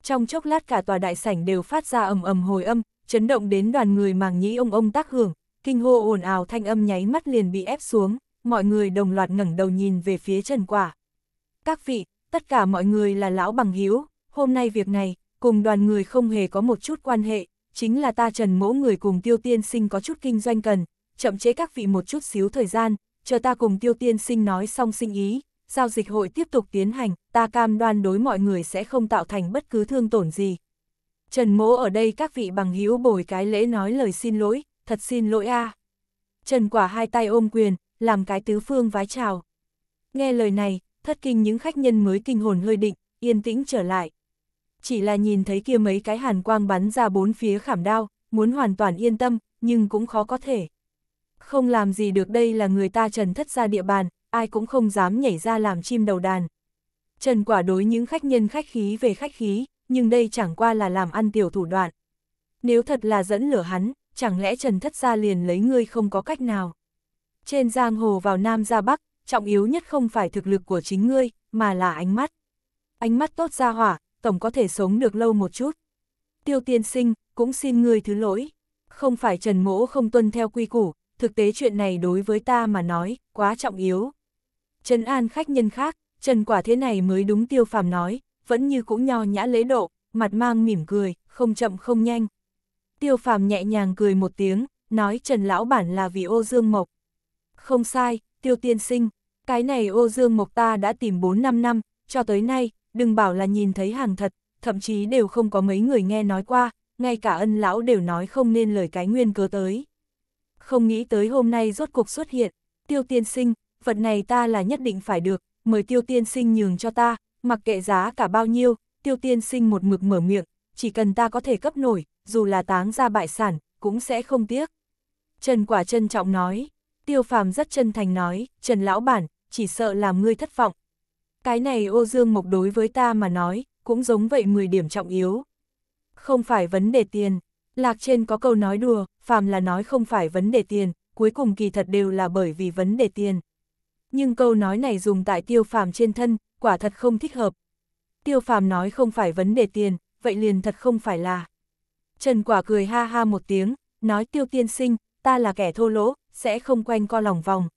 Trong chốc lát cả tòa đại sảnh đều phát ra ầm ầm hồi âm, chấn động đến đoàn người màng nhĩ ông ông tác hưởng, kinh hô ồn ào thanh âm nháy mắt liền bị ép xuống, mọi người đồng loạt ngẩng đầu nhìn về phía Trần Quả. Các vị, tất cả mọi người là lão bằng hiếu, hôm nay việc này, cùng đoàn người không hề có một chút quan hệ, chính là ta Trần mỗ người cùng tiêu tiên sinh có chút kinh doanh cần, chậm chế các vị một chút xíu thời gian, chờ ta cùng tiêu tiên sinh nói xong sinh ý, giao dịch hội tiếp tục tiến hành, ta cam đoan đối mọi người sẽ không tạo thành bất cứ thương tổn gì. Trần mỗ ở đây các vị bằng hiếu bồi cái lễ nói lời xin lỗi, thật xin lỗi a. Trần Quả hai tay ôm quyền, làm cái tứ phương vái chào. Nghe lời này, thất kinh những khách nhân mới kinh hồn hơi định, yên tĩnh trở lại. Chỉ là nhìn thấy kia mấy cái hàn quang bắn ra bốn phía khảm đao, muốn hoàn toàn yên tâm, nhưng cũng khó có thể. Không làm gì được đây là người ta trần thất ra địa bàn, ai cũng không dám nhảy ra làm chim đầu đàn. Trần quả đối những khách nhân khách khí về khách khí, nhưng đây chẳng qua là làm ăn tiểu thủ đoạn. Nếu thật là dẫn lửa hắn, chẳng lẽ Trần Thất Gia liền lấy ngươi không có cách nào? Trên giang hồ vào Nam ra Bắc, trọng yếu nhất không phải thực lực của chính ngươi, mà là ánh mắt. Ánh mắt tốt ra hỏa, tổng có thể sống được lâu một chút. Tiêu tiên sinh, cũng xin ngươi thứ lỗi. Không phải Trần Mỗ không tuân theo quy củ, thực tế chuyện này đối với ta mà nói, quá trọng yếu. Trần An khách nhân khác, Trần quả thế này mới đúng tiêu phàm nói, vẫn như cũng nho nhã lễ độ, mặt mang mỉm cười, không chậm không nhanh, tiêu phàm nhẹ nhàng cười một tiếng, nói Trần Lão Bản là vì ô dương mộc. Không sai, tiêu tiên sinh, cái này ô dương mộc ta đã tìm 4-5 năm, cho tới nay, đừng bảo là nhìn thấy hàng thật, thậm chí đều không có mấy người nghe nói qua, ngay cả ân lão đều nói không nên lời cái nguyên cớ tới. Không nghĩ tới hôm nay rốt cuộc xuất hiện, tiêu tiên sinh, vật này ta là nhất định phải được, mời tiêu tiên sinh nhường cho ta, mặc kệ giá cả bao nhiêu, tiêu tiên sinh một mực mở miệng, chỉ cần ta có thể cấp nổi, dù là táng ra bại sản, cũng sẽ không tiếc. Trần Quả trân trọng nói, tiêu phàm rất chân thành nói, Trần Lão Bản, chỉ sợ làm ngươi thất vọng. Cái này ô dương mộc đối với ta mà nói, cũng giống vậy 10 điểm trọng yếu. Không phải vấn đề tiền, lạc trên có câu nói đùa, phàm là nói không phải vấn đề tiền, cuối cùng kỳ thật đều là bởi vì vấn đề tiền. Nhưng câu nói này dùng tại tiêu phàm trên thân, quả thật không thích hợp. Tiêu phàm nói không phải vấn đề tiền, vậy liền thật không phải là. Trần Quả cười ha ha một tiếng, nói tiêu tiên sinh, ta là kẻ thô lỗ, sẽ không quanh co lòng vòng.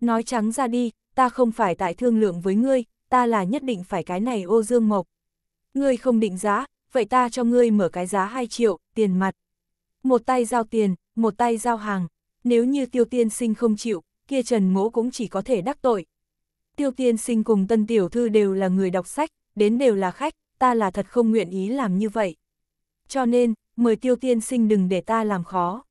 Nói trắng ra đi, ta không phải tại thương lượng với ngươi, ta là nhất định phải cái này ô dương mộc. Ngươi không định giá, vậy ta cho ngươi mở cái giá 2 triệu, tiền mặt. Một tay giao tiền, một tay giao hàng. Nếu như tiêu tiên sinh không chịu, kia Trần Mỗ cũng chỉ có thể đắc tội. Tiêu tiên sinh cùng tân tiểu thư đều là người đọc sách, đến đều là khách, ta là thật không nguyện ý làm như vậy. Cho nên, mời tiêu tiên sinh đừng để ta làm khó.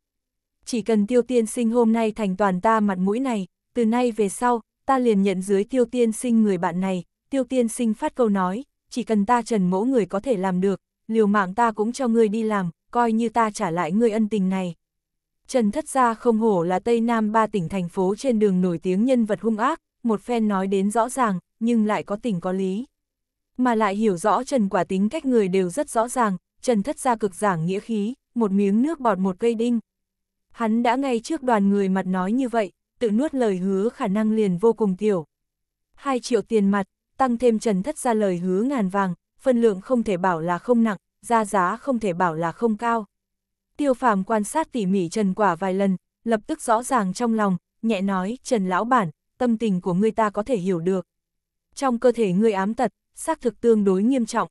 Chỉ cần tiêu tiên sinh hôm nay thành toàn ta mặt mũi này, từ nay về sau, ta liền nhận dưới tiêu tiên sinh người bạn này, tiêu tiên sinh phát câu nói, chỉ cần ta trần mẫu người có thể làm được, liều mạng ta cũng cho ngươi đi làm, coi như ta trả lại ngươi ân tình này. Trần Thất Gia không hổ là Tây Nam ba tỉnh thành phố trên đường nổi tiếng nhân vật hung ác, một phen nói đến rõ ràng, nhưng lại có tình có lý. Mà lại hiểu rõ Trần Quả tính cách người đều rất rõ ràng, Trần Thất ra cực giảng nghĩa khí, một miếng nước bọt một cây đinh. Hắn đã ngay trước đoàn người mặt nói như vậy, tự nuốt lời hứa khả năng liền vô cùng tiểu. Hai triệu tiền mặt, tăng thêm Trần Thất ra lời hứa ngàn vàng, phân lượng không thể bảo là không nặng, ra giá không thể bảo là không cao. Tiêu phàm quan sát tỉ mỉ Trần Quả vài lần, lập tức rõ ràng trong lòng, nhẹ nói, Trần Lão Bản, tâm tình của người ta có thể hiểu được. Trong cơ thể người ám tật, xác thực tương đối nghiêm trọng.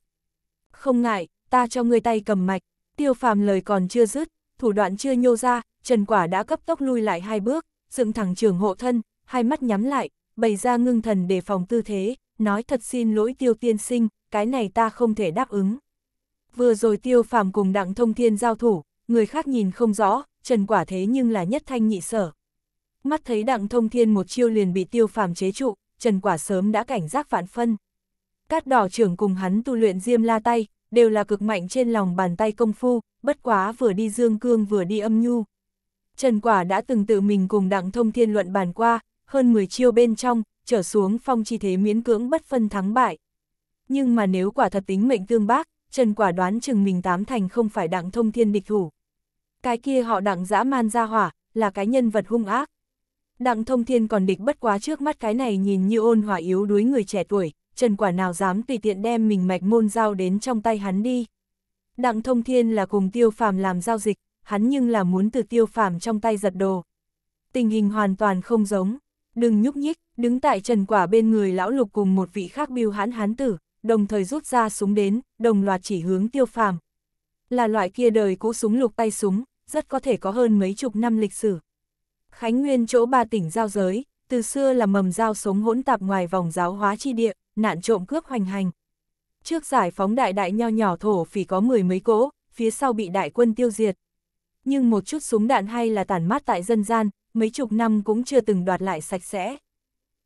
Không ngại, ta cho ngươi tay cầm mạch, tiêu phàm lời còn chưa dứt, thủ đoạn chưa nhô ra, Trần Quả đã cấp tốc lui lại hai bước, dựng thẳng trường hộ thân, hai mắt nhắm lại, bày ra ngưng thần để phòng tư thế, nói thật xin lỗi tiêu tiên sinh, cái này ta không thể đáp ứng. Vừa rồi tiêu phàm cùng đặng thông thiên giao thủ, người khác nhìn không rõ, Trần Quả thế nhưng là nhất thanh nhị sở. Mắt thấy đặng thông thiên một chiêu liền bị tiêu phàm chế trụ, Trần Quả sớm đã cảnh giác vạn phân. Cát đỏ trưởng cùng hắn tu luyện diêm la tay, đều là cực mạnh trên lòng bàn tay công phu, bất quá vừa đi dương cương vừa đi âm nhu. Trần Quả đã từng tự mình cùng đặng thông thiên luận bàn qua, hơn 10 chiêu bên trong, trở xuống phong chi thế miễn cưỡng bất phân thắng bại. Nhưng mà nếu quả thật tính mệnh tương bác, Trần Quả đoán chừng mình tám thành không phải đặng thông thiên địch thủ. Cái kia họ đặng dã man ra hỏa, là cái nhân vật hung ác. Đặng thông thiên còn địch bất quá trước mắt cái này nhìn như ôn hòa yếu đuối người trẻ tuổi, Trần Quả nào dám tùy tiện đem mình mạch môn giao đến trong tay hắn đi. Đặng thông thiên là cùng tiêu phàm làm giao dịch, hắn nhưng là muốn từ tiêu phàm trong tay giật đồ. Tình hình hoàn toàn không giống, đừng nhúc nhích, đứng tại trần quả bên người lão lục cùng một vị khác biêu hán hán tử, đồng thời rút ra súng đến, đồng loạt chỉ hướng tiêu phàm. Là loại kia đời cũ súng lục tay súng, rất có thể có hơn mấy chục năm lịch sử. Khánh Nguyên chỗ ba tỉnh giao giới, từ xưa là mầm giao sống hỗn tạp ngoài vòng giáo hóa chi địa nạn trộm cướp hoành hành. Trước giải phóng đại đại nho nhỏ thổ phỉ có mười mấy cỗ, phía sau bị đại quân tiêu diệt. Nhưng một chút súng đạn hay là tàn mát tại dân gian, mấy chục năm cũng chưa từng đoạt lại sạch sẽ.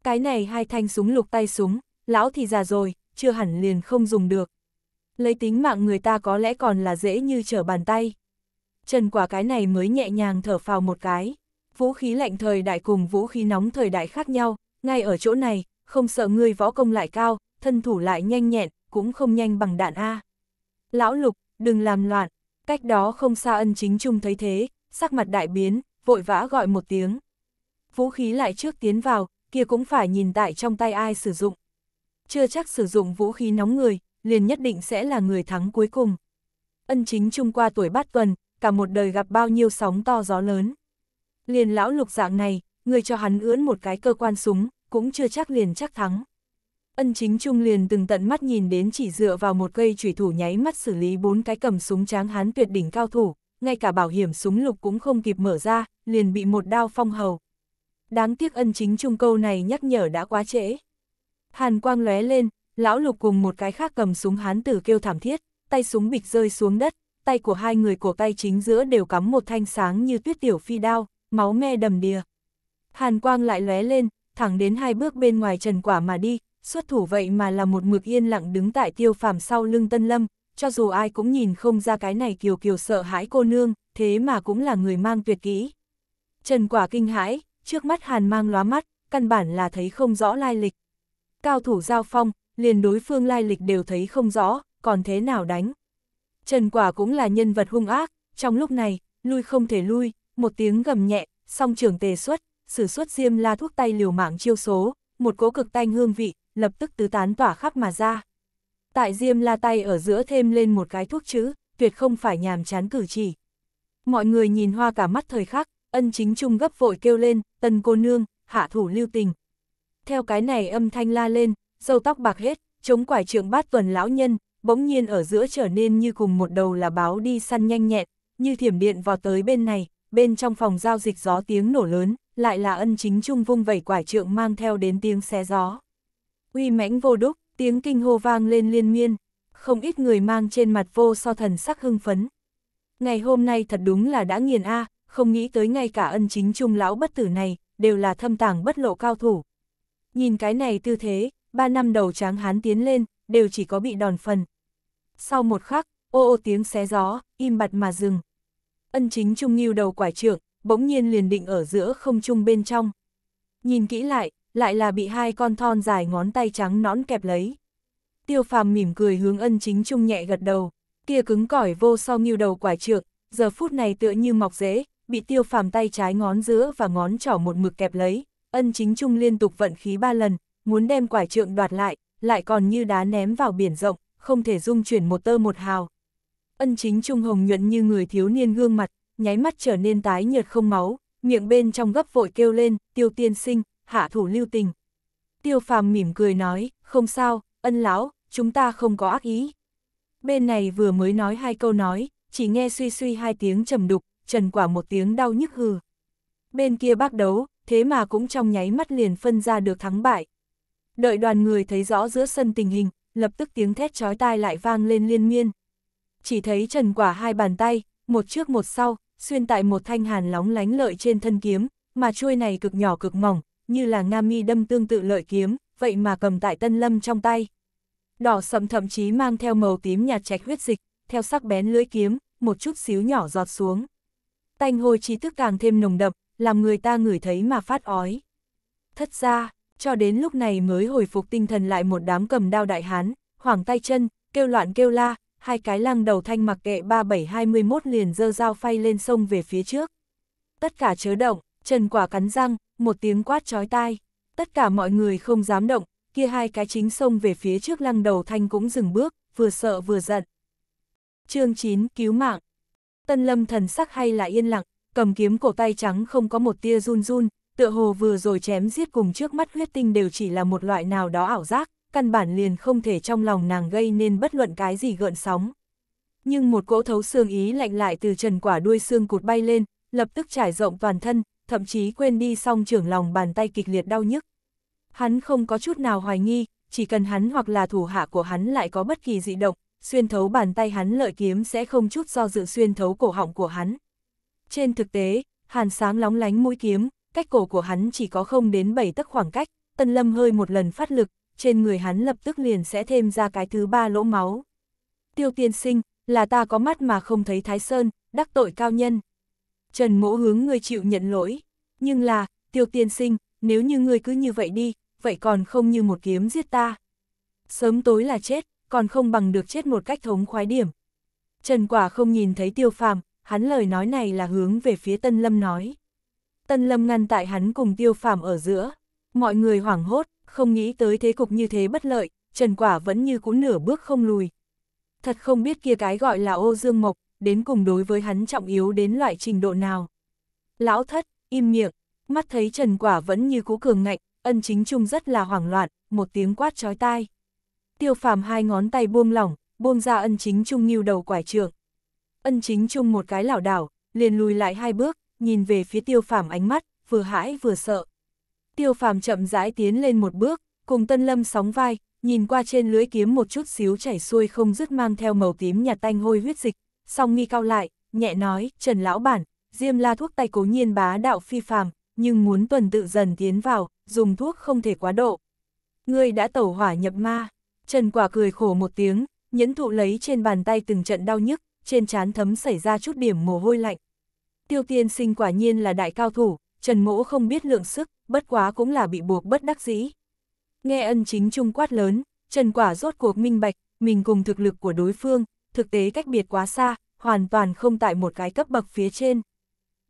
Cái này hai thanh súng lục tay súng, lão thì già rồi, chưa hẳn liền không dùng được. Lấy tính mạng người ta có lẽ còn là dễ như trở bàn tay. Trần quả cái này mới nhẹ nhàng thở phào một cái. Vũ khí lạnh thời đại cùng vũ khí nóng thời đại khác nhau, ngay ở chỗ này, không sợ ngươi võ công lại cao, thân thủ lại nhanh nhẹn, cũng không nhanh bằng đạn A. Lão lục, đừng làm loạn, cách đó không xa ân chính trung thấy thế, sắc mặt đại biến, vội vã gọi một tiếng. Vũ khí lại trước tiến vào, kia cũng phải nhìn tại trong tay ai sử dụng. Chưa chắc sử dụng vũ khí nóng người, liền nhất định sẽ là người thắng cuối cùng. Ân chính trung qua tuổi bát tuần, cả một đời gặp bao nhiêu sóng to gió lớn. Liền lão lục dạng này, người cho hắn ưỡn một cái cơ quan súng, cũng chưa chắc liền chắc thắng. Ân chính trung liền từng tận mắt nhìn đến chỉ dựa vào một cây chủy thủ nháy mắt xử lý bốn cái cầm súng tráng hán tuyệt đỉnh cao thủ, ngay cả bảo hiểm súng lục cũng không kịp mở ra, liền bị một đao phong hầu. Đáng tiếc ân chính trung câu này nhắc nhở đã quá trễ. Hàn quang lóe lên, lão lục cùng một cái khác cầm súng hán tử kêu thảm thiết, tay súng bịch rơi xuống đất, tay của hai người của tay chính giữa đều cắm một thanh sáng như tuyết tiểu phi đao, máu me đầm đìa. Hàn quang lại lóe lên, thẳng đến hai bước bên ngoài Trần Quả mà đi, xuất thủ vậy mà là một mực yên lặng đứng tại tiêu phàm sau lưng Tân Lâm, cho dù ai cũng nhìn không ra cái này kiều kiều sợ hãi cô nương, thế mà cũng là người mang tuyệt kỹ. Trần Quả kinh hãi, trước mắt hàn mang lóa mắt, căn bản là thấy không rõ lai lịch. Cao thủ giao phong, liền đối phương lai lịch đều thấy không rõ, còn thế nào đánh. Trần Quả cũng là nhân vật hung ác, trong lúc này, lui không thể lui, một tiếng gầm nhẹ, song trường tề xuất, sử xuất diêm la thuốc tay liều mạng chiêu số, một cỗ cực tanh hương vị, lập tức tứ tán tỏa khắp mà ra. Tại diêm la tay ở giữa thêm lên một cái thuốc chữ, tuyệt không phải nhàm chán cử chỉ. Mọi người nhìn hoa cả mắt thời khắc, ân chính trung gấp vội kêu lên, tần cô nương, hạ thủ lưu tình. Theo cái này âm thanh la lên, dâu tóc bạc hết, chống quải trượng bát tuần lão nhân, bỗng nhiên ở giữa trở nên như cùng một đầu là báo đi săn nhanh nhẹn, như thiểm điện vào tới bên này, bên trong phòng giao dịch gió tiếng nổ lớn, lại là ân chính trung vung vẩy quải trượng mang theo đến tiếng xé gió. Uy mãnh vô đúc, tiếng kinh hô vang lên liên miên, không ít người mang trên mặt vô so thần sắc hưng phấn. Ngày hôm nay thật đúng là đã nghiền a, không nghĩ tới ngay cả ân chính trung lão bất tử này, đều là thâm tàng bất lộ cao thủ. Nhìn cái này tư thế, ba năm đầu tráng hán tiến lên, đều chỉ có bị đòn phần. Sau một khắc, ô ô tiếng xé gió, im bặt mà dừng. Ân chính trung nghiêu đầu quải trượng, bỗng nhiên liền định ở giữa không trung bên trong. Nhìn kỹ lại, lại là bị hai con thon dài ngón tay trắng nõn kẹp lấy. Tiêu phàm mỉm cười hướng ân chính trung nhẹ gật đầu, kia cứng cỏi vô so nghiêu đầu quả trượng, giờ phút này tựa như mọc rễ, bị tiêu phàm tay trái ngón giữa và ngón trỏ một mực kẹp lấy, ân chính trung liên tục vận khí ba lần, muốn đem quả trượng đoạt lại, lại còn như đá ném vào biển rộng, không thể dung chuyển một tơ một hào. Ân chính trung hồng nhuận như người thiếu niên gương mặt, nháy mắt trở nên tái nhợt không máu, miệng bên trong gấp vội kêu lên, tiêu tiên sinh, hạ thủ lưu tình. Tiêu phàm mỉm cười nói, không sao, ân lão, chúng ta không có ác ý. Bên này vừa mới nói hai câu nói, chỉ nghe suy suy hai tiếng trầm đục, trần quả một tiếng đau nhức hừ. Bên kia bác đấu, thế mà cũng trong nháy mắt liền phân ra được thắng bại. Đợi đoàn người thấy rõ giữa sân tình hình, lập tức tiếng thét chói tai lại vang lên liên miên. Chỉ thấy trần quả hai bàn tay, một trước một sau, xuyên tại một thanh hàn lóng lánh lợi trên thân kiếm, mà chuôi này cực nhỏ cực mỏng, như là nga mi đâm tương tự lợi kiếm, vậy mà cầm tại tân lâm trong tay. Đỏ sẫm thậm chí mang theo màu tím nhạt trạch huyết dịch, theo sắc bén lưỡi kiếm, một chút xíu nhỏ giọt xuống. Tanh hôi trí thức càng thêm nồng đậm, làm người ta ngửi thấy mà phát ói. Thất ra, cho đến lúc này mới hồi phục tinh thần lại một đám cầm đao đại hán, hoảng tay chân, kêu loạn kêu la, hai cái lăng đầu thanh mặc kệ 3721 liền dơ dao phay lên sông về phía trước. Tất cả chớ động, Trần Quả cắn răng, một tiếng quát chói tai. Tất cả mọi người không dám động, kia hai cái chính sông về phía trước lăng đầu thanh cũng dừng bước, vừa sợ vừa giận. chương 9 Cứu mạng Tân lâm thần sắc hay là yên lặng, cầm kiếm cổ tay trắng không có một tia run run, tựa hồ vừa rồi chém giết cùng trước mắt huyết tinh đều chỉ là một loại nào đó ảo giác, căn bản liền không thể trong lòng nàng gây nên bất luận cái gì gợn sóng. Nhưng một cỗ thấu xương ý lạnh lại từ trần quả đuôi xương cụt bay lên, lập tức trải rộng toàn thân, thậm chí quên đi song trưởng lòng bàn tay kịch liệt đau nhức. Hắn không có chút nào hoài nghi, chỉ cần hắn hoặc là thủ hạ của hắn lại có bất kỳ dị động, xuyên thấu bàn tay hắn lợi kiếm sẽ không chút do dự xuyên thấu cổ họng của hắn. Trên thực tế, hàn sáng lóng lánh mũi kiếm, cách cổ của hắn chỉ có không đến 7 tấc khoảng cách, Tân Lâm hơi một lần phát lực, trên người hắn lập tức liền sẽ thêm ra cái thứ ba lỗ máu. Tiêu tiên sinh, là ta có mắt mà không thấy Thái Sơn, đắc tội cao nhân. Trần mỗ hướng người chịu nhận lỗi, nhưng là, tiêu tiên sinh, nếu như người cứ như vậy đi, vậy còn không như một kiếm giết ta. Sớm tối là chết, còn không bằng được chết một cách thống khoái điểm. Trần quả không nhìn thấy tiêu phàm, hắn lời nói này là hướng về phía Tân Lâm nói. Tân Lâm ngăn tại hắn cùng tiêu phàm ở giữa, mọi người hoảng hốt, không nghĩ tới thế cục như thế bất lợi, Trần Quả vẫn như cũ nửa bước không lùi. Thật không biết kia cái gọi là ô dương mộc, đến cùng đối với hắn trọng yếu đến loại trình độ nào. Lão thất, im miệng, mắt thấy Trần Quả vẫn như cũ cường ngạnh, ân chính trung rất là hoảng loạn, một tiếng quát chói tai. Tiêu phàm hai ngón tay buông lỏng, buông ra ân chính trung nghiêu đầu quải trượng. Ân chính trung một cái lảo đảo, liền lùi lại hai bước, nhìn về phía tiêu phàm ánh mắt, vừa hãi vừa sợ. Tiêu phàm chậm rãi tiến lên một bước, cùng Tân Lâm sóng vai, nhìn qua trên lưới kiếm một chút xíu chảy xuôi không dứt mang theo màu tím nhạt tanh hôi huyết dịch, song nghi cao lại, nhẹ nói, Trần Lão Bản, Diêm la thuốc tay cố nhiên bá đạo phi phàm, nhưng muốn tuần tự dần tiến vào, dùng thuốc không thể quá độ. Ngươi đã tẩu hỏa nhập ma, Trần Quả cười khổ một tiếng, nhẫn thụ lấy trên bàn tay từng trận đau nhức, trên trán thấm xảy ra chút điểm mồ hôi lạnh. Tiêu tiên sinh quả nhiên là đại cao thủ, Trần Mỗ không biết lượng sức, bất quá cũng là bị buộc bất đắc dĩ. Nghe ân chính trung quát lớn, Trần Quả rốt cuộc minh bạch, mình cùng thực lực của đối phương, thực tế cách biệt quá xa, hoàn toàn không tại một cái cấp bậc phía trên.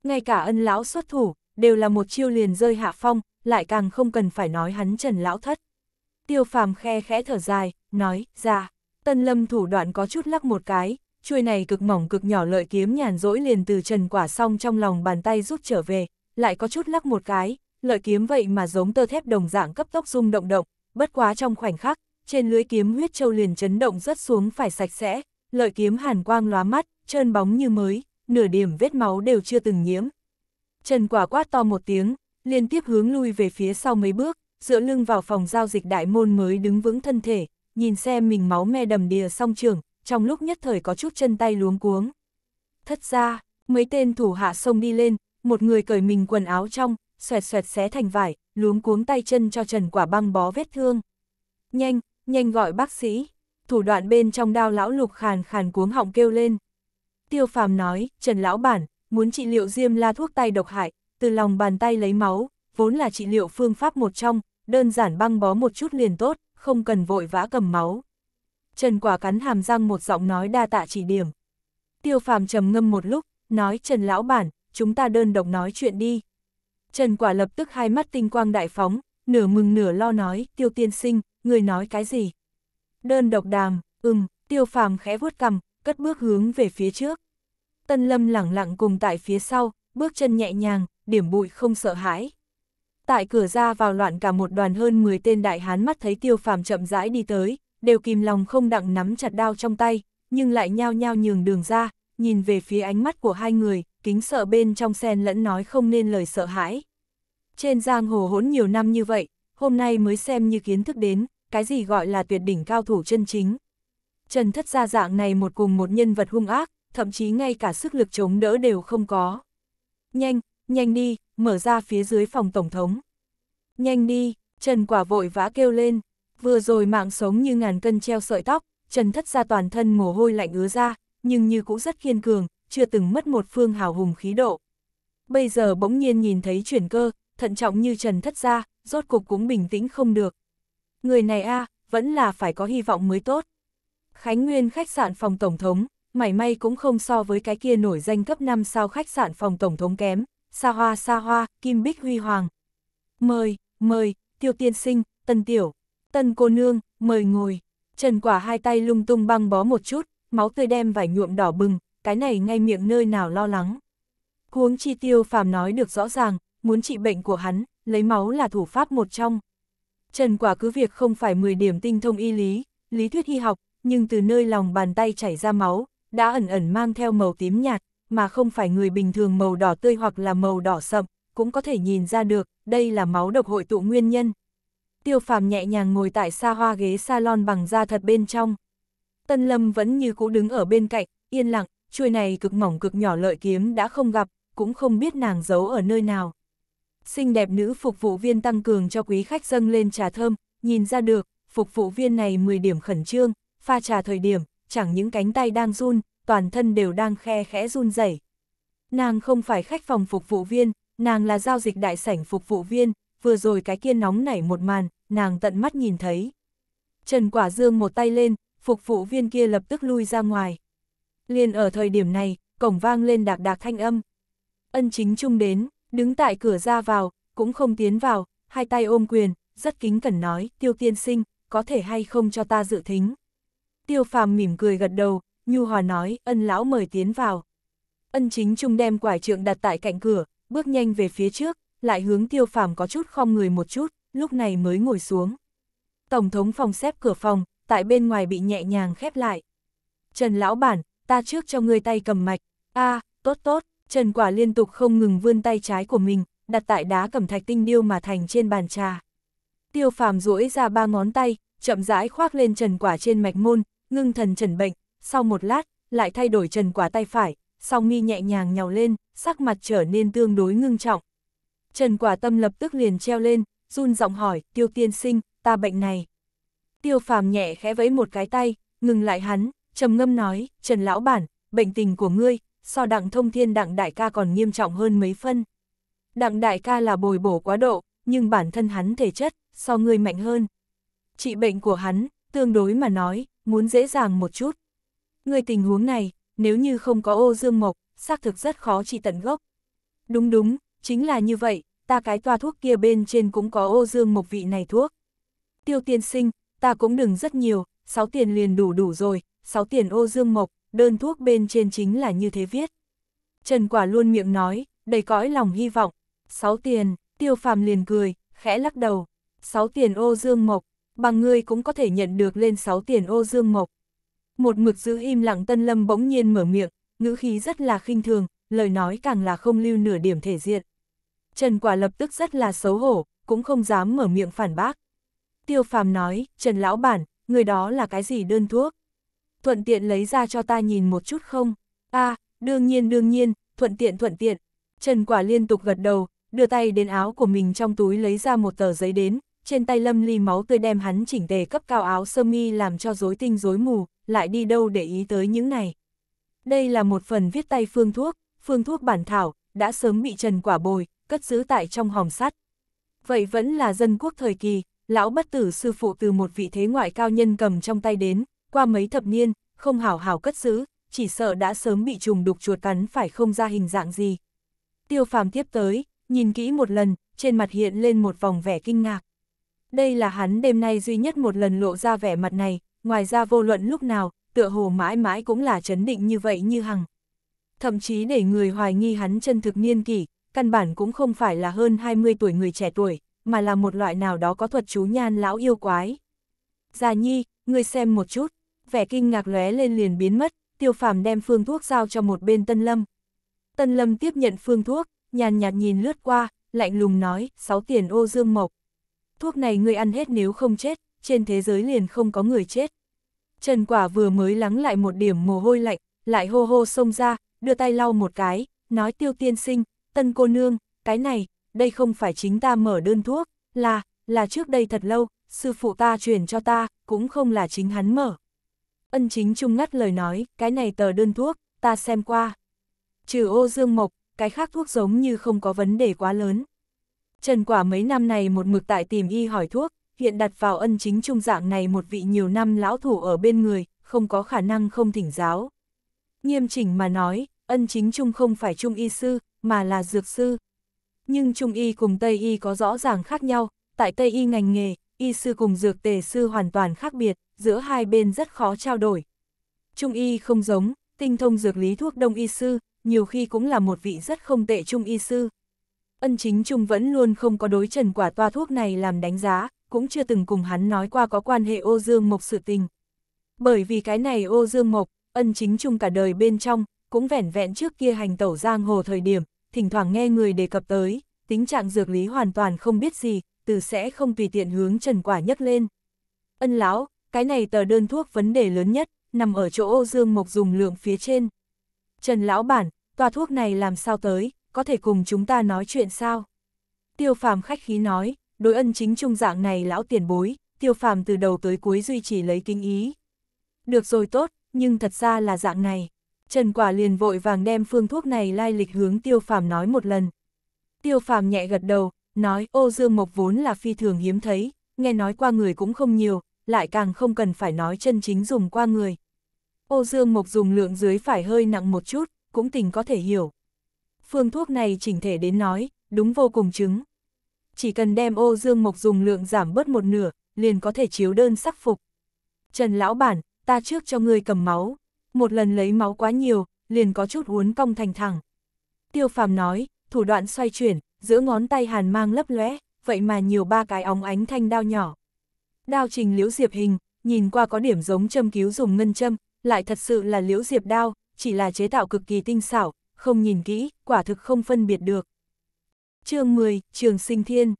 Ngay cả ân lão xuất thủ, đều là một chiêu liền rơi hạ phong, lại càng không cần phải nói hắn Trần lão thất. Tiêu phàm khe khẽ thở dài, nói, ra, dạ. tân lâm thủ đoạn có chút lắc một cái, chuôi này cực mỏng cực nhỏ lợi kiếm nhàn rỗi liền từ Trần Quả song trong lòng bàn tay rút trở về, lại có chút lắc một cái, lợi kiếm vậy mà giống tơ thép đồng dạng cấp tốc rung động động, bất quá trong khoảnh khắc, trên lưới kiếm huyết châu liền chấn động rất xuống phải sạch sẽ, lợi kiếm hàn quang lóa mắt, trơn bóng như mới, nửa điểm vết máu đều chưa từng nhiễm. Trần quả quát to một tiếng, liên tiếp hướng lui về phía sau mấy bước, dựa lưng vào phòng giao dịch đại môn mới đứng vững thân thể, nhìn xem mình máu me đầm đìa song trường, trong lúc nhất thời có chút chân tay luống cuống. Thất ra, mấy tên thủ hạ xông đi lên, một người cởi mình quần áo trong, xoẹt xoẹt xé thành vải, luống cuống tay chân cho Trần Quả băng bó vết thương. Nhanh, nhanh gọi bác sĩ. Thủ đoạn bên trong đao lão lục khàn khàn cuống họng kêu lên. Tiêu phàm nói, Trần lão bản, muốn trị liệu diêm la thuốc tay độc hại, từ lòng bàn tay lấy máu, vốn là trị liệu phương pháp một trong, đơn giản băng bó một chút liền tốt, không cần vội vã cầm máu. Trần quả cắn hàm răng một giọng nói đa tạ chỉ điểm. Tiêu phàm trầm ngâm một lúc, nói Trần lão bản, chúng ta đơn độc nói chuyện đi. Trần Quả lập tức hai mắt tinh quang đại phóng, nửa mừng nửa lo nói, tiêu tiên sinh, người nói cái gì? Đơn độc đàm, ừm, tiêu phàm khẽ vuốt cằm, cất bước hướng về phía trước. Tân lâm lẳng lặng cùng tại phía sau, bước chân nhẹ nhàng, điểm bụi không sợ hãi. Tại cửa ra vào loạn cả một đoàn hơn 10 tên đại hán mắt thấy tiêu phàm chậm rãi đi tới, đều kìm lòng không đặng nắm chặt đao trong tay, nhưng lại nhao nhao nhường đường ra, nhìn về phía ánh mắt của hai người, kính sợ bên trong sen lẫn nói không nên lời sợ hãi. Trên giang hồ hỗn nhiều năm như vậy, hôm nay mới xem như kiến thức đến, cái gì gọi là tuyệt đỉnh cao thủ chân chính. Trần thất gia dạng này một cùng một nhân vật hung ác, thậm chí ngay cả sức lực chống đỡ đều không có. Nhanh, nhanh đi, mở ra phía dưới phòng tổng thống. Nhanh đi, Trần quả vội vã kêu lên, vừa rồi mạng sống như ngàn cân treo sợi tóc, Trần thất ra toàn thân mồ hôi lạnh ứa ra, nhưng như cũng rất kiên cường, chưa từng mất một phương hào hùng khí độ. Bây giờ bỗng nhiên nhìn thấy chuyển cơ, thận trọng như Trần Thất Gia, rốt cục cũng bình tĩnh không được. Người này a vẫn là phải có hy vọng mới tốt. Khánh Nguyên khách sạn phòng Tổng thống, mảy may cũng không so với cái kia nổi danh cấp 5 sao khách sạn phòng Tổng thống kém, xa hoa xa hoa, kim bích huy hoàng. Mời, mời, tiêu tiên sinh, tân tiểu, tân cô nương, mời ngồi. Trần quả hai tay lung tung băng bó một chút, máu tươi đem vải nhuộm đỏ bừng, cái này ngay miệng nơi nào lo lắng. Huống chi tiêu phàm nói được rõ ràng, muốn trị bệnh của hắn, lấy máu là thủ pháp một trong. Trần quả cứ việc không phải 10 điểm tinh thông y lý, lý thuyết y học, nhưng từ nơi lòng bàn tay chảy ra máu, đã ẩn ẩn mang theo màu tím nhạt, mà không phải người bình thường màu đỏ tươi hoặc là màu đỏ sậm, cũng có thể nhìn ra được, đây là máu độc hội tụ nguyên nhân. Tiêu phàm nhẹ nhàng ngồi tại xa hoa ghế salon bằng da thật bên trong. Tân Lâm vẫn như cũ đứng ở bên cạnh, yên lặng, chuôi này cực mỏng cực nhỏ lợi kiếm đã không gặp, cũng không biết nàng giấu ở nơi nào. Xinh đẹp nữ phục vụ viên tăng cường cho quý khách dâng lên trà thơm, nhìn ra được, phục vụ viên này 10 điểm khẩn trương, pha trà thời điểm, chẳng những cánh tay đang run, toàn thân đều đang khe khẽ run rẩy. Nàng không phải khách phòng phục vụ viên, nàng là giao dịch đại sảnh phục vụ viên, vừa rồi cái kia nóng nảy một màn, nàng tận mắt nhìn thấy. Trần Quả Dương một tay lên, phục vụ viên kia lập tức lui ra ngoài. Liền ở thời điểm này, cổng vang lên đạc đạc thanh âm. Ân chính trung đến, đứng tại cửa ra vào, cũng không tiến vào, hai tay ôm quyền, rất kính cẩn nói, tiêu tiên sinh, có thể hay không cho ta dự thính. Tiêu phàm mỉm cười gật đầu, nhu hòa nói, ân lão mời tiến vào. Ân chính trung đem quải trượng đặt tại cạnh cửa, bước nhanh về phía trước, lại hướng tiêu phàm có chút khom người một chút, lúc này mới ngồi xuống. Tổng thống phòng xếp cửa phòng, tại bên ngoài bị nhẹ nhàng khép lại. Trần lão bản, ta trước cho ngươi tay cầm mạch. a tốt tốt, Trần Quả liên tục không ngừng vươn tay trái của mình, đặt tại đá cầm thạch tinh điêu mà thành trên bàn trà. Tiêu phàm duỗi ra ba ngón tay, chậm rãi khoác lên Trần Quả trên mạch môn, ngưng thần trần bệnh, sau một lát, lại thay đổi Trần Quả tay phải, song mi nhẹ nhàng nhào lên, sắc mặt trở nên tương đối ngưng trọng. Trần Quả tâm lập tức liền treo lên, run giọng hỏi, tiêu tiên sinh, ta bệnh này. Tiêu phàm nhẹ khẽ vẫy một cái tay, ngừng lại hắn, trầm ngâm nói, Trần Lão Bản, bệnh tình của ngươi, so đặng thông thiên đặng đại ca còn nghiêm trọng hơn mấy phân. Đặng đại ca là bồi bổ quá độ, nhưng bản thân hắn thể chất, so ngươi mạnh hơn. Trị bệnh của hắn, tương đối mà nói, muốn dễ dàng một chút. Ngươi tình huống này, nếu như không có ô dương mộc, xác thực rất khó trị tận gốc. Đúng đúng, chính là như vậy, ta cái toa thuốc kia bên trên cũng có ô dương mộc vị này thuốc. Tiêu tiên sinh, ta cũng đừng rất nhiều, sáu tiền liền đủ đủ rồi, sáu tiền ô dương mộc, đơn thuốc bên trên chính là như thế viết. Trần Quả luôn miệng nói, đầy cõi lòng hy vọng. sáu tiền, tiêu phàm liền cười, khẽ lắc đầu. sáu tiền ô dương mộc, bằng ngươi cũng có thể nhận được lên sáu tiền ô dương mộc. Một mực giữ im lặng Tân Lâm bỗng nhiên mở miệng, ngữ khí rất là khinh thường, lời nói càng là không lưu nửa điểm thể diện. Trần Quả lập tức rất là xấu hổ, cũng không dám mở miệng phản bác. Tiêu Phàm nói, Trần Lão Bản, người đó là cái gì đơn thuốc? thuận tiện lấy ra cho ta nhìn một chút không? a à, đương nhiên đương nhiên, thuận tiện thuận tiện. Trần Quả liên tục gật đầu, đưa tay đến áo của mình trong túi lấy ra một tờ giấy đến, trên tay Lâm Ly máu tươi đem hắn chỉnh tề cấp cao áo sơ mi làm cho rối tinh rối mù, lại đi đâu để ý tới những này. Đây là một phần viết tay phương thuốc, phương thuốc bản thảo, đã sớm bị Trần Quả bồi, cất giữ tại trong hòm sắt. Vậy vẫn là dân quốc thời kỳ, lão bất tử sư phụ từ một vị thế ngoại cao nhân cầm trong tay đến, qua mấy thập niên, không hảo hảo cất giữ, chỉ sợ đã sớm bị trùng đục chuột cắn phải không ra hình dạng gì. Tiêu phàm tiếp tới, nhìn kỹ một lần, trên mặt hiện lên một vòng vẻ kinh ngạc. Đây là hắn đêm nay duy nhất một lần lộ ra vẻ mặt này, ngoài ra vô luận lúc nào, tựa hồ mãi mãi cũng là chấn định như vậy như hằng. Thậm chí để người hoài nghi hắn chân thực niên kỷ, căn bản cũng không phải là hơn 20 tuổi người trẻ tuổi, mà là một loại nào đó có thuật chú nhan lão yêu quái. Già nhi, ngươi xem một chút vẻ kinh ngạc lóe lên liền biến mất, tiêu phàm đem phương thuốc giao cho một bên Tân Lâm. Tân Lâm tiếp nhận phương thuốc, nhàn nhạt nhìn lướt qua, lạnh lùng nói, sáu tiền ô dương mộc. Thuốc này ngươi ăn hết nếu không chết, trên thế giới liền không có người chết. Trần Quả vừa mới lắng lại một điểm mồ hôi lạnh, lại hô hô xông ra, đưa tay lau một cái, nói tiêu tiên sinh, tân cô nương, cái này, đây không phải chính ta mở đơn thuốc, là, là trước đây thật lâu, sư phụ ta truyền cho ta, cũng không là chính hắn mở. Ân chính trung ngắt lời nói, cái này tờ đơn thuốc, ta xem qua. Trừ ô dương mộc, cái khác thuốc giống như không có vấn đề quá lớn. Trần quả mấy năm này một mực tại tìm y hỏi thuốc, hiện đặt vào ân chính trung dạng này một vị nhiều năm lão thủ ở bên người, không có khả năng không thỉnh giáo. Nghiêm chỉnh mà nói, ân chính trung không phải trung y sư, mà là dược sư. Nhưng trung y cùng tây y có rõ ràng khác nhau, tại tây y ngành nghề, y sư cùng dược tề sư hoàn toàn khác biệt, giữa hai bên rất khó trao đổi. Trung y không giống, tinh thông dược lý thuốc đông y sư, nhiều khi cũng là một vị rất không tệ trung y sư. Ân chính Trung vẫn luôn không có đối trần quả toa thuốc này làm đánh giá, cũng chưa từng cùng hắn nói qua có quan hệ ô dương mộc sự tình. Bởi vì cái này ô dương mộc, ân chính Trung cả đời bên trong, cũng vẻn vẹn trước kia hành tẩu giang hồ thời điểm, thỉnh thoảng nghe người đề cập tới, tính trạng dược lý hoàn toàn không biết gì, từ sẽ không tùy tiện hướng Trần Quả nhấc lên. Ân lão, cái này tờ đơn thuốc vấn đề lớn nhất, nằm ở chỗ ô Dương Mộc dùng lượng phía trên. Trần lão bản, tòa thuốc này làm sao tới, có thể cùng chúng ta nói chuyện sao? Tiêu phàm khách khí nói, đối ân chính trung dạng này lão tiền bối, tiêu phàm từ đầu tới cuối duy trì lấy kinh ý. Được rồi tốt, nhưng thật ra là dạng này. Trần quả liền vội vàng đem phương thuốc này lai lịch hướng tiêu phàm nói một lần. Tiêu phàm nhẹ gật đầu, nói ô dương mộc vốn là phi thường hiếm thấy, nghe nói qua người cũng không nhiều, lại càng không cần phải nói chân chính dùng qua người. Ô dương mộc dùng lượng dưới phải hơi nặng một chút, cũng tình có thể hiểu. Phương thuốc này chỉnh thể đến nói, đúng vô cùng chứng. Chỉ cần đem ô dương mộc dùng lượng giảm bớt một nửa, liền có thể chiếu đơn sắc phục. Trần lão bản, ta trước cho ngươi cầm máu. Một lần lấy máu quá nhiều, liền có chút uốn cong thành thẳng. Tiêu phàm nói, thủ đoạn xoay chuyển, giữa ngón tay hàn mang lấp lóe, vậy mà nhiều ba cái óng ánh thanh đao nhỏ. Đao trình liễu diệp hình, nhìn qua có điểm giống châm cứu dùng ngân châm, lại thật sự là liễu diệp đao, chỉ là chế tạo cực kỳ tinh xảo, không nhìn kỹ, quả thực không phân biệt được. chương 10, Trường Sinh Thiên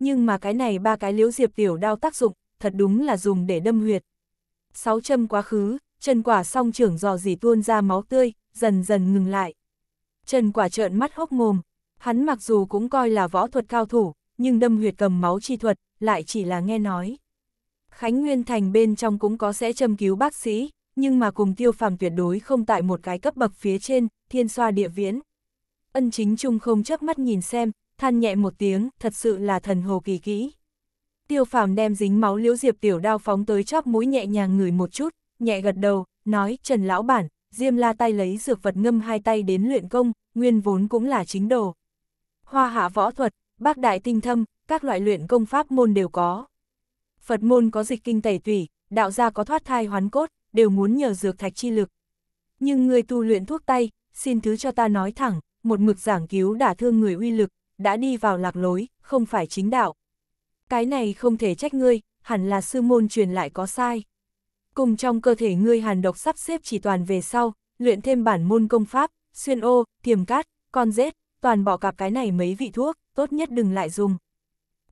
Nhưng mà cái này ba cái liễu diệp tiểu đao tác dụng, thật đúng là dùng để đâm huyệt. Sáu châm quá khứ, chân quả song trưởng dò dỉ tuôn ra máu tươi, dần dần ngừng lại. Trần quả trợn mắt hốc mồm, Hắn mặc dù cũng coi là võ thuật cao thủ, nhưng đâm huyệt cầm máu chi thuật, lại chỉ là nghe nói. Khánh Nguyên Thành bên trong cũng có sẽ châm cứu bác sĩ, nhưng mà cùng tiêu phàm tuyệt đối không tại một cái cấp bậc phía trên, thiên xoa địa viễn. Ân chính trung không chớp mắt nhìn xem, than nhẹ một tiếng, thật sự là thần hồ kỳ kỹ. Tiêu phàm đem dính máu liễu diệp tiểu đao phóng tới chóp mũi nhẹ nhàng ngửi một chút, nhẹ gật đầu, nói Trần Lão Bản, Diêm la tay lấy dược vật ngâm hai tay đến luyện công, nguyên vốn cũng là chính đồ hoa hạ võ thuật, bác đại tinh thâm, các loại luyện công pháp môn đều có. Phật môn có dịch kinh tẩy tủy, đạo gia có thoát thai hoán cốt, đều muốn nhờ dược thạch chi lực. Nhưng người tu luyện thuốc tay, xin thứ cho ta nói thẳng, một mực giảng cứu đả thương người uy lực, đã đi vào lạc lối, không phải chính đạo. Cái này không thể trách ngươi, hẳn là sư môn truyền lại có sai. Cùng trong cơ thể ngươi hàn độc sắp xếp chỉ toàn về sau, luyện thêm bản môn công pháp, xuyên ô, thiềm cát, con rết, toàn bỏ cặp cái này mấy vị thuốc, tốt nhất đừng lại dùng.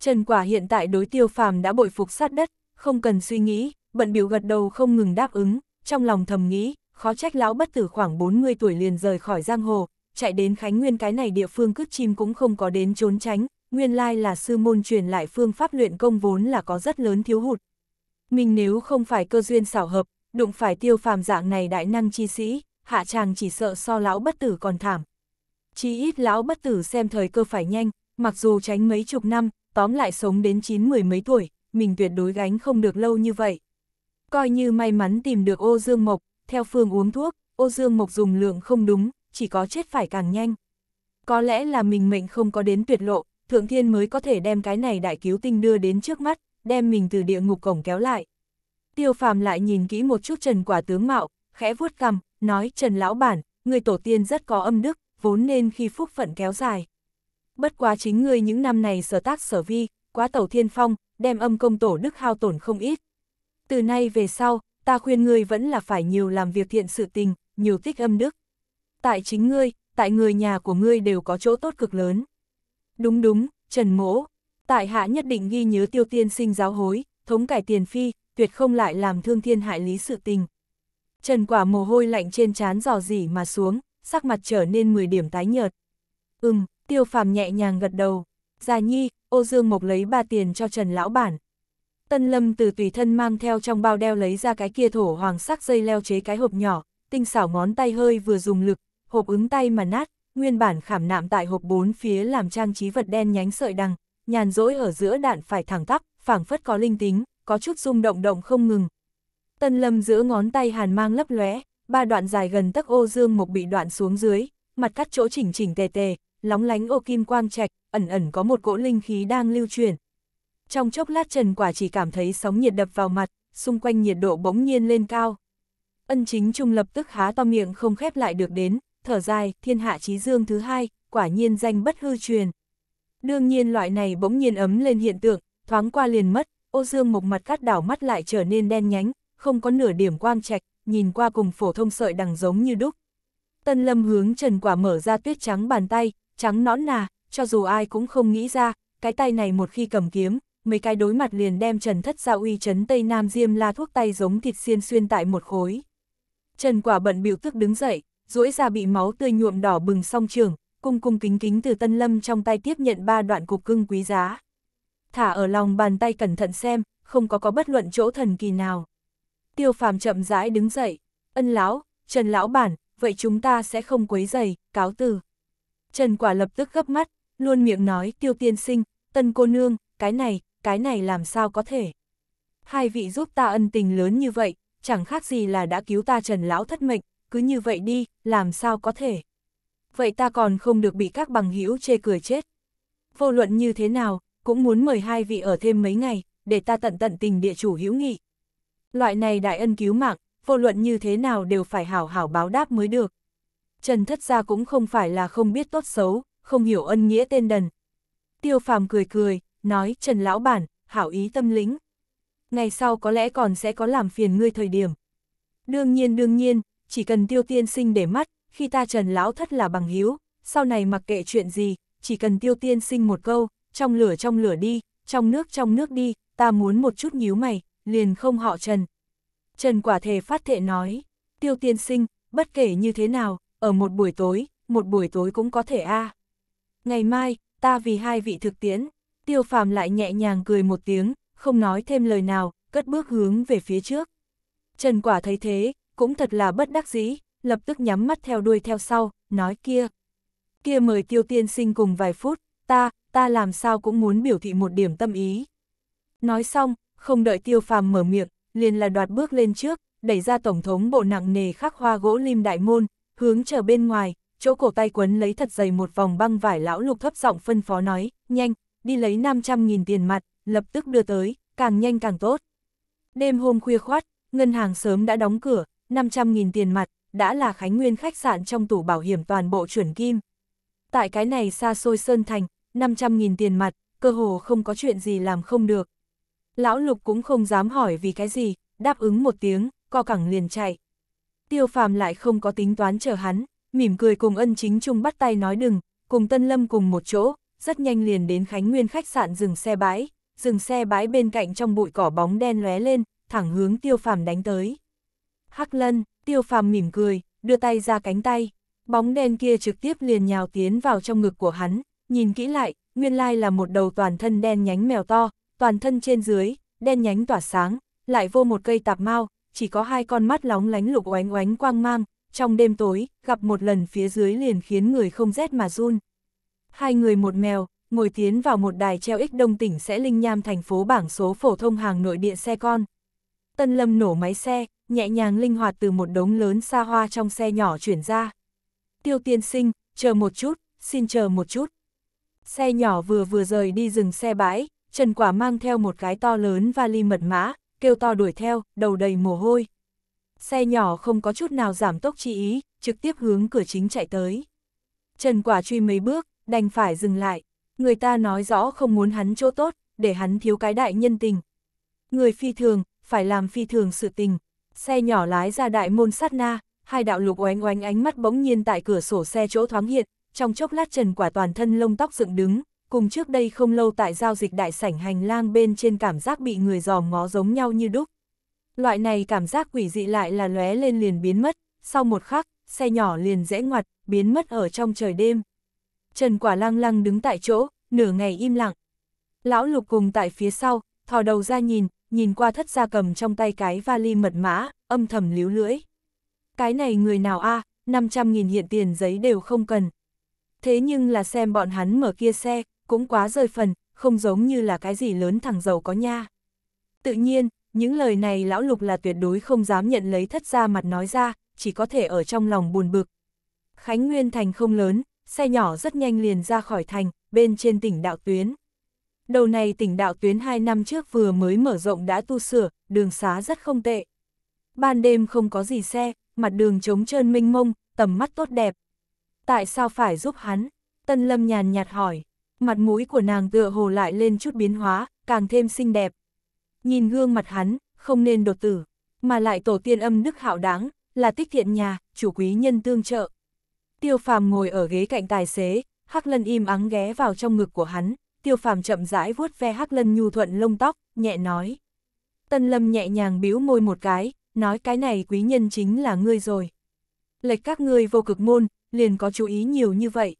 Trần Quả hiện tại đối tiêu phàm đã bội phục sát đất, không cần suy nghĩ, bận biểu gật đầu không ngừng đáp ứng, trong lòng thầm nghĩ, khó trách lão bất tử khoảng 40 tuổi liền rời khỏi giang hồ, chạy đến Khánh Nguyên cái này địa phương cướp chim cũng không có đến trốn tránh, nguyên lai là sư môn truyền lại phương pháp luyện công vốn là có rất lớn thiếu hụt. Mình nếu không phải cơ duyên xảo hợp, đụng phải tiêu phàm dạng này đại năng chi sĩ, hạ chàng chỉ sợ so lão bất tử còn thảm. Chí ít lão bất tử xem thời cơ phải nhanh, mặc dù tránh mấy chục năm, tóm lại sống đến chín mười mấy tuổi, mình tuyệt đối gánh không được lâu như vậy. Coi như may mắn tìm được ô dương mộc, theo phương uống thuốc, ô dương mộc dùng lượng không đúng, chỉ có chết phải càng nhanh. Có lẽ là mình mệnh không có đến tuyệt lộ, thượng thiên mới có thể đem cái này đại cứu tinh đưa đến trước mắt, đem mình từ địa ngục cổng kéo lại. Tiêu phàm lại nhìn kỹ một chút trần quả tướng mạo, khẽ vuốt cằm, nói trần lão bản, người tổ tiên rất có âm đức, vốn nên khi phúc phận kéo dài. Bất quá chính ngươi những năm này sở tác sở vi, quá tẩu thiên phong, đem âm công tổ đức hao tổn không ít. Từ nay về sau, ta khuyên ngươi vẫn là phải nhiều làm việc thiện sự tình, nhiều tích âm đức. Tại chính ngươi, tại người nhà của ngươi đều có chỗ tốt cực lớn. Đúng đúng, Trần Mỗ, tại hạ nhất định ghi nhớ tiêu tiên sinh giáo hối, thống cải tiền phi, tuyệt không lại làm thương thiên hại lý sự tình. Trần quả mồ hôi lạnh trên trán giò dỉ mà xuống, sắc mặt trở nên 10 điểm tái nhợt. Ừm, tiêu phàm nhẹ nhàng gật đầu. Già nhi, ô dương mộc lấy ba tiền cho Trần Lão Bản. Tân lâm từ tùy thân mang theo trong bao đeo lấy ra cái kia thổ hoàng sắc dây leo chế cái hộp nhỏ, tinh xảo ngón tay hơi vừa dùng lực, hộp ứng tay mà nát, nguyên bản khảm nạm tại hộp bốn phía làm trang trí vật đen nhánh sợi đằng, nhàn rỗi ở giữa đạn phải thẳng tắp, phảng phất có linh tính, có chút rung động động không ngừng. Tân lâm giữa ngón tay hàn mang lấp lóe, ba đoạn dài gần tấc ô dương Mục bị đoạn xuống dưới, mặt cắt chỗ chỉnh chỉnh tề tề, lóng lánh ô kim quang trạch, ẩn ẩn có một cỗ linh khí đang lưu truyền. Trong chốc lát Trần Quả chỉ cảm thấy sóng nhiệt đập vào mặt, xung quanh nhiệt độ bỗng nhiên lên cao. Ân chính trung lập tức há to miệng không khép lại được đến, thở dài, thiên hạ chí dương thứ hai, quả nhiên danh bất hư truyền. Đương nhiên loại này bỗng nhiên ấm lên hiện tượng, thoáng qua liền mất, ô dương Mục mặt cắt đảo mắt lại trở nên đen nhánh, không có nửa điểm quang trạch, nhìn qua cùng phổ thông sợi đằng giống như đúc. Tân lâm hướng trần quả mở ra tuyết trắng bàn tay, trắng nõn nà, cho dù ai cũng không nghĩ ra, cái tay này một khi cầm kiếm, mấy cái đối mặt liền đem Trần Thất Gia uy trấn Tây Nam Diêm La thuốc tay giống thịt xiên xuyên tại một khối. Trần Quả bận biểu tức đứng dậy, duỗi ra bị máu tươi nhuộm đỏ bừng song trường, cung cung kính kính từ Tân Lâm trong tay tiếp nhận ba đoạn cục cưng quý giá. Thả ở lòng bàn tay cẩn thận xem, không có có bất luận chỗ thần kỳ nào. Tiêu phàm chậm rãi đứng dậy, ân lão, Trần lão bản, vậy chúng ta sẽ không quấy giày, cáo từ. Trần quả lập tức gấp mắt, luôn miệng nói tiêu tiên sinh, tân cô nương, cái này, cái này làm sao có thể. Hai vị giúp ta ân tình lớn như vậy, chẳng khác gì là đã cứu ta trần lão thất mệnh, cứ như vậy đi, làm sao có thể. Vậy ta còn không được bị các bằng hữu chê cười chết. Vô luận như thế nào, cũng muốn mời hai vị ở thêm mấy ngày, để ta tận tận tình địa chủ hữu nghị. Loại này đại ân cứu mạng, vô luận như thế nào đều phải hảo hảo báo đáp mới được. Trần thất gia cũng không phải là không biết tốt xấu, không hiểu ân nghĩa tên đần. Tiêu phàm cười cười, nói Trần lão bản, hảo ý tâm lĩnh. Ngày sau có lẽ còn sẽ có làm phiền ngươi thời điểm. Đương nhiên đương nhiên, chỉ cần tiêu tiên sinh để mắt, khi ta Trần lão thất là bằng hiếu, sau này mặc kệ chuyện gì, chỉ cần tiêu tiên sinh một câu, trong lửa trong lửa đi, trong nước trong nước đi, ta muốn một chút nhíu mày, liền không họ Trần. Trần quả thề phát thệ nói, tiêu tiên sinh, bất kể như thế nào, ở một buổi tối, một buổi tối cũng có thể a. À. Ngày mai, ta vì hai vị thực tiễn, tiêu phàm lại nhẹ nhàng cười một tiếng, không nói thêm lời nào, cất bước hướng về phía trước. Trần quả thấy thế, cũng thật là bất đắc dĩ, lập tức nhắm mắt theo đuôi theo sau, nói kia. Kia mời tiêu tiên sinh cùng vài phút, ta, ta làm sao cũng muốn biểu thị một điểm tâm ý. Nói xong, không đợi tiêu phàm mở miệng, liền là đoạt bước lên trước, đẩy ra tổng thống bộ nặng nề khắc hoa gỗ lim đại môn, hướng trở bên ngoài, chỗ cổ tay quấn lấy thật dày một vòng băng vải lão lục thấp giọng phân phó nói, nhanh, đi lấy 500.000 tiền mặt, lập tức đưa tới, càng nhanh càng tốt. Đêm hôm khuya khoát, ngân hàng sớm đã đóng cửa, 500.000 tiền mặt, đã là Khánh Nguyên khách sạn trong tủ bảo hiểm toàn bộ chuyển kim. Tại cái này xa xôi Sơn Thành, 500.000 tiền mặt, cơ hồ không có chuyện gì làm không được, lão lục cũng không dám hỏi vì cái gì, đáp ứng một tiếng, co cẳng liền chạy. Tiêu phàm lại không có tính toán chờ hắn, mỉm cười cùng ân chính chung bắt tay nói đừng, cùng Tân Lâm cùng một chỗ, rất nhanh liền đến Khánh Nguyên khách sạn dừng xe bãi, dừng xe bãi bên cạnh trong bụi cỏ bóng đen lóe lên, thẳng hướng tiêu phàm đánh tới. Hắc lân, tiêu phàm mỉm cười, đưa tay ra cánh tay, bóng đen kia trực tiếp liền nhào tiến vào trong ngực của hắn, nhìn kỹ lại, nguyên lai là một đầu toàn thân đen nhánh mèo to, toàn thân trên dưới, đen nhánh tỏa sáng, lại vô một cây tạp mau, chỉ có hai con mắt lóng lánh lục oánh oánh quang mang, trong đêm tối, gặp một lần phía dưới liền khiến người không rét mà run. Hai người một mèo, ngồi tiến vào một đài treo ích đông tỉnh sẽ linh nham thành phố bảng số phổ thông hàng nội địa xe con. Tân Lâm nổ máy xe, nhẹ nhàng linh hoạt từ một đống lớn xa hoa trong xe nhỏ chuyển ra. Tiêu tiên sinh, chờ một chút, xin chờ một chút. Xe nhỏ vừa vừa rời đi dừng xe bãi, Trần Quả mang theo một cái to lớn vali mật mã, kêu to đuổi theo, đầu đầy mồ hôi. Xe nhỏ không có chút nào giảm tốc chi ý, trực tiếp hướng cửa chính chạy tới. Trần Quả truy mấy bước, đành phải dừng lại. Người ta nói rõ không muốn hắn chỗ tốt, để hắn thiếu cái đại nhân tình. Người phi thường, phải làm phi thường sự tình. Xe nhỏ lái ra đại môn sát na, hai đạo lục oánh oánh ánh mắt bỗng nhiên tại cửa sổ xe chỗ thoáng hiện, trong chốc lát Trần Quả toàn thân lông tóc dựng đứng, cùng trước đây không lâu tại giao dịch đại sảnh hành lang bên trên cảm giác bị người dò ngó giống nhau như đúc. Loại này cảm giác quỷ dị lại là lóe lên liền biến mất, sau một khắc, xe nhỏ liền rẽ ngoặt, biến mất ở trong trời đêm. Trần quả lăng lăng đứng tại chỗ, nửa ngày im lặng. Lão lục cùng tại phía sau, thò đầu ra nhìn, nhìn qua thất gia cầm trong tay cái vali mật mã, âm thầm líu lưỡi. Cái này người nào a à, 500.000 hiện tiền giấy đều không cần. Thế nhưng là xem bọn hắn mở kia xe, cũng quá rơi phần, không giống như là cái gì lớn thằng giàu có nha. Tự nhiên, những lời này lão lục là tuyệt đối không dám nhận lấy thất ra mặt nói ra, chỉ có thể ở trong lòng buồn bực. Khánh Nguyên thành không lớn, xe nhỏ rất nhanh liền ra khỏi thành, bên trên tỉnh đạo tuyến. Đầu này tỉnh đạo tuyến 2 năm trước vừa mới mở rộng đã tu sửa, đường xá rất không tệ. Ban đêm không có gì xe, mặt đường trống trơn minh mông, tầm mắt tốt đẹp. Tại sao phải giúp hắn? Tân Lâm nhàn nhạt hỏi mặt mũi của nàng tựa hồ lại lên chút biến hóa, càng thêm xinh đẹp. Nhìn gương mặt hắn, không nên đột tử, mà lại tổ tiên âm đức hạo đáng, là tích thiện nhà, chủ quý nhân tương trợ. Tiêu phàm ngồi ở ghế cạnh tài xế, Hắc Lân im ắng ghé vào trong ngực của hắn, Tiêu phàm chậm rãi vuốt ve Hắc Lân nhu thuận lông tóc, nhẹ nói. Tân Lâm nhẹ nhàng bĩu môi một cái, nói cái này quý nhân chính là ngươi rồi. Lệch các ngươi vô cực môn, liền có chú ý nhiều như vậy.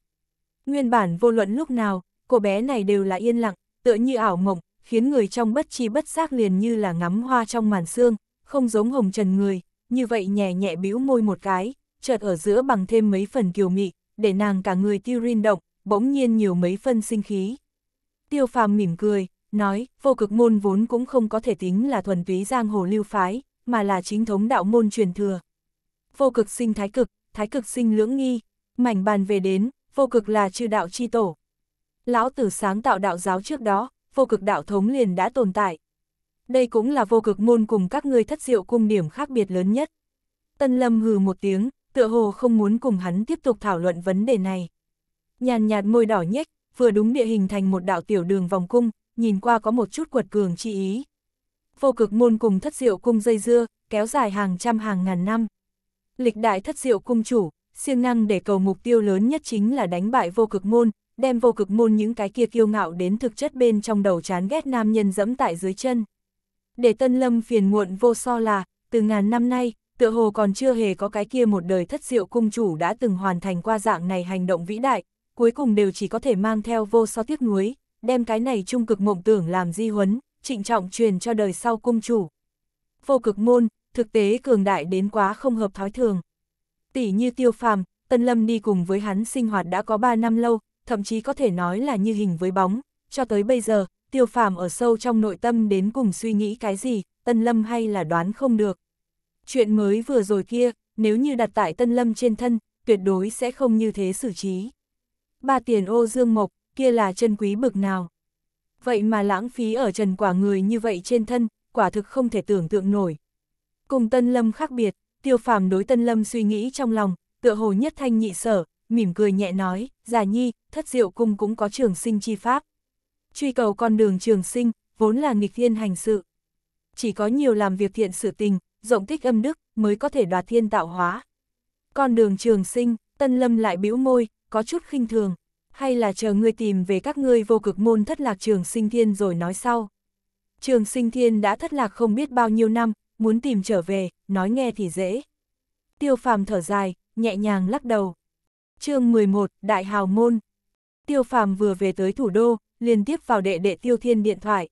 Nguyên bản vô luận lúc nào, cô bé này đều là yên lặng, tựa như ảo mộng, khiến người trong bất chi bất giác liền như là ngắm hoa trong màn sương, không giống hồng trần người, như vậy nhẹ nhẹ bĩu môi một cái, chợt ở giữa bằng thêm mấy phần kiều mị, để nàng cả người tiêu rin động, bỗng nhiên nhiều mấy phân sinh khí. Tiêu phàm mỉm cười, nói, vô cực môn vốn cũng không có thể tính là thuần túy giang hồ lưu phái, mà là chính thống đạo môn truyền thừa. Vô cực sinh thái cực, thái cực sinh lưỡng nghi, mảnh bàn về đến, vô cực là chư đạo chi tổ, Lão tử sáng tạo đạo giáo trước đó, vô cực đạo thống liền đã tồn tại. Đây cũng là vô cực môn cùng các ngươi thất diệu cung điểm khác biệt lớn nhất. Tân Lâm hừ một tiếng, tựa hồ không muốn cùng hắn tiếp tục thảo luận vấn đề này. Nhàn nhạt môi đỏ nhếch, vừa đúng địa hình thành một đạo tiểu đường vòng cung, nhìn qua có một chút quật cường chi ý. Vô cực môn cùng thất diệu cung dây dưa, kéo dài hàng trăm hàng ngàn năm. Lịch đại thất diệu cung chủ, siêng năng để cầu mục tiêu lớn nhất chính là đánh bại vô cực môn, đem vô cực môn những cái kia kiêu ngạo đến thực chất bên trong đầu chán ghét nam nhân dẫm tại dưới chân. Để Tân Lâm phiền muộn vô so là, từ ngàn năm nay, tựa hồ còn chưa hề có cái kia một đời thất diệu cung chủ đã từng hoàn thành qua dạng này hành động vĩ đại, cuối cùng đều chỉ có thể mang theo vô so tiếc nuối, đem cái này trung cực mộng tưởng làm di huấn, trịnh trọng truyền cho đời sau cung chủ. Vô cực môn, thực tế cường đại đến quá không hợp thói thường. Tỷ như tiêu phàm, Tân Lâm đi cùng với hắn sinh hoạt đã có 3 năm lâu, thậm chí có thể nói là như hình với bóng, cho tới bây giờ, tiêu phàm ở sâu trong nội tâm đến cùng suy nghĩ cái gì, Tân Lâm hay là đoán không được. Chuyện mới vừa rồi kia, nếu như đặt tại Tân Lâm trên thân, tuyệt đối sẽ không như thế xử trí. Ba tiền ô dương mộc, kia là chân quý bực nào. Vậy mà lãng phí ở trần quả người như vậy trên thân, quả thực không thể tưởng tượng nổi. Cùng Tân Lâm khác biệt, tiêu phàm đối Tân Lâm suy nghĩ trong lòng, tựa hồ nhất thanh nhị sở, mỉm cười nhẹ nói, giả nhi, thất diệu cung cũng có trường sinh chi pháp. Truy cầu con đường trường sinh, vốn là nghịch thiên hành sự. Chỉ có nhiều làm việc thiện sự tình, rộng tích âm đức, mới có thể đoạt thiên tạo hóa. Con đường trường sinh, tân lâm lại bĩu môi, có chút khinh thường, hay là chờ ngươi tìm về các ngươi vô cực môn thất lạc trường sinh thiên rồi nói sau. Trường sinh thiên đã thất lạc không biết bao nhiêu năm, muốn tìm trở về, nói nghe thì dễ. Tiêu phàm thở dài, nhẹ nhàng lắc đầu chương 11, Đại Hào Môn. Tiêu phàm vừa về tới thủ đô, liên tiếp vào đệ đệ Tiêu Thiên điện thoại.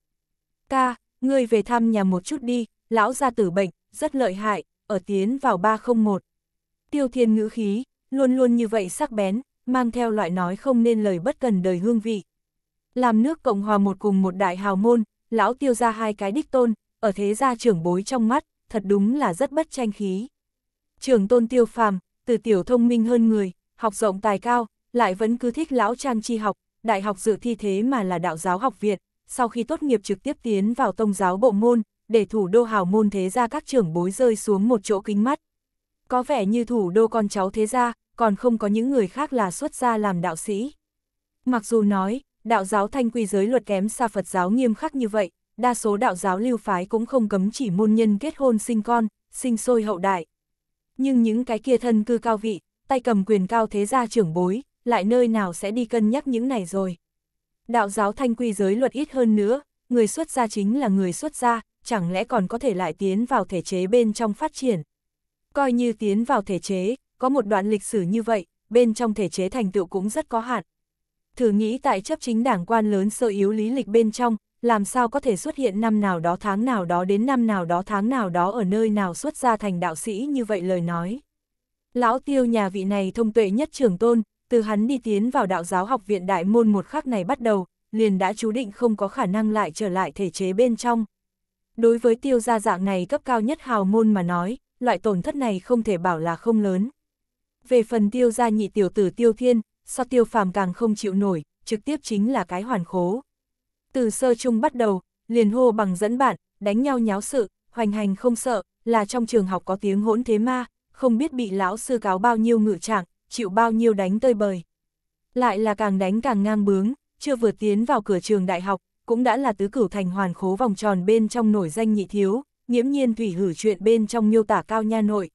Ca, ngươi về thăm nhà một chút đi, lão gia tử bệnh, rất lợi hại, ở tiến vào 301. Tiêu Thiên ngữ khí, luôn luôn như vậy sắc bén, mang theo loại nói không nên lời bất cần đời hương vị. Làm nước Cộng Hòa một cùng một đại hào môn, lão tiêu ra hai cái đích tôn, ở thế gia trưởng bối trong mắt, thật đúng là rất bất tranh khí. Trưởng tôn tiêu phàm, từ tiểu thông minh hơn người, học rộng tài cao, lại vẫn cứ thích lão trang chi học, đại học dự thi thế mà là đạo giáo học viện, sau khi tốt nghiệp trực tiếp tiến vào tông giáo bộ môn, để thủ đô hào môn thế gia các trưởng bối rơi xuống một chỗ kính mắt. Có vẻ như thủ đô con cháu thế gia, còn không có những người khác là xuất gia làm đạo sĩ. Mặc dù nói, đạo giáo thanh quy giới luật kém xa Phật giáo nghiêm khắc như vậy, đa số đạo giáo lưu phái cũng không cấm chỉ môn nhân kết hôn sinh con, sinh sôi hậu đại. Nhưng những cái kia thân cư cao vị, tay cầm quyền cao thế gia trưởng bối, lại nơi nào sẽ đi cân nhắc những này rồi. Đạo giáo thanh quy giới luật ít hơn nữa, người xuất gia chính là người xuất gia, chẳng lẽ còn có thể lại tiến vào thể chế bên trong phát triển. Coi như tiến vào thể chế, có một đoạn lịch sử như vậy, bên trong thể chế thành tựu cũng rất có hạn. Thử nghĩ tại chấp chính đảng quan lớn sơ yếu lý lịch bên trong, làm sao có thể xuất hiện năm nào đó tháng nào đó đến năm nào đó tháng nào đó ở nơi nào xuất ra thành đạo sĩ như vậy lời nói. Lão tiêu nhà vị này thông tuệ nhất trưởng tôn, từ hắn đi tiến vào đạo giáo học viện đại môn một khắc này bắt đầu, liền đã chú định không có khả năng lại trở lại thể chế bên trong. Đối với tiêu gia dạng này cấp cao nhất hào môn mà nói, loại tổn thất này không thể bảo là không lớn. Về phần tiêu gia nhị tiểu tử tiêu thiên, so tiêu phàm càng không chịu nổi, trực tiếp chính là cái hoàn khố. Từ sơ chung bắt đầu, liền hô bằng dẫn bạn, đánh nhau nháo sự, hoành hành không sợ, là trong trường học có tiếng hỗn thế ma, không biết bị lão sư cáo bao nhiêu ngự trạng, chịu bao nhiêu đánh tơi bời. Lại là càng đánh càng ngang bướng, chưa vừa tiến vào cửa trường đại học, cũng đã là tứ cửu thành hoàn khố vòng tròn bên trong nổi danh nhị thiếu, nghiễm nhiên thủy hử chuyện bên trong miêu tả cao nha nội.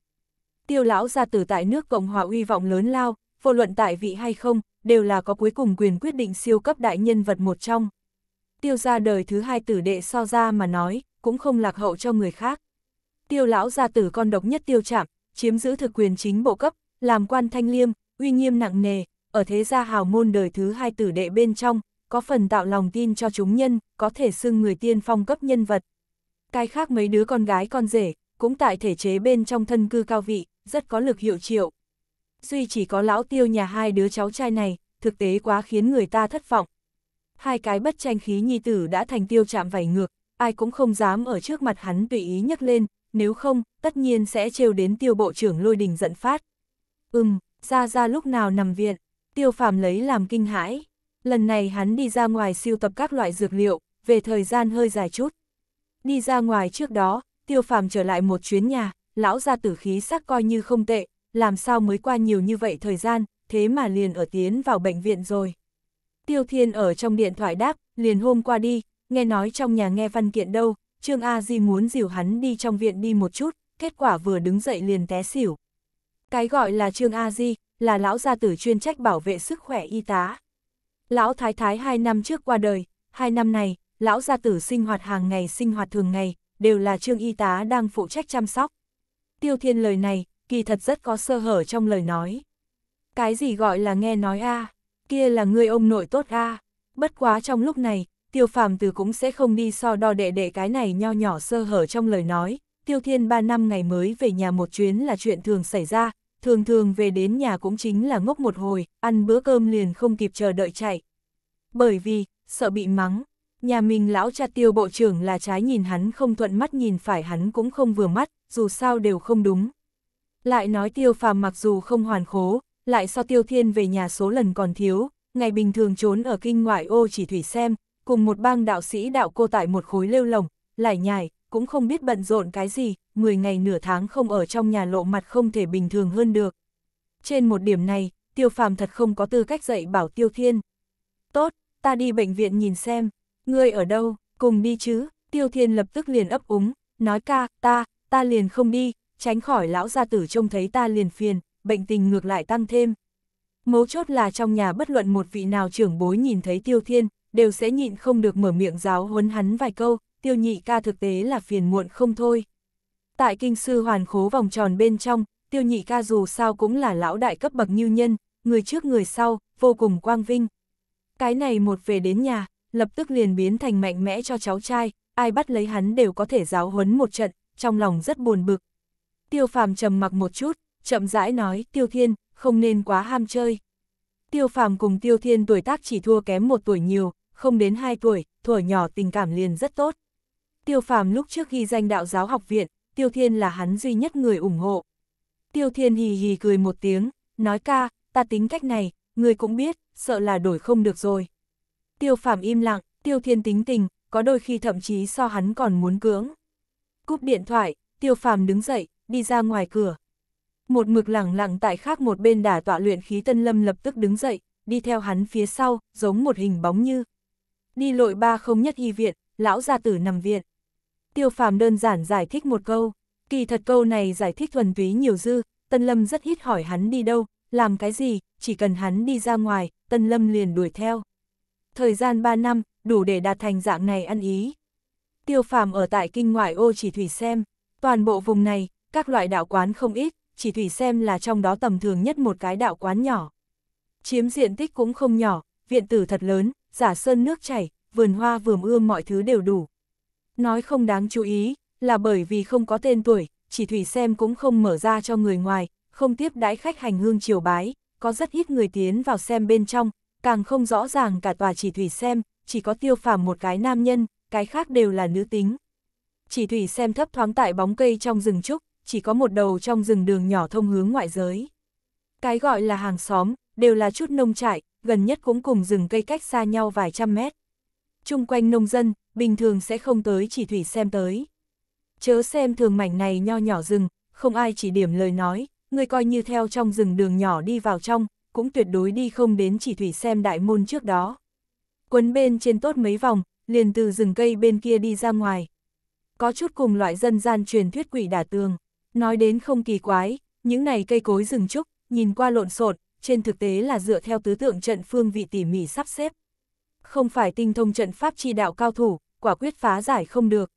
Tiêu lão gia tử tại nước Cộng hòa uy vọng lớn lao, vô luận tại vị hay không, đều là có cuối cùng quyền quyết định siêu cấp đại nhân vật một trong. Tiêu ra đời thứ hai tử đệ so ra mà nói, cũng không lạc hậu cho người khác. Tiêu lão gia tử con độc nhất tiêu chạm, chiếm giữ thực quyền chính bộ cấp, làm quan thanh liêm, uy nghiêm nặng nề, ở thế gia hào môn đời thứ hai tử đệ bên trong, có phần tạo lòng tin cho chúng nhân, có thể xưng người tiên phong cấp nhân vật. Cái khác mấy đứa con gái con rể, cũng tại thể chế bên trong thân cư cao vị, rất có lực hiệu triệu. Duy chỉ có lão tiêu nhà hai đứa cháu trai này, thực tế quá khiến người ta thất vọng. Hai cái bất tranh khí nhi tử đã thành tiêu chạm vảy ngược, ai cũng không dám ở trước mặt hắn tùy ý nhấc lên, nếu không, tất nhiên sẽ trêu đến tiêu bộ trưởng lôi đình giận phát. Ừm, ra ra lúc nào nằm viện, tiêu phàm lấy làm kinh hãi. Lần này hắn đi ra ngoài siêu tập các loại dược liệu, về thời gian hơi dài chút. Đi ra ngoài trước đó, tiêu phàm trở lại một chuyến nhà, lão ra tử khí sắc coi như không tệ, làm sao mới qua nhiều như vậy thời gian, thế mà liền ở tiến vào bệnh viện rồi. Tiêu Thiên ở trong điện thoại đáp, liền hôm qua đi, nghe nói trong nhà nghe văn kiện đâu, Trương A Di muốn dìu hắn đi trong viện đi một chút, kết quả vừa đứng dậy liền té xỉu. Cái gọi là Trương A Di, là lão gia tử chuyên trách bảo vệ sức khỏe y tá. Lão thái thái hai năm trước qua đời, hai năm này, lão gia tử sinh hoạt hàng ngày sinh hoạt thường ngày, đều là Trương y tá đang phụ trách chăm sóc. Tiêu thiên lời này, kỳ thật rất có sơ hở trong lời nói. Cái gì gọi là nghe nói a kia là người ông nội tốt a bất quá trong lúc này, tiêu phàm từ cũng sẽ không đi so đo đệ đệ cái này nho nhỏ sơ hở trong lời nói, tiêu thiên ba năm ngày mới về nhà một chuyến là chuyện thường xảy ra, thường thường về đến nhà cũng chính là ngốc một hồi, ăn bữa cơm liền không kịp chờ đợi chạy. Bởi vì, sợ bị mắng, nhà mình lão cha tiêu bộ trưởng là trái nhìn hắn không thuận mắt nhìn phải hắn cũng không vừa mắt, dù sao đều không đúng. Lại nói tiêu phàm mặc dù không hoàn khố, lại so tiêu thiên về nhà số lần còn thiếu, ngày bình thường trốn ở kinh ngoại ô chỉ thủy xem, cùng một bang đạo sĩ đạo cô tại một khối lêu lồng, lải nhải, cũng không biết bận rộn cái gì, 10 ngày nửa tháng không ở trong nhà lộ mặt không thể bình thường hơn được. Trên một điểm này, tiêu phàm thật không có tư cách dạy bảo tiêu thiên. Tốt, ta đi bệnh viện nhìn xem, ngươi ở đâu, cùng đi chứ, tiêu thiên lập tức liền ấp úng, nói ca, ta, ta liền không đi, tránh khỏi lão gia tử trông thấy ta liền phiền, bệnh tình ngược lại tăng thêm. Mấu chốt là trong nhà bất luận một vị nào trưởng bối nhìn thấy tiêu thiên, đều sẽ nhịn không được mở miệng giáo huấn hắn vài câu, tiêu nhị ca thực tế là phiền muộn không thôi. Tại kinh sư hoàn khố vòng tròn bên trong, tiêu nhị ca dù sao cũng là lão đại cấp bậc như nhân, người trước người sau, vô cùng quang vinh. Cái này một về đến nhà, lập tức liền biến thành mạnh mẽ cho cháu trai, ai bắt lấy hắn đều có thể giáo huấn một trận, trong lòng rất buồn bực. Tiêu phàm trầm mặc một chút, chậm rãi nói tiêu thiên, không nên quá ham chơi. Tiêu phàm cùng tiêu thiên tuổi tác chỉ thua kém một tuổi nhiều, không đến 2 tuổi, thuở nhỏ tình cảm liền rất tốt. Tiêu Phàm lúc trước ghi danh đạo giáo học viện, Tiêu Thiên là hắn duy nhất người ủng hộ. Tiêu Thiên hì hì cười một tiếng, nói ca, ta tính cách này, người cũng biết, sợ là đổi không được rồi. Tiêu Phàm im lặng, Tiêu Thiên tính tình, có đôi khi thậm chí so hắn còn muốn cưỡng. Cúp điện thoại, Tiêu Phàm đứng dậy, đi ra ngoài cửa. Một mực lẳng lặng tại khác một bên đà tọa luyện khí tân lâm lập tức đứng dậy, đi theo hắn phía sau, giống một hình bóng như đi lội ba không nhất y viện, lão gia tử nằm viện. Tiêu phàm đơn giản giải thích một câu, kỳ thật câu này giải thích thuần túy nhiều dư, Tân Lâm rất hít hỏi hắn đi đâu, làm cái gì, chỉ cần hắn đi ra ngoài, Tân Lâm liền đuổi theo. Thời gian 3 năm, đủ để đạt thành dạng này ăn ý. Tiêu phàm ở tại kinh ngoại ô chỉ thủy xem, toàn bộ vùng này, các loại đạo quán không ít, chỉ thủy xem là trong đó tầm thường nhất một cái đạo quán nhỏ. Chiếm diện tích cũng không nhỏ, viện tử thật lớn, giả sơn nước chảy, vườn hoa vườn ươm mọi thứ đều đủ. Nói không đáng chú ý, là bởi vì không có tên tuổi, chỉ thủy xem cũng không mở ra cho người ngoài, không tiếp đãi khách hành hương chiều bái, có rất ít người tiến vào xem bên trong, càng không rõ ràng cả tòa chỉ thủy xem, chỉ có tiêu phàm một cái nam nhân, cái khác đều là nữ tính. Chỉ thủy xem thấp thoáng tại bóng cây trong rừng trúc, chỉ có một đầu trong rừng đường nhỏ thông hướng ngoại giới. Cái gọi là hàng xóm, đều là chút nông trại, gần nhất cũng cùng rừng cây cách xa nhau vài trăm mét. Trung quanh nông dân, bình thường sẽ không tới chỉ thủy xem tới. Chớ xem thường mảnh này nho nhỏ rừng, không ai chỉ điểm lời nói, người coi như theo trong rừng đường nhỏ đi vào trong, cũng tuyệt đối đi không đến chỉ thủy xem đại môn trước đó. Quấn bên trên tốt mấy vòng, liền từ rừng cây bên kia đi ra ngoài. Có chút cùng loại dân gian truyền thuyết quỷ đả tường. Nói đến không kỳ quái, những này cây cối rừng trúc, nhìn qua lộn xộn, trên thực tế là dựa theo tứ tượng trận phương vị tỉ mỉ sắp xếp. Không phải tinh thông trận pháp chi đạo cao thủ, quả quyết phá giải không được.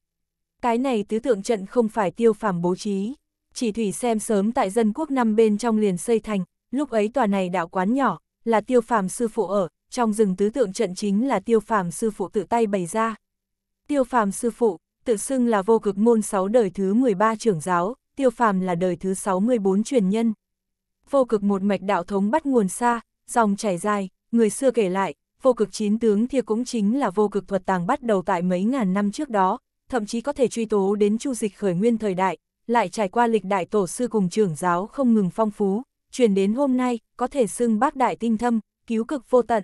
Cái này tứ tượng trận không phải tiêu phàm bố trí, chỉ thủy xem sớm tại dân quốc năm bên trong liền xây thành, lúc ấy tòa này đạo quán nhỏ, là tiêu phàm sư phụ ở, trong rừng tứ tượng trận chính là tiêu phàm sư phụ tự tay bày ra. Tiêu phàm sư phụ, tự xưng là vô cực môn 6 đời thứ 13 trưởng giáo, tiêu phàm là đời thứ 64 truyền nhân vô cực một mạch đạo thống bắt nguồn xa, dòng chảy dài, người xưa kể lại, vô cực chín tướng thì cũng chính là vô cực thuật tàng bắt đầu tại mấy ngàn năm trước đó, thậm chí có thể truy tố đến chu dịch khởi nguyên thời đại, lại trải qua lịch đại tổ sư cùng trưởng giáo không ngừng phong phú, truyền đến hôm nay, có thể xưng bác đại tinh thâm, cứu cực vô tận.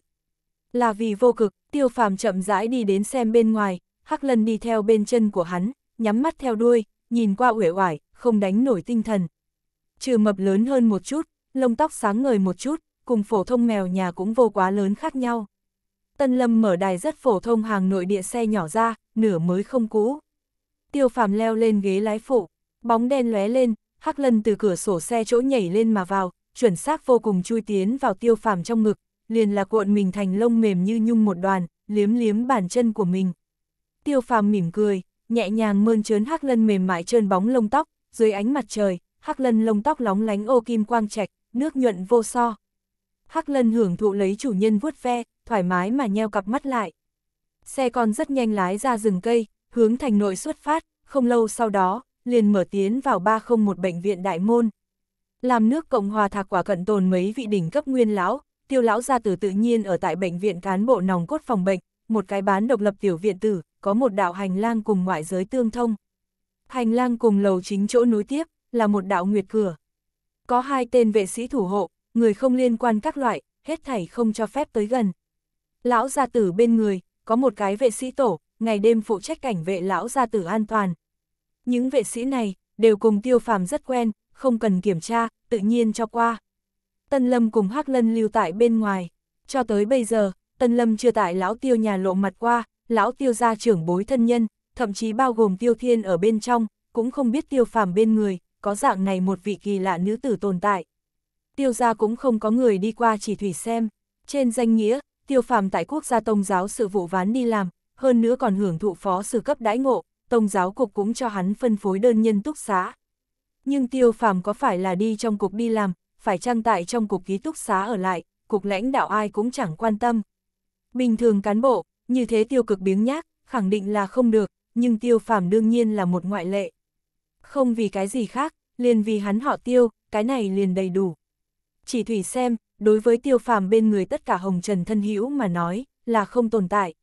Là vì vô cực, tiêu phàm chậm rãi đi đến xem bên ngoài, hắc lân đi theo bên chân của hắn, nhắm mắt theo đuôi, nhìn qua uể oải, không đánh nổi tinh thần. Trừ mập lớn hơn một chút, lông tóc sáng ngời một chút, cùng phổ thông mèo nhà cũng vô quá lớn khác nhau. Tân Lâm mở đài rất phổ thông hàng nội địa xe nhỏ ra, nửa mới không cũ. Tiêu Phàm leo lên ghế lái phụ, bóng đen lóe lên, Hắc Lân từ cửa sổ xe chỗ nhảy lên mà vào, chuẩn xác vô cùng chui tiến vào Tiêu Phàm trong ngực, liền là cuộn mình thành lông mềm như nhung một đoàn, liếm liếm bàn chân của mình. Tiêu Phàm mỉm cười, nhẹ nhàng mơn trớn Hắc Lân mềm mại trơn bóng lông tóc, dưới ánh mặt trời, Hắc Lân lông tóc lóng lánh ô kim quang trạch, nước nhuận vô so. Hắc lân hưởng thụ lấy chủ nhân vuốt ve, thoải mái mà nheo cặp mắt lại. Xe con rất nhanh lái ra rừng cây, hướng thành nội xuất phát, không lâu sau đó, liền mở tiến vào 301 bệnh viện đại môn. Làm nước Cộng hòa thạc quả cận tồn mấy vị đỉnh cấp nguyên lão, tiêu lão gia tử tự nhiên ở tại bệnh viện cán bộ nòng cốt phòng bệnh, một cái bán độc lập tiểu viện tử, có một đạo hành lang cùng ngoại giới tương thông. Hành lang cùng lầu chính chỗ nối tiếp, là một đạo nguyệt cửa. Có hai tên vệ sĩ thủ hộ, người không liên quan các loại, hết thảy không cho phép tới gần. Lão gia tử bên người, có một cái vệ sĩ tổ, ngày đêm phụ trách cảnh vệ lão gia tử an toàn. Những vệ sĩ này, đều cùng tiêu phàm rất quen, không cần kiểm tra, tự nhiên cho qua. Tân Lâm cùng Hắc Lân lưu tại bên ngoài. Cho tới bây giờ, Tân Lâm chưa tại lão tiêu nhà lộ mặt qua, lão tiêu gia trưởng bối thân nhân, thậm chí bao gồm tiêu thiên ở bên trong, cũng không biết tiêu phàm bên người, có dạng này một vị kỳ lạ nữ tử tồn tại. Tiêu gia cũng không có người đi qua chỉ thủy xem, trên danh nghĩa, tiêu phàm tại quốc gia tông giáo sự vụ ván đi làm, hơn nữa còn hưởng thụ phó sư cấp đãi ngộ, tông giáo cục cũng cho hắn phân phối đơn nhân túc xá. Nhưng tiêu phàm có phải là đi trong cục đi làm, phải trang tại trong cục ký túc xá ở lại, cục lãnh đạo ai cũng chẳng quan tâm. Bình thường cán bộ, như thế tiêu cực biếng nhác, khẳng định là không được, nhưng tiêu phàm đương nhiên là một ngoại lệ không vì cái gì khác, liền vì hắn họ tiêu, cái này liền đầy đủ. Chỉ thủy xem, đối với tiêu phàm bên người tất cả hồng trần thân hữu mà nói, là không tồn tại.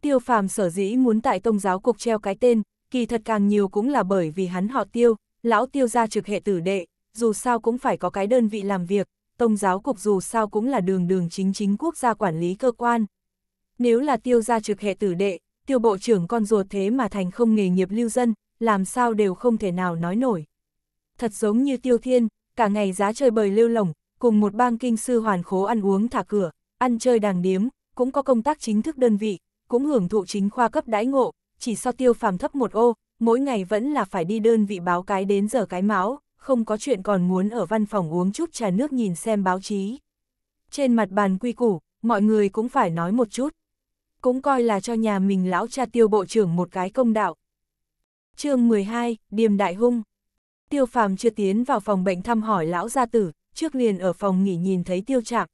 Tiêu phàm sở dĩ muốn tại tông giáo cục treo cái tên, kỳ thật càng nhiều cũng là bởi vì hắn họ tiêu, lão tiêu ra trực hệ tử đệ, dù sao cũng phải có cái đơn vị làm việc, tông giáo cục dù sao cũng là đường đường chính chính quốc gia quản lý cơ quan. Nếu là tiêu gia trực hệ tử đệ, tiêu bộ trưởng con ruột thế mà thành không nghề nghiệp lưu dân, làm sao đều không thể nào nói nổi. Thật giống như tiêu thiên, cả ngày giá chơi bời lêu lỏng, cùng một bang kinh sư hoàn khố ăn uống thả cửa, ăn chơi đàng điếm, cũng có công tác chính thức đơn vị, cũng hưởng thụ chính khoa cấp đãi ngộ, chỉ so tiêu phàm thấp một ô, mỗi ngày vẫn là phải đi đơn vị báo cái đến giờ cái máu, không có chuyện còn muốn ở văn phòng uống chút trà nước nhìn xem báo chí. Trên mặt bàn quy củ, mọi người cũng phải nói một chút. Cũng coi là cho nhà mình lão cha tiêu bộ trưởng một cái công đạo chương 12, Điềm Đại Hung Tiêu phàm chưa tiến vào phòng bệnh thăm hỏi lão gia tử, trước liền ở phòng nghỉ nhìn thấy tiêu trạng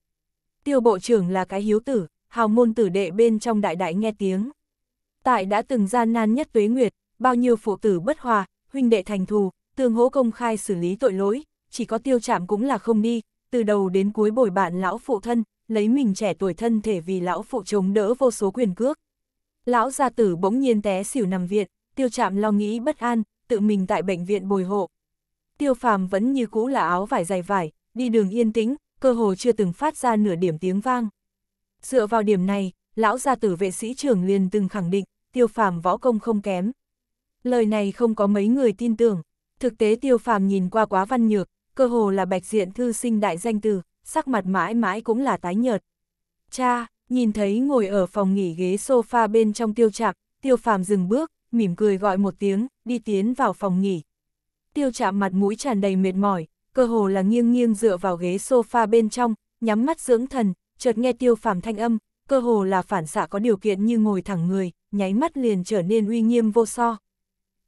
Tiêu bộ trưởng là cái hiếu tử, hào môn tử đệ bên trong đại đại nghe tiếng. Tại đã từng gian nan nhất tuế nguyệt, bao nhiêu phụ tử bất hòa, huynh đệ thành thù, tương hỗ công khai xử lý tội lỗi, chỉ có tiêu chạm cũng là không đi, từ đầu đến cuối bồi bạn lão phụ thân, lấy mình trẻ tuổi thân thể vì lão phụ chống đỡ vô số quyền cước. Lão gia tử bỗng nhiên té xỉu nằm viện, tiêu Trạm lo nghĩ bất an, tự mình tại bệnh viện bồi hộ. Tiêu phàm vẫn như cũ là áo vải dày vải, đi đường yên tĩnh, cơ hồ chưa từng phát ra nửa điểm tiếng vang. Dựa vào điểm này, lão gia tử vệ sĩ trưởng liền từng khẳng định, tiêu phàm võ công không kém. Lời này không có mấy người tin tưởng, thực tế tiêu phàm nhìn qua quá văn nhược, cơ hồ là bạch diện thư sinh đại danh từ, sắc mặt mãi mãi cũng là tái nhợt. Cha, nhìn thấy ngồi ở phòng nghỉ ghế sofa bên trong tiêu Trạm, tiêu phàm dừng bước, mỉm cười gọi một tiếng, đi tiến vào phòng nghỉ. Tiêu chạm mặt mũi tràn đầy mệt mỏi, cơ hồ là nghiêng nghiêng dựa vào ghế sofa bên trong, nhắm mắt dưỡng thần, chợt nghe tiêu phàm thanh âm, cơ hồ là phản xạ có điều kiện như ngồi thẳng người, nháy mắt liền trở nên uy nghiêm vô so.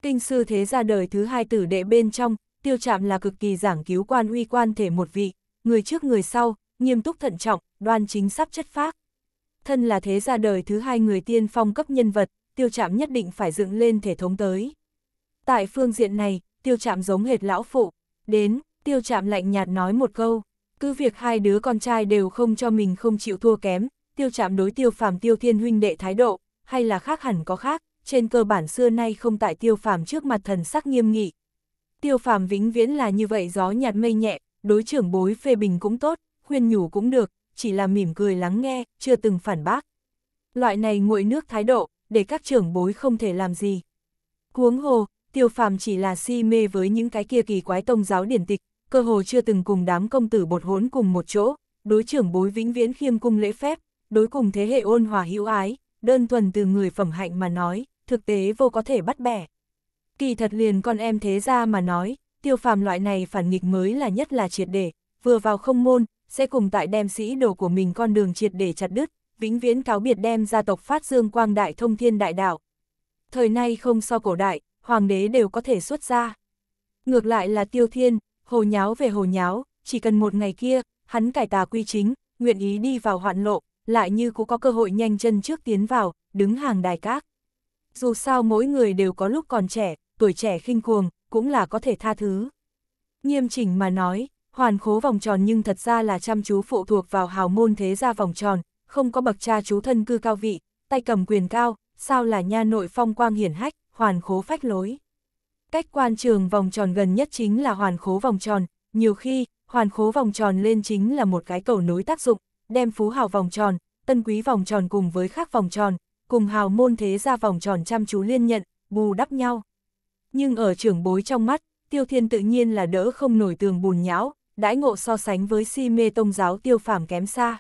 Kinh sư thế ra đời thứ hai tử đệ bên trong, tiêu chạm là cực kỳ giảng cứu quan uy quan thể một vị, người trước người sau, nghiêm túc thận trọng, đoan chính sắp chất phác. Thân là thế ra đời thứ hai người tiên phong cấp nhân vật, tiêu Trạm nhất định phải dựng lên thể thống tới. Tại phương diện này, tiêu Trạm giống hệt lão phụ, đến, tiêu Trạm lạnh nhạt nói một câu, cứ việc hai đứa con trai đều không cho mình không chịu thua kém, tiêu Trạm đối tiêu phàm tiêu thiên huynh đệ thái độ, hay là khác hẳn có khác, trên cơ bản xưa nay không tại tiêu phàm trước mặt thần sắc nghiêm nghị. Tiêu phàm vĩnh viễn là như vậy gió nhạt mây nhẹ, đối trưởng bối phê bình cũng tốt, khuyên nhủ cũng được, chỉ là mỉm cười lắng nghe, chưa từng phản bác. Loại này nguội nước thái độ, để các trưởng bối không thể làm gì. Cuống hồ, tiêu phàm chỉ là si mê với những cái kia kỳ quái tông giáo điển tịch, cơ hồ chưa từng cùng đám công tử bột hốn cùng một chỗ, đối trưởng bối vĩnh viễn khiêm cung lễ phép, đối cùng thế hệ ôn hòa hữu ái, đơn thuần từ người phẩm hạnh mà nói, thực tế vô có thể bắt bẻ. Kỳ thật liền con em thế ra mà nói, tiêu phàm loại này phản nghịch mới là nhất là triệt để, vừa vào không môn, sẽ cùng tại đem sĩ đồ của mình con đường triệt để chặt đứt, vĩnh viễn cáo biệt đem gia tộc phát dương quang đại thông thiên đại đạo. Thời nay không so cổ đại, hoàng đế đều có thể xuất ra. Ngược lại là tiêu thiên, hồ nháo về hồ nháo, chỉ cần một ngày kia, hắn cải tà quy chính, nguyện ý đi vào hoạn lộ, lại như cũng có cơ hội nhanh chân trước tiến vào, đứng hàng đài các. Dù sao mỗi người đều có lúc còn trẻ, tuổi trẻ khinh cuồng, cũng là có thể tha thứ. Nghiêm chỉnh mà nói, hoàn khố vòng tròn nhưng thật ra là chăm chú phụ thuộc vào hào môn thế gia vòng tròn, không có bậc cha chú thân cư cao vị, tay cầm quyền cao, sao là nha nội phong quang hiển hách, hoàn khố phách lối. Cách quan trường vòng tròn gần nhất chính là hoàn khố vòng tròn, nhiều khi, hoàn khố vòng tròn lên chính là một cái cầu nối tác dụng, đem phú hào vòng tròn, tân quý vòng tròn cùng với khác vòng tròn, cùng hào môn thế ra vòng tròn chăm chú liên nhận, bù đắp nhau. Nhưng ở trưởng bối trong mắt, tiêu thiên tự nhiên là đỡ không nổi tường bùn nhão, đãi ngộ so sánh với si mê tông giáo tiêu phàm kém xa.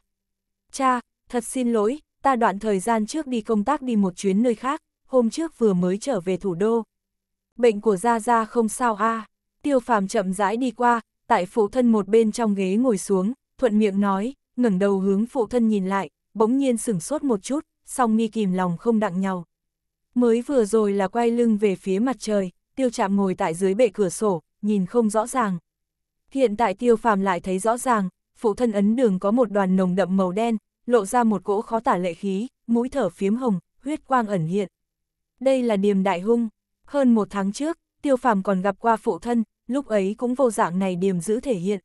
Cha, thật xin lỗi, ta đoạn thời gian trước đi công tác đi một chuyến nơi khác, hôm trước vừa mới trở về thủ đô. Bệnh của Gia Gia không sao a à. tiêu phàm chậm rãi đi qua, tại phụ thân một bên trong ghế ngồi xuống, thuận miệng nói, ngẩng đầu hướng phụ thân nhìn lại, bỗng nhiên sửng sốt một chút, song mi kìm lòng không đặng nhau. Mới vừa rồi là quay lưng về phía mặt trời, tiêu chạm ngồi tại dưới bệ cửa sổ, nhìn không rõ ràng. Hiện tại tiêu phàm lại thấy rõ ràng, phụ thân ấn đường có một đoàn nồng đậm màu đen, lộ ra một cỗ khó tả lệ khí, mũi thở phiếm hồng, huyết quang ẩn hiện. Đây là điềm đại hung. Hơn một tháng trước, tiêu phàm còn gặp qua phụ thân, lúc ấy cũng vô dạng này điềm giữ thể hiện.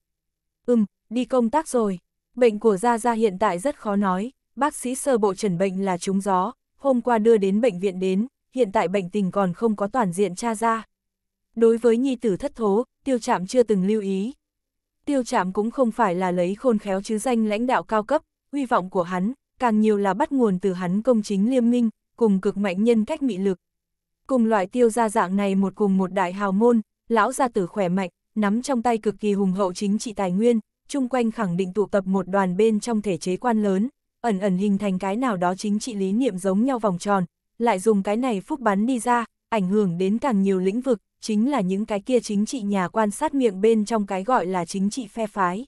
Ừm, đi công tác rồi. Bệnh của Gia Gia hiện tại rất khó nói, bác sĩ sơ bộ trần bệnh là trúng gió, hôm qua đưa đến bệnh viện đến, hiện tại bệnh tình còn không có toàn diện tra ra. Đối với nhi tử thất thố, tiêu chạm chưa từng lưu ý. Tiêu chạm cũng không phải là lấy khôn khéo chứ danh lãnh đạo cao cấp, uy vọng của hắn, càng nhiều là bắt nguồn từ hắn công chính liêm minh, cùng cực mạnh nhân cách mị lực. Cùng loại tiêu gia dạng này một cùng một đại hào môn, lão gia tử khỏe mạnh, nắm trong tay cực kỳ hùng hậu chính trị tài nguyên, chung quanh khẳng định tụ tập một đoàn bên trong thể chế quan lớn, ẩn ẩn hình thành cái nào đó chính trị lý niệm giống nhau vòng tròn, lại dùng cái này phúc bắn đi ra, ảnh hưởng đến càng nhiều lĩnh vực, chính là những cái kia chính trị nhà quan sát miệng bên trong cái gọi là chính trị phe phái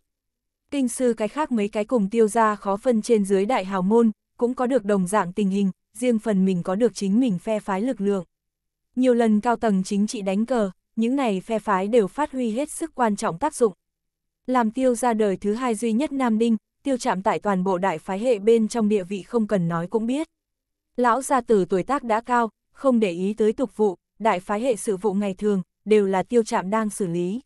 kinh sư cái khác mấy cái cùng tiêu ra khó phân trên dưới đại hào môn, cũng có được đồng dạng tình hình, riêng phần mình có được chính mình phe phái lực lượng. Nhiều lần cao tầng chính trị đánh cờ, những này phe phái đều phát huy hết sức quan trọng tác dụng. Làm tiêu ra đời thứ hai duy nhất Nam Đinh, tiêu chạm tại toàn bộ đại phái hệ bên trong địa vị không cần nói cũng biết. Lão gia tử tuổi tác đã cao, không để ý tới tục vụ, đại phái hệ sự vụ ngày thường, đều là tiêu chạm đang xử lý.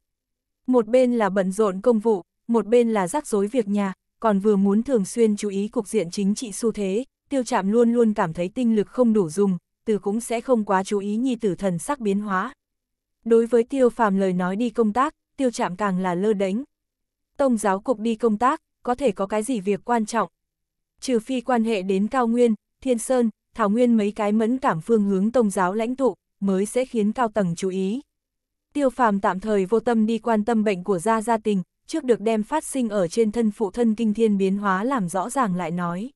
Một bên là bận rộn công vụ, một bên là rắc rối việc nhà, còn vừa muốn thường xuyên chú ý cục diện chính trị xu thế, tiêu chạm luôn luôn cảm thấy tinh lực không đủ dùng, từ cũng sẽ không quá chú ý nhi tử thần sắc biến hóa. Đối với tiêu phàm lời nói đi công tác, tiêu chạm càng là lơ đánh. Tông giáo cục đi công tác, có thể có cái gì việc quan trọng. Trừ phi quan hệ đến Cao Nguyên, Thiên Sơn, Thảo Nguyên mấy cái mẫn cảm phương hướng tông giáo lãnh tụ, mới sẽ khiến cao tầng chú ý. Tiêu phàm tạm thời vô tâm đi quan tâm bệnh của gia gia tình, trước được đem phát sinh ở trên thân phụ thân kinh thiên biến hóa làm rõ ràng lại nói.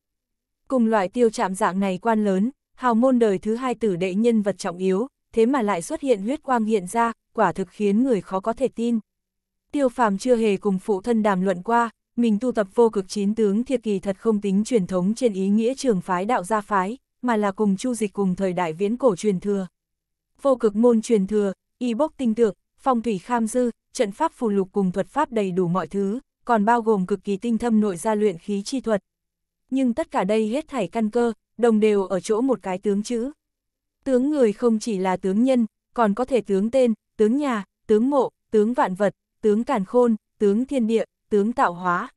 Cùng loại tiêu chạm dạng này quan lớn, hào môn đời thứ hai tử đệ nhân vật trọng yếu, thế mà lại xuất hiện huyết quang hiện ra, quả thực khiến người khó có thể tin. Tiêu phàm chưa hề cùng phụ thân đàm luận qua, mình tu tập vô cực chín tướng thiệt kỳ thật không tính truyền thống trên ý nghĩa trường phái đạo gia phái, mà là cùng chu dịch cùng thời đại viễn cổ truyền thừa. Vô cực môn truyền thừa, y bốc tinh tượng, phong thủy kham dư, trận pháp phù lục cùng thuật pháp đầy đủ mọi thứ, còn bao gồm cực kỳ tinh thâm nội gia luyện khí chi thuật. Nhưng tất cả đây hết thảy căn cơ, đồng đều ở chỗ một cái tướng chữ. Tướng người không chỉ là tướng nhân, còn có thể tướng tên, tướng nhà, tướng mộ, tướng vạn vật, tướng càn khôn, tướng thiên địa, tướng tạo hóa.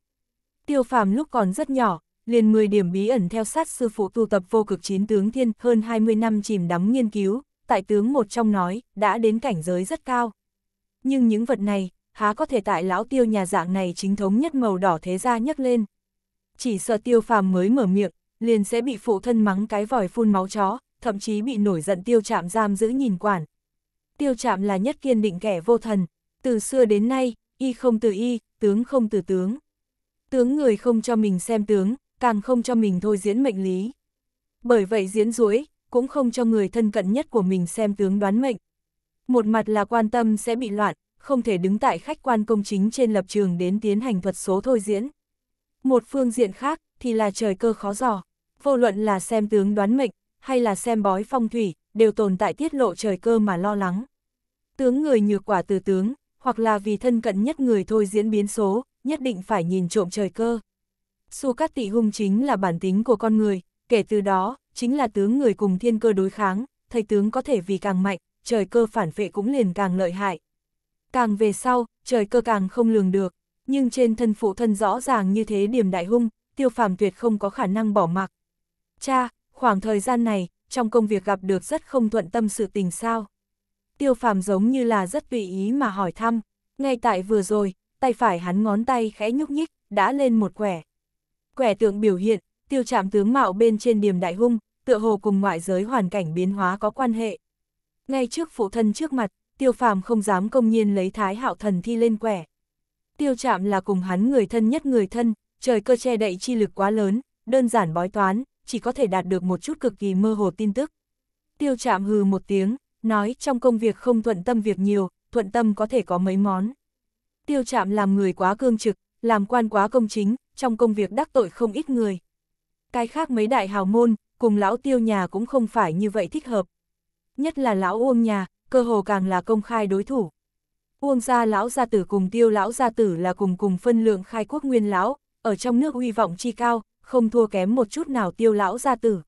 Tiêu phàm lúc còn rất nhỏ, liền 10 điểm bí ẩn theo sát sư phụ tu tập vô cực chín tướng thiên hơn 20 năm chìm đắm nghiên cứu, tại tướng một trong nói, đã đến cảnh giới rất cao. Nhưng những vật này, há có thể tại lão tiêu nhà dạng này chính thống nhất màu đỏ thế ra nhấc lên. Chỉ sợ tiêu phàm mới mở miệng, liền sẽ bị phụ thân mắng cái vòi phun máu chó, thậm chí bị nổi giận tiêu chạm giam giữ nhìn quản. Tiêu chạm là nhất kiên định kẻ vô thần, từ xưa đến nay, y không từ y, tướng không từ tướng. Tướng người không cho mình xem tướng, càng không cho mình thôi diễn mệnh lý. Bởi vậy diễn duỗi cũng không cho người thân cận nhất của mình xem tướng đoán mệnh. Một mặt là quan tâm sẽ bị loạn, không thể đứng tại khách quan công chính trên lập trường đến tiến hành thuật số thôi diễn. Một phương diện khác thì là trời cơ khó dò, vô luận là xem tướng đoán mệnh, hay là xem bói phong thủy, đều tồn tại tiết lộ trời cơ mà lo lắng. Tướng người nhược quả từ tướng, hoặc là vì thân cận nhất người thôi diễn biến số, nhất định phải nhìn trộm trời cơ. Su Cát Tị Hung chính là bản tính của con người, kể từ đó, chính là tướng người cùng thiên cơ đối kháng, thầy tướng có thể vì càng mạnh, trời cơ phản vệ cũng liền càng lợi hại. Càng về sau, trời cơ càng không lường được, nhưng trên thân phụ thân rõ ràng như thế điểm đại hung, tiêu phàm tuyệt không có khả năng bỏ mặc. Cha, khoảng thời gian này, trong công việc gặp được rất không thuận tâm sự tình sao. Tiêu phàm giống như là rất tùy ý mà hỏi thăm, ngay tại vừa rồi, tay phải hắn ngón tay khẽ nhúc nhích, đã lên một quẻ. Quẻ tượng biểu hiện, tiêu chạm tướng mạo bên trên điểm đại hung, tựa hồ cùng ngoại giới hoàn cảnh biến hóa có quan hệ. Ngay trước phụ thân trước mặt, tiêu phàm không dám công nhiên lấy thái hạo thần thi lên quẻ. Tiêu chạm là cùng hắn người thân nhất người thân, trời cơ che đậy chi lực quá lớn, đơn giản bói toán, chỉ có thể đạt được một chút cực kỳ mơ hồ tin tức. Tiêu chạm hừ một tiếng, nói trong công việc không thuận tâm việc nhiều, thuận tâm có thể có mấy món. Tiêu chạm làm người quá cương trực, làm quan quá công chính, trong công việc đắc tội không ít người. Cái khác mấy đại hào môn, cùng lão tiêu nhà cũng không phải như vậy thích hợp nhất là lão Uông nhà, cơ hồ càng là công khai đối thủ. Uông gia lão gia tử cùng tiêu lão gia tử là cùng cùng phân lượng khai quốc nguyên lão, ở trong nước uy vọng chi cao, không thua kém một chút nào tiêu lão gia tử.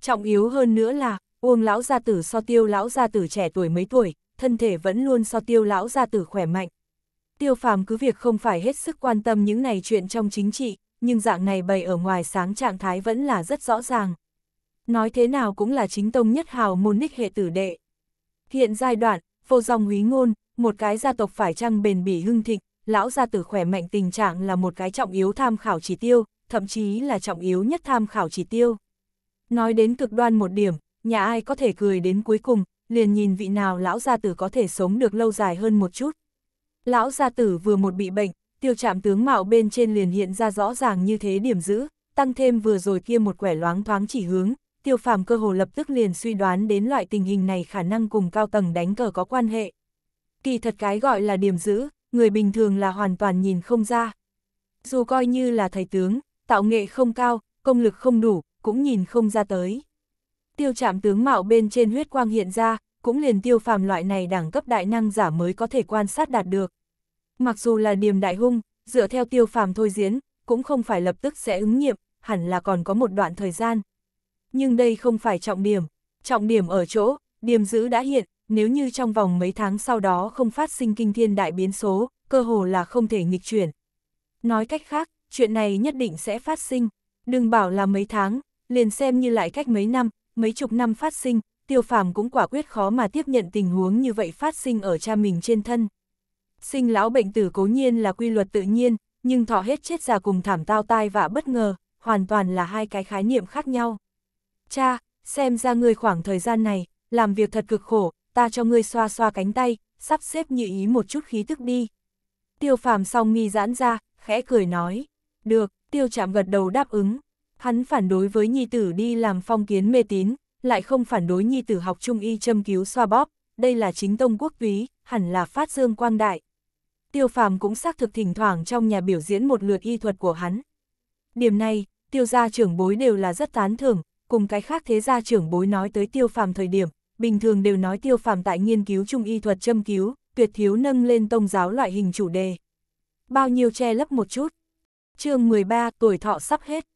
Trọng yếu hơn nữa là, Uông lão gia tử so tiêu lão gia tử trẻ tuổi mấy tuổi, thân thể vẫn luôn so tiêu lão gia tử khỏe mạnh. Tiêu phàm cứ việc không phải hết sức quan tâm những này chuyện trong chính trị, nhưng dạng này bày ở ngoài sáng trạng thái vẫn là rất rõ ràng nói thế nào cũng là chính tông nhất hào môn ních hệ tử đệ. Hiện giai đoạn, vô dòng húy ngôn, một cái gia tộc phải chăng bền bỉ hưng thịnh, lão gia tử khỏe mạnh tình trạng là một cái trọng yếu tham khảo chỉ tiêu, thậm chí là trọng yếu nhất tham khảo chỉ tiêu. Nói đến cực đoan một điểm, nhà ai có thể cười đến cuối cùng, liền nhìn vị nào lão gia tử có thể sống được lâu dài hơn một chút. Lão gia tử vừa một bị bệnh, tiêu chạm tướng mạo bên trên liền hiện ra rõ ràng như thế điểm giữ, tăng thêm vừa rồi kia một quẻ loáng thoáng chỉ hướng, tiêu phàm cơ hồ lập tức liền suy đoán đến loại tình hình này khả năng cùng cao tầng đánh cờ có quan hệ. Kỳ thật cái gọi là điểm giữ, người bình thường là hoàn toàn nhìn không ra. Dù coi như là thầy tướng, tạo nghệ không cao, công lực không đủ, cũng nhìn không ra tới. Tiêu Trạm tướng mạo bên trên huyết quang hiện ra, cũng liền tiêu phàm loại này đẳng cấp đại năng giả mới có thể quan sát đạt được. Mặc dù là điểm đại hung, dựa theo tiêu phàm thôi diễn, cũng không phải lập tức sẽ ứng nghiệm, hẳn là còn có một đoạn thời gian, nhưng đây không phải trọng điểm. Trọng điểm ở chỗ, điềm giữ đã hiện, nếu như trong vòng mấy tháng sau đó không phát sinh kinh thiên đại biến số, cơ hồ là không thể nghịch chuyển. Nói cách khác, chuyện này nhất định sẽ phát sinh, đừng bảo là mấy tháng, liền xem như lại cách mấy năm, mấy chục năm phát sinh, tiêu phàm cũng quả quyết khó mà tiếp nhận tình huống như vậy phát sinh ở cha mình trên thân. Sinh lão bệnh tử cố nhiên là quy luật tự nhiên, nhưng thọ hết chết già cùng thảm tao tai và bất ngờ, hoàn toàn là hai cái khái niệm khác nhau cha, xem ra ngươi khoảng thời gian này, làm việc thật cực khổ, ta cho ngươi xoa xoa cánh tay, sắp xếp như ý một chút khí tức đi. Tiêu phàm song mi giãn ra, khẽ cười nói, được, tiêu chạm gật đầu đáp ứng. Hắn phản đối với nhi tử đi làm phong kiến mê tín, lại không phản đối nhi tử học trung y châm cứu xoa bóp, đây là chính tông quốc túy, hẳn là phát dương quang đại. Tiêu phàm cũng xác thực thỉnh thoảng trong nhà biểu diễn một lượt y thuật của hắn. Điểm này, tiêu gia trưởng bối đều là rất tán thưởng, cùng cái khác thế gia trưởng bối nói tới tiêu phàm thời điểm, bình thường đều nói tiêu phàm tại nghiên cứu trung y thuật châm cứu, tuyệt thiếu nâng lên tông giáo loại hình chủ đề. Bao nhiêu che lấp một chút. chương 13, tuổi thọ sắp hết.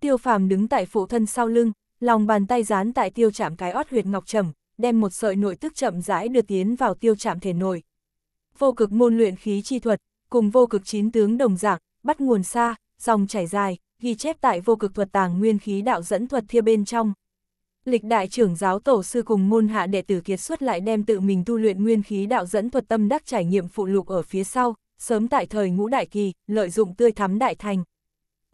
Tiêu phàm đứng tại phụ thân sau lưng, lòng bàn tay dán tại tiêu chạm cái ót huyệt ngọc trầm, đem một sợi nội tức chậm rãi đưa tiến vào tiêu chạm thể nội. Vô cực môn luyện khí chi thuật, cùng vô cực chín tướng đồng dạng, bắt nguồn xa, dòng chảy dài, ghi chép tại vô cực thuật tàng nguyên khí đạo dẫn thuật thia bên trong. Lịch đại trưởng giáo tổ sư cùng môn hạ đệ tử kiệt xuất lại đem tự mình tu luyện nguyên khí đạo dẫn thuật tâm đắc trải nghiệm phụ lục ở phía sau, sớm tại thời ngũ đại kỳ, lợi dụng tươi thắm đại thành.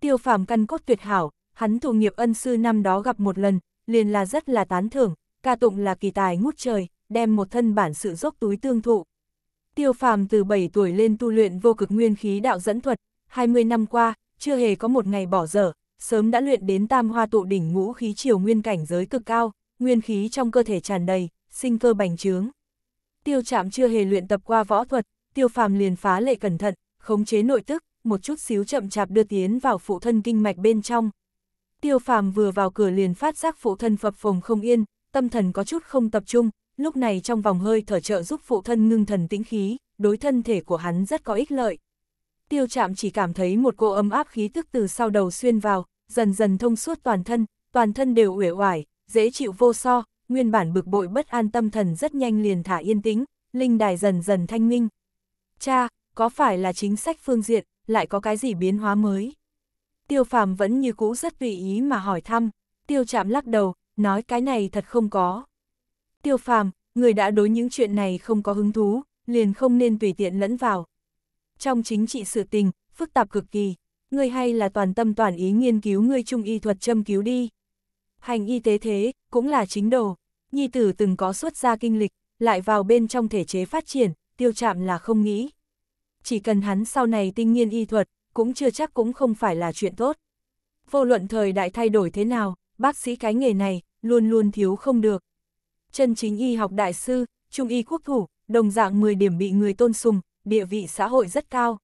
Tiêu phàm căn cốt tuyệt hảo, hắn thụ nghiệp ân sư năm đó gặp một lần, liền là rất là tán thưởng, ca tụng là kỳ tài ngút trời, đem một thân bản sự dốc túi tương thụ. Tiêu phàm từ 7 tuổi lên tu luyện vô cực nguyên khí đạo dẫn thuật, 20 năm qua, chưa hề có một ngày bỏ dở, sớm đã luyện đến tam hoa tụ đỉnh ngũ khí chiều nguyên cảnh giới cực cao, nguyên khí trong cơ thể tràn đầy, sinh cơ bành trướng. Tiêu trạm chưa hề luyện tập qua võ thuật, tiêu phàm liền phá lệ cẩn thận, khống chế nội tức, một chút xíu chậm chạp đưa tiến vào phụ thân kinh mạch bên trong. Tiêu phàm vừa vào cửa liền phát giác phụ thân phập phồng không yên, tâm thần có chút không tập trung, lúc này trong vòng hơi thở trợ giúp phụ thân ngưng thần tĩnh khí, đối thân thể của hắn rất có ích lợi tiêu Trạm chỉ cảm thấy một cô ấm áp khí tức từ sau đầu xuyên vào, dần dần thông suốt toàn thân, toàn thân đều uể oải, dễ chịu vô so, nguyên bản bực bội bất an tâm thần rất nhanh liền thả yên tĩnh, linh đài dần dần thanh minh. Cha, có phải là chính sách phương diện, lại có cái gì biến hóa mới? Tiêu phàm vẫn như cũ rất tùy ý mà hỏi thăm, tiêu Trạm lắc đầu, nói cái này thật không có. Tiêu phàm, người đã đối những chuyện này không có hứng thú, liền không nên tùy tiện lẫn vào trong chính trị sự tình, phức tạp cực kỳ, ngươi hay là toàn tâm toàn ý nghiên cứu ngươi trung y thuật châm cứu đi. Hành y tế thế, cũng là chính đồ, nhi tử từng có xuất gia kinh lịch, lại vào bên trong thể chế phát triển, tiêu chạm là không nghĩ. Chỉ cần hắn sau này tinh nghiên y thuật, cũng chưa chắc cũng không phải là chuyện tốt. Vô luận thời đại thay đổi thế nào, bác sĩ cái nghề này, luôn luôn thiếu không được. Chân chính y học đại sư, trung y quốc thủ, đồng dạng 10 điểm bị người tôn sùng, địa vị xã hội rất cao.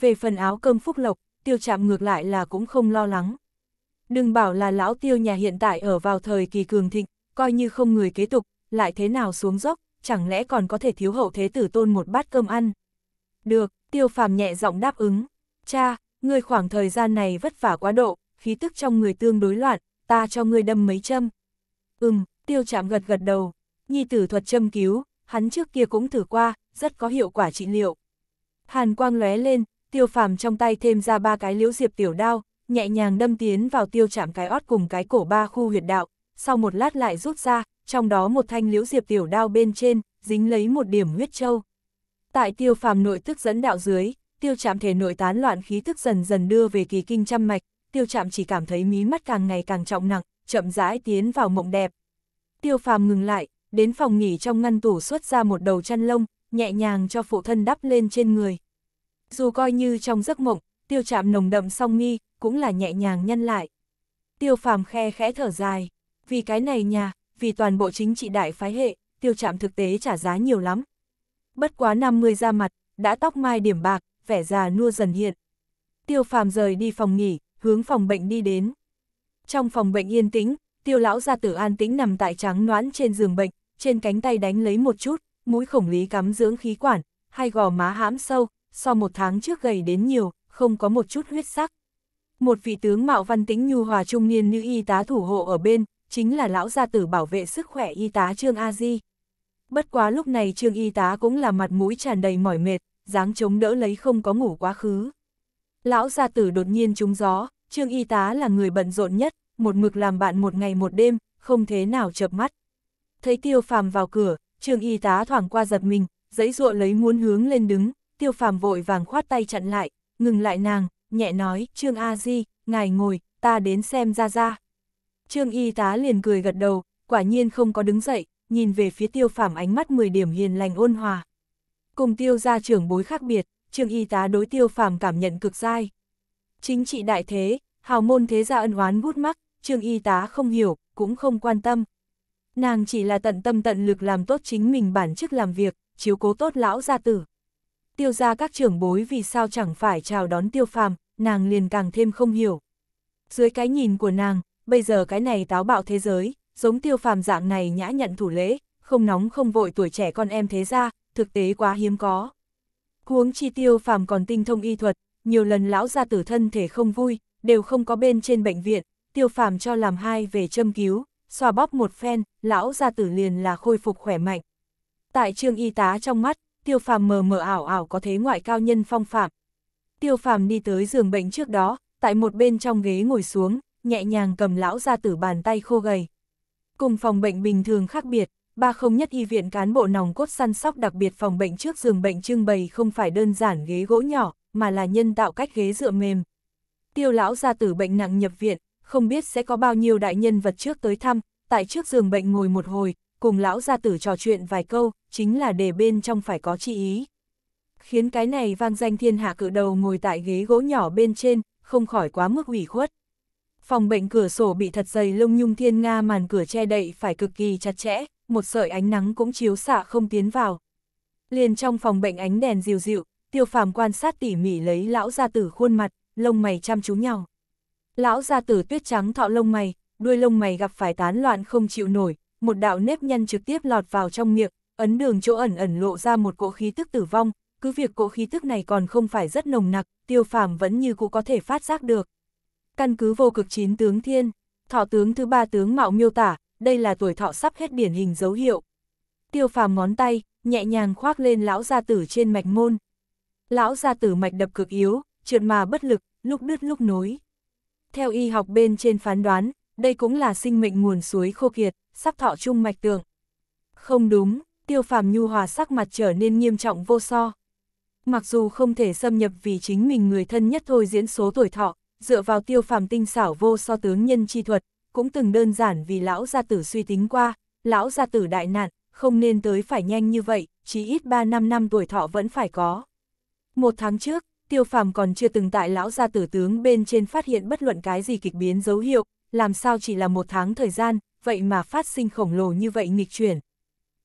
Về phần áo cơm phúc lộc, tiêu chạm ngược lại là cũng không lo lắng. Đừng bảo là lão tiêu nhà hiện tại ở vào thời kỳ cường thịnh, coi như không người kế tục, lại thế nào xuống dốc, chẳng lẽ còn có thể thiếu hậu thế tử tôn một bát cơm ăn. Được, tiêu phàm nhẹ giọng đáp ứng. Cha, ngươi khoảng thời gian này vất vả quá độ, khí tức trong người tương đối loạn, ta cho ngươi đâm mấy châm. Ừm, tiêu chạm gật gật đầu, nhi tử thuật châm cứu, hắn trước kia cũng thử qua, rất có hiệu quả trị liệu. Hàn quang lóe lên, tiêu phàm trong tay thêm ra ba cái liễu diệp tiểu đao, nhẹ nhàng đâm tiến vào tiêu chạm cái ót cùng cái cổ ba khu huyệt đạo, sau một lát lại rút ra, trong đó một thanh liễu diệp tiểu đao bên trên, dính lấy một điểm huyết châu. Tại tiêu phàm nội tức dẫn đạo dưới, tiêu chạm thể nội tán loạn khí tức dần dần đưa về kỳ kinh trăm mạch, tiêu chạm chỉ cảm thấy mí mắt càng ngày càng trọng nặng, chậm rãi tiến vào mộng đẹp. Tiêu phàm ngừng lại, đến phòng nghỉ trong ngăn tủ xuất ra một đầu chăn lông, nhẹ nhàng cho phụ thân đắp lên trên người. Dù coi như trong giấc mộng, tiêu chạm nồng đậm song nghi, cũng là nhẹ nhàng nhân lại. Tiêu phàm khe khẽ thở dài, vì cái này nhà, vì toàn bộ chính trị đại phái hệ, tiêu chạm thực tế trả giá nhiều lắm. Bất quá 50 ra mặt, đã tóc mai điểm bạc, vẻ già nua dần hiện. Tiêu phàm rời đi phòng nghỉ, hướng phòng bệnh đi đến. Trong phòng bệnh yên tĩnh, tiêu lão gia tử an tĩnh nằm tại trắng noãn trên giường bệnh, trên cánh tay đánh lấy một chút mũi khổng lý cắm dưỡng khí quản, hai gò má hãm sâu, Sau một tháng trước gầy đến nhiều, không có một chút huyết sắc. Một vị tướng mạo văn tĩnh nhu hòa trung niên như y tá thủ hộ ở bên, chính là lão gia tử bảo vệ sức khỏe y tá Trương A Di. Bất quá lúc này Trương y tá cũng là mặt mũi tràn đầy mỏi mệt, dáng chống đỡ lấy không có ngủ quá khứ. Lão gia tử đột nhiên trúng gió, Trương y tá là người bận rộn nhất, một mực làm bạn một ngày một đêm, không thế nào chập mắt. Thấy Tiêu Phàm vào cửa, Trương y tá thoảng qua giật mình, giấy ruộng lấy muốn hướng lên đứng, tiêu phàm vội vàng khoát tay chặn lại, ngừng lại nàng, nhẹ nói, Trương A Di, ngài ngồi, ta đến xem ra ra. Trương y tá liền cười gật đầu, quả nhiên không có đứng dậy, nhìn về phía tiêu phàm ánh mắt 10 điểm hiền lành ôn hòa. Cùng tiêu gia trưởng bối khác biệt, trương y tá đối tiêu phàm cảm nhận cực dai. Chính trị đại thế, hào môn thế gia ân oán bút mắc, trương y tá không hiểu, cũng không quan tâm, nàng chỉ là tận tâm tận lực làm tốt chính mình bản chức làm việc, chiếu cố tốt lão gia tử. Tiêu ra các trưởng bối vì sao chẳng phải chào đón tiêu phàm, nàng liền càng thêm không hiểu. Dưới cái nhìn của nàng, bây giờ cái này táo bạo thế giới, giống tiêu phàm dạng này nhã nhận thủ lễ, không nóng không vội tuổi trẻ con em thế ra, thực tế quá hiếm có. Huống chi tiêu phàm còn tinh thông y thuật, nhiều lần lão gia tử thân thể không vui, đều không có bên trên bệnh viện, tiêu phàm cho làm hai về châm cứu, xoa bóp một phen, lão gia tử liền là khôi phục khỏe mạnh. Tại trương y tá trong mắt, tiêu phàm mờ mờ ảo ảo có thế ngoại cao nhân phong phạm. Tiêu phàm đi tới giường bệnh trước đó, tại một bên trong ghế ngồi xuống, nhẹ nhàng cầm lão gia tử bàn tay khô gầy. Cùng phòng bệnh bình thường khác biệt, ba không nhất y viện cán bộ nòng cốt săn sóc đặc biệt phòng bệnh trước giường bệnh trưng bày không phải đơn giản ghế gỗ nhỏ, mà là nhân tạo cách ghế dựa mềm. Tiêu lão gia tử bệnh nặng nhập viện, không biết sẽ có bao nhiêu đại nhân vật trước tới thăm, tại trước giường bệnh ngồi một hồi, cùng lão gia tử trò chuyện vài câu, chính là để bên trong phải có chi ý. Khiến cái này vang danh thiên hạ cự đầu ngồi tại ghế gỗ nhỏ bên trên, không khỏi quá mức ủy khuất. Phòng bệnh cửa sổ bị thật dày lông nhung thiên nga màn cửa che đậy phải cực kỳ chặt chẽ, một sợi ánh nắng cũng chiếu xạ không tiến vào. Liền trong phòng bệnh ánh đèn dịu dịu, tiêu phàm quan sát tỉ mỉ lấy lão gia tử khuôn mặt, lông mày chăm chú nhau. Lão gia tử tuyết trắng thọ lông mày, đuôi lông mày gặp phải tán loạn không chịu nổi, một đạo nếp nhăn trực tiếp lọt vào trong miệng, ấn đường chỗ ẩn ẩn lộ ra một cỗ khí tức tử vong, cứ việc cỗ khí tức này còn không phải rất nồng nặc, tiêu phàm vẫn như cũ có thể phát giác được. Căn cứ vô cực chín tướng thiên, thọ tướng thứ ba tướng mạo miêu tả, đây là tuổi thọ sắp hết điển hình dấu hiệu. Tiêu phàm ngón tay, nhẹ nhàng khoác lên lão gia tử trên mạch môn. Lão gia tử mạch đập cực yếu, trượt mà bất lực, lúc đứt lúc nối. Theo y học bên trên phán đoán, đây cũng là sinh mệnh nguồn suối khô kiệt, sắp thọ chung mạch tượng. Không đúng, tiêu phàm nhu hòa sắc mặt trở nên nghiêm trọng vô so. Mặc dù không thể xâm nhập vì chính mình người thân nhất thôi diễn số tuổi thọ, dựa vào tiêu phàm tinh xảo vô so tướng nhân chi thuật, cũng từng đơn giản vì lão gia tử suy tính qua, lão gia tử đại nạn, không nên tới phải nhanh như vậy, chỉ ít 3 năm năm tuổi thọ vẫn phải có. Một tháng trước, tiêu phàm còn chưa từng tại lão gia tử tướng bên trên phát hiện bất luận cái gì kịch biến dấu hiệu, làm sao chỉ là một tháng thời gian, vậy mà phát sinh khổng lồ như vậy nghịch chuyển.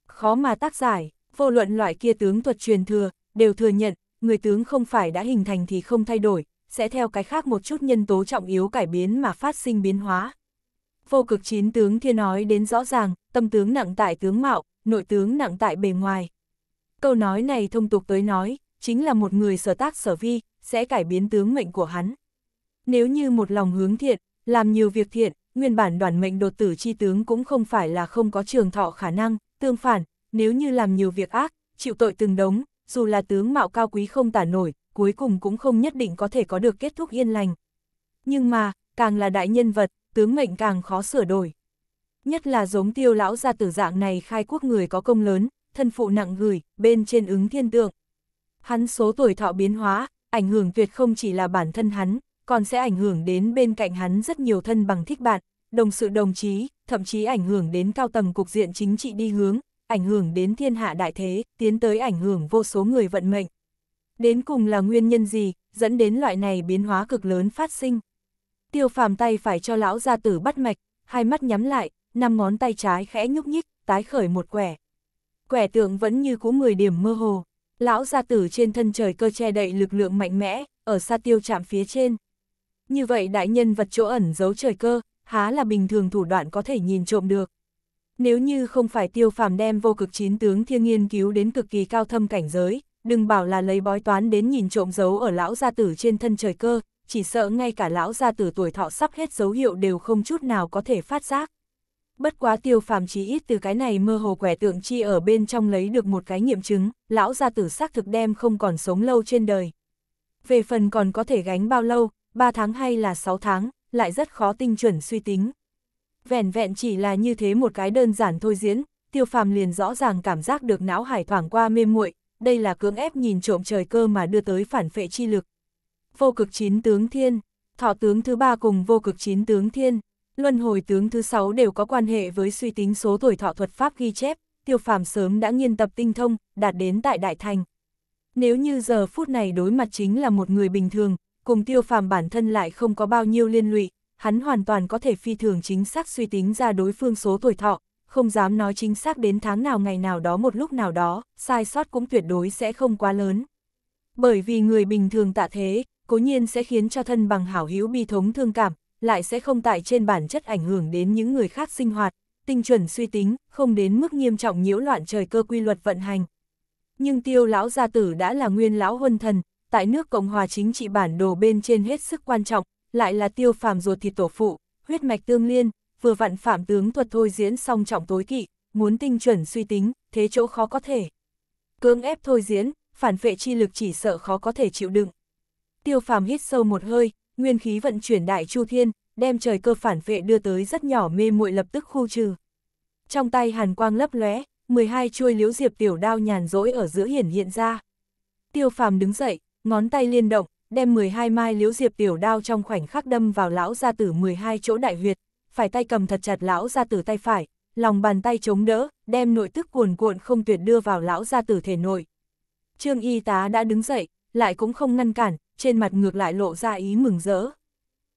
Khó mà tác giải, vô luận loại kia tướng thuật truyền thừa, đều thừa nhận, người tướng không phải đã hình thành thì không thay đổi, sẽ theo cái khác một chút nhân tố trọng yếu cải biến mà phát sinh biến hóa. Vô cực chín tướng thiên nói đến rõ ràng, tâm tướng nặng tại tướng mạo, nội tướng nặng tại bề ngoài. Câu nói này thông tục tới nói, chính là một người sở tác sở vi, sẽ cải biến tướng mệnh của hắn. Nếu như một lòng hướng thiện, làm nhiều việc thiện, nguyên bản đoàn mệnh đột tử chi tướng cũng không phải là không có trường thọ khả năng, tương phản, nếu như làm nhiều việc ác, chịu tội từng đống, dù là tướng mạo cao quý không tả nổi, cuối cùng cũng không nhất định có thể có được kết thúc yên lành. Nhưng mà, càng là đại nhân vật, tướng mệnh càng khó sửa đổi. Nhất là giống tiêu lão gia tử dạng này khai quốc người có công lớn, thân phụ nặng gửi, bên trên ứng thiên tượng hắn số tuổi thọ biến hóa, ảnh hưởng tuyệt không chỉ là bản thân hắn, còn sẽ ảnh hưởng đến bên cạnh hắn rất nhiều thân bằng thích bạn, đồng sự đồng chí, thậm chí ảnh hưởng đến cao tầng cục diện chính trị đi hướng, ảnh hưởng đến thiên hạ đại thế, tiến tới ảnh hưởng vô số người vận mệnh. Đến cùng là nguyên nhân gì, dẫn đến loại này biến hóa cực lớn phát sinh. Tiêu phàm tay phải cho lão gia tử bắt mạch, hai mắt nhắm lại, năm ngón tay trái khẽ nhúc nhích, tái khởi một quẻ. Quẻ tượng vẫn như cũ người điểm mơ hồ. Lão gia tử trên thân trời cơ che đậy lực lượng mạnh mẽ, ở xa tiêu chạm phía trên. Như vậy đại nhân vật chỗ ẩn giấu trời cơ, há là bình thường thủ đoạn có thể nhìn trộm được. Nếu như không phải tiêu phàm đem vô cực chín tướng thiên nghiên cứu đến cực kỳ cao thâm cảnh giới, đừng bảo là lấy bói toán đến nhìn trộm dấu ở lão gia tử trên thân trời cơ, chỉ sợ ngay cả lão gia tử tuổi thọ sắp hết dấu hiệu đều không chút nào có thể phát giác. Bất quá tiêu phàm chí ít từ cái này mơ hồ quẻ tượng chi ở bên trong lấy được một cái nghiệm chứng, lão gia tử xác thực đem không còn sống lâu trên đời. Về phần còn có thể gánh bao lâu, 3 tháng hay là 6 tháng, lại rất khó tinh chuẩn suy tính. Vẹn vẹn chỉ là như thế một cái đơn giản thôi diễn, tiêu phàm liền rõ ràng cảm giác được não hải thoảng qua mê muội đây là cưỡng ép nhìn trộm trời cơ mà đưa tới phản phệ chi lực. Vô cực chín tướng thiên, thọ tướng thứ ba cùng vô cực chín tướng thiên, Luân hồi tướng thứ sáu đều có quan hệ với suy tính số tuổi thọ thuật pháp ghi chép, tiêu phàm sớm đã nghiên tập tinh thông, đạt đến tại Đại Thành. Nếu như giờ phút này đối mặt chính là một người bình thường, cùng tiêu phàm bản thân lại không có bao nhiêu liên lụy, hắn hoàn toàn có thể phi thường chính xác suy tính ra đối phương số tuổi thọ, không dám nói chính xác đến tháng nào ngày nào đó một lúc nào đó, sai sót cũng tuyệt đối sẽ không quá lớn. Bởi vì người bình thường tạ thế, cố nhiên sẽ khiến cho thân bằng hảo hữu bi thống thương cảm, lại sẽ không tại trên bản chất ảnh hưởng đến những người khác sinh hoạt, tinh chuẩn suy tính, không đến mức nghiêm trọng nhiễu loạn trời cơ quy luật vận hành. Nhưng tiêu lão gia tử đã là nguyên lão huân thần, tại nước Cộng hòa chính trị bản đồ bên trên hết sức quan trọng, lại là tiêu phàm ruột thịt tổ phụ, huyết mạch tương liên, vừa vặn phạm tướng thuật thôi diễn song trọng tối kỵ, muốn tinh chuẩn suy tính, thế chỗ khó có thể. cương ép thôi diễn, phản vệ chi lực chỉ sợ khó có thể chịu đựng. Tiêu phàm hít sâu một hơi, nguyên khí vận chuyển đại chu thiên, đem trời cơ phản vệ đưa tới rất nhỏ mê muội lập tức khu trừ. Trong tay hàn quang lấp lóe, 12 chuôi liễu diệp tiểu đao nhàn rỗi ở giữa hiển hiện ra. Tiêu phàm đứng dậy, ngón tay liên động, đem 12 mai liễu diệp tiểu đao trong khoảnh khắc đâm vào lão gia tử 12 chỗ đại huyệt, phải tay cầm thật chặt lão gia tử tay phải, lòng bàn tay chống đỡ, đem nội tức cuồn cuộn không tuyệt đưa vào lão gia tử thể nội. Trương y tá đã đứng dậy, lại cũng không ngăn cản, trên mặt ngược lại lộ ra ý mừng rỡ.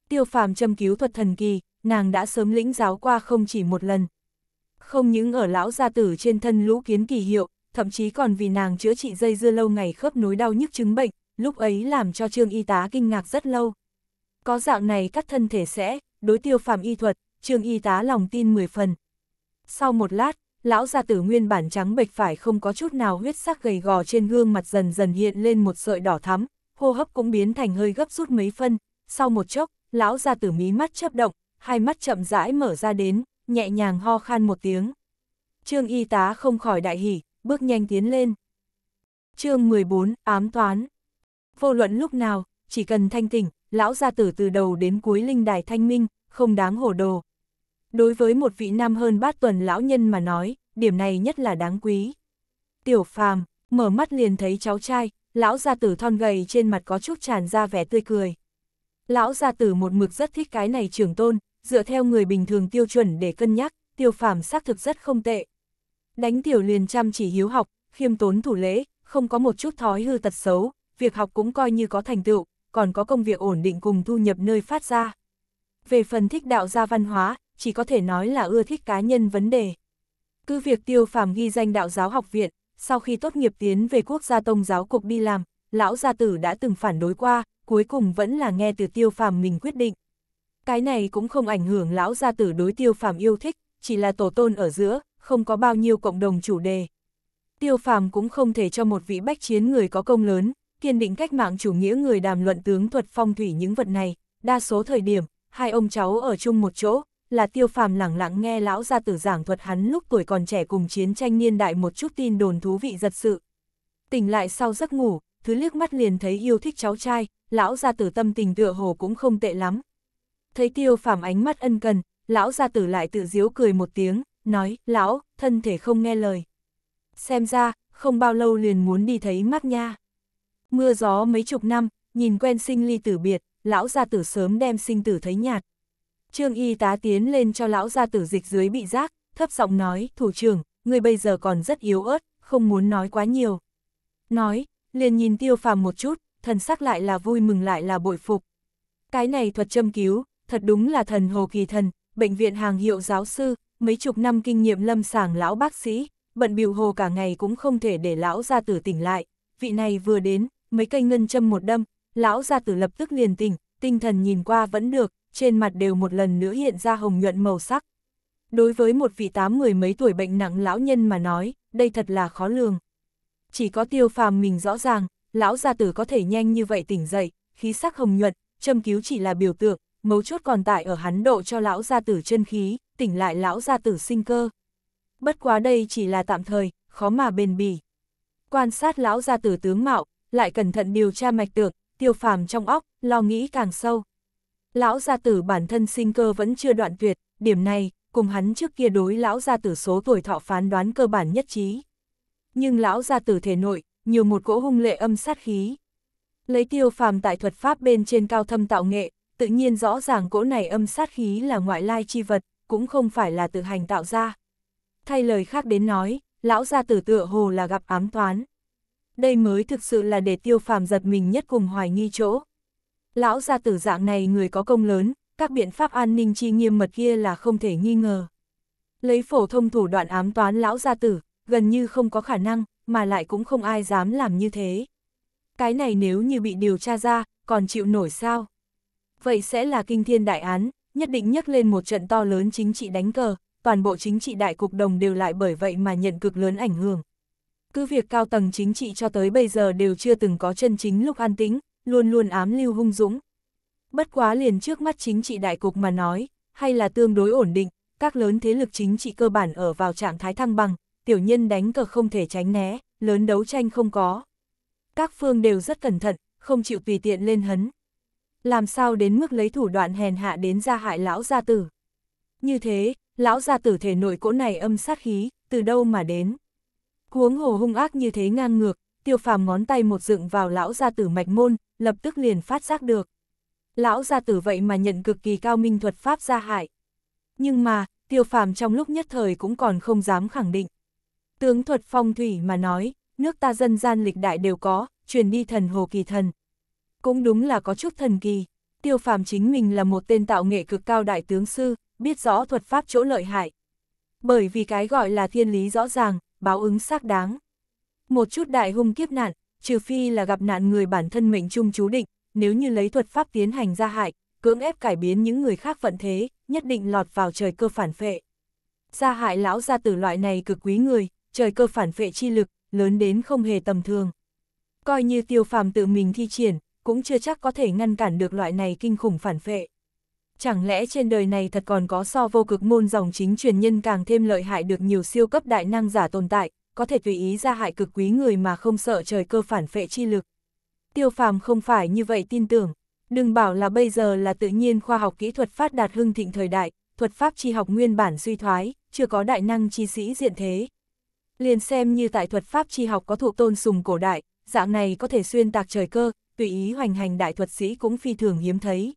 Tiêu phàm châm cứu thuật thần kỳ, nàng đã sớm lĩnh giáo qua không chỉ một lần. Không những ở lão gia tử trên thân lũ kiến kỳ hiệu, thậm chí còn vì nàng chữa trị dây dưa lâu ngày khớp nối đau nhức chứng bệnh, lúc ấy làm cho trương y tá kinh ngạc rất lâu. Có dạng này cắt thân thể sẽ, đối tiêu phàm y thuật, trương y tá lòng tin 10 phần. Sau một lát, lão gia tử nguyên bản trắng bệch phải không có chút nào huyết sắc gầy gò trên gương mặt dần dần hiện lên một sợi đỏ thắm, hô hấp cũng biến thành hơi gấp rút mấy phân, sau một chốc, lão ra tử mí mắt chấp động, hai mắt chậm rãi mở ra đến, nhẹ nhàng ho khan một tiếng. Trương y tá không khỏi đại hỉ, bước nhanh tiến lên. chương 14, ám toán. Vô luận lúc nào, chỉ cần thanh tỉnh, lão gia tử từ đầu đến cuối linh đài thanh minh, không đáng hổ đồ. Đối với một vị nam hơn bát tuần lão nhân mà nói, điểm này nhất là đáng quý. Tiểu phàm, mở mắt liền thấy cháu trai, lão gia tử thon gầy trên mặt có chút tràn ra vẻ tươi cười. Lão gia tử một mực rất thích cái này trưởng tôn, dựa theo người bình thường tiêu chuẩn để cân nhắc, tiêu phàm xác thực rất không tệ. Đánh tiểu liền chăm chỉ hiếu học, khiêm tốn thủ lễ, không có một chút thói hư tật xấu, việc học cũng coi như có thành tựu, còn có công việc ổn định cùng thu nhập nơi phát ra. Về phần thích đạo gia văn hóa, chỉ có thể nói là ưa thích cá nhân vấn đề. Cứ việc tiêu phàm ghi danh đạo giáo học viện, sau khi tốt nghiệp tiến về quốc gia tông giáo cục đi làm, lão gia tử đã từng phản đối qua, cuối cùng vẫn là nghe từ tiêu phàm mình quyết định. Cái này cũng không ảnh hưởng lão gia tử đối tiêu phàm yêu thích, chỉ là tổ tôn ở giữa, không có bao nhiêu cộng đồng chủ đề. Tiêu phàm cũng không thể cho một vị bách chiến người có công lớn, kiên định cách mạng chủ nghĩa người đàm luận tướng thuật phong thủy những vật này, đa số thời điểm, hai ông cháu ở chung một chỗ, là tiêu phàm lẳng lặng nghe lão gia tử giảng thuật hắn lúc tuổi còn trẻ cùng chiến tranh niên đại một chút tin đồn thú vị giật sự. Tỉnh lại sau giấc ngủ, thứ liếc mắt liền thấy yêu thích cháu trai, lão gia tử tâm tình tựa hồ cũng không tệ lắm. Thấy tiêu phàm ánh mắt ân cần, lão gia tử lại tự diếu cười một tiếng, nói, lão, thân thể không nghe lời. Xem ra, không bao lâu liền muốn đi thấy mắt nha. Mưa gió mấy chục năm, nhìn quen sinh ly tử biệt, lão gia tử sớm đem sinh tử thấy nhạt. Trương y tá tiến lên cho lão gia tử dịch dưới bị giác, thấp giọng nói, thủ trưởng, người bây giờ còn rất yếu ớt, không muốn nói quá nhiều. Nói, liền nhìn tiêu phàm một chút, thần sắc lại là vui mừng lại là bội phục. Cái này thuật châm cứu, thật đúng là thần hồ kỳ thần, bệnh viện hàng hiệu giáo sư, mấy chục năm kinh nghiệm lâm sàng lão bác sĩ, bận biểu hồ cả ngày cũng không thể để lão gia tử tỉnh lại. Vị này vừa đến, mấy cây ngân châm một đâm, lão gia tử lập tức liền tỉnh, tinh thần nhìn qua vẫn được, trên mặt đều một lần nữa hiện ra hồng nhuận màu sắc. Đối với một vị tám người mấy tuổi bệnh nặng lão nhân mà nói, đây thật là khó lường. Chỉ có tiêu phàm mình rõ ràng, lão gia tử có thể nhanh như vậy tỉnh dậy, khí sắc hồng nhuận, châm cứu chỉ là biểu tượng, mấu chốt còn tại ở hắn độ cho lão gia tử chân khí, tỉnh lại lão gia tử sinh cơ. Bất quá đây chỉ là tạm thời, khó mà bền bỉ. Quan sát lão gia tử tướng mạo, lại cẩn thận điều tra mạch tượng, tiêu phàm trong óc, lo nghĩ càng sâu. Lão gia tử bản thân sinh cơ vẫn chưa đoạn tuyệt, điểm này, cùng hắn trước kia đối lão gia tử số tuổi thọ phán đoán cơ bản nhất trí. Nhưng lão gia tử thể nội, nhiều một cỗ hung lệ âm sát khí. Lấy tiêu phàm tại thuật pháp bên trên cao thâm tạo nghệ, tự nhiên rõ ràng cỗ này âm sát khí là ngoại lai chi vật, cũng không phải là tự hành tạo ra. Thay lời khác đến nói, lão gia tử tựa hồ là gặp ám toán. Đây mới thực sự là để tiêu phàm giật mình nhất cùng hoài nghi chỗ. Lão gia tử dạng này người có công lớn, các biện pháp an ninh chi nghiêm mật kia là không thể nghi ngờ. Lấy phổ thông thủ đoạn ám toán lão gia tử, gần như không có khả năng, mà lại cũng không ai dám làm như thế. Cái này nếu như bị điều tra ra, còn chịu nổi sao? Vậy sẽ là kinh thiên đại án, nhất định nhắc lên một trận to lớn chính trị đánh cờ, toàn bộ chính trị đại cục đồng đều lại bởi vậy mà nhận cực lớn ảnh hưởng. Cứ việc cao tầng chính trị cho tới bây giờ đều chưa từng có chân chính lúc an tĩnh, luôn luôn ám lưu hung dũng. Bất quá liền trước mắt chính trị đại cục mà nói, hay là tương đối ổn định, các lớn thế lực chính trị cơ bản ở vào trạng thái thăng bằng, tiểu nhân đánh cờ không thể tránh né, lớn đấu tranh không có. Các phương đều rất cẩn thận, không chịu tùy tiện lên hấn. Làm sao đến mức lấy thủ đoạn hèn hạ đến ra hại lão gia tử. Như thế, lão gia tử thể nội cỗ này âm sát khí, từ đâu mà đến. cuống hồ hung ác như thế ngang ngược, tiêu phàm ngón tay một dựng vào lão gia tử mạch môn, lập tức liền phát giác được. Lão gia tử vậy mà nhận cực kỳ cao minh thuật pháp gia hại. Nhưng mà, tiêu phàm trong lúc nhất thời cũng còn không dám khẳng định. Tướng thuật phong thủy mà nói, nước ta dân gian lịch đại đều có, truyền đi thần hồ kỳ thần. Cũng đúng là có chút thần kỳ, tiêu phàm chính mình là một tên tạo nghệ cực cao đại tướng sư, biết rõ thuật pháp chỗ lợi hại. Bởi vì cái gọi là thiên lý rõ ràng, báo ứng xác đáng. Một chút đại hung kiếp nạn, trừ phi là gặp nạn người bản thân mệnh chung chú định, nếu như lấy thuật pháp tiến hành ra hại, cưỡng ép cải biến những người khác vận thế, nhất định lọt vào trời cơ phản phệ. Gia hại lão gia tử loại này cực quý người, trời cơ phản phệ chi lực, lớn đến không hề tầm thường. Coi như tiêu phàm tự mình thi triển, cũng chưa chắc có thể ngăn cản được loại này kinh khủng phản phệ. Chẳng lẽ trên đời này thật còn có so vô cực môn dòng chính truyền nhân càng thêm lợi hại được nhiều siêu cấp đại năng giả tồn tại, có thể tùy ý ra hại cực quý người mà không sợ trời cơ phản phệ chi lực. Tiêu phàm không phải như vậy tin tưởng, đừng bảo là bây giờ là tự nhiên khoa học kỹ thuật phát đạt hưng thịnh thời đại, thuật pháp chi học nguyên bản suy thoái, chưa có đại năng chi sĩ diện thế. Liền xem như tại thuật pháp chi học có thuộc tôn sùng cổ đại, dạng này có thể xuyên tạc trời cơ, tùy ý hoành hành đại thuật sĩ cũng phi thường hiếm thấy.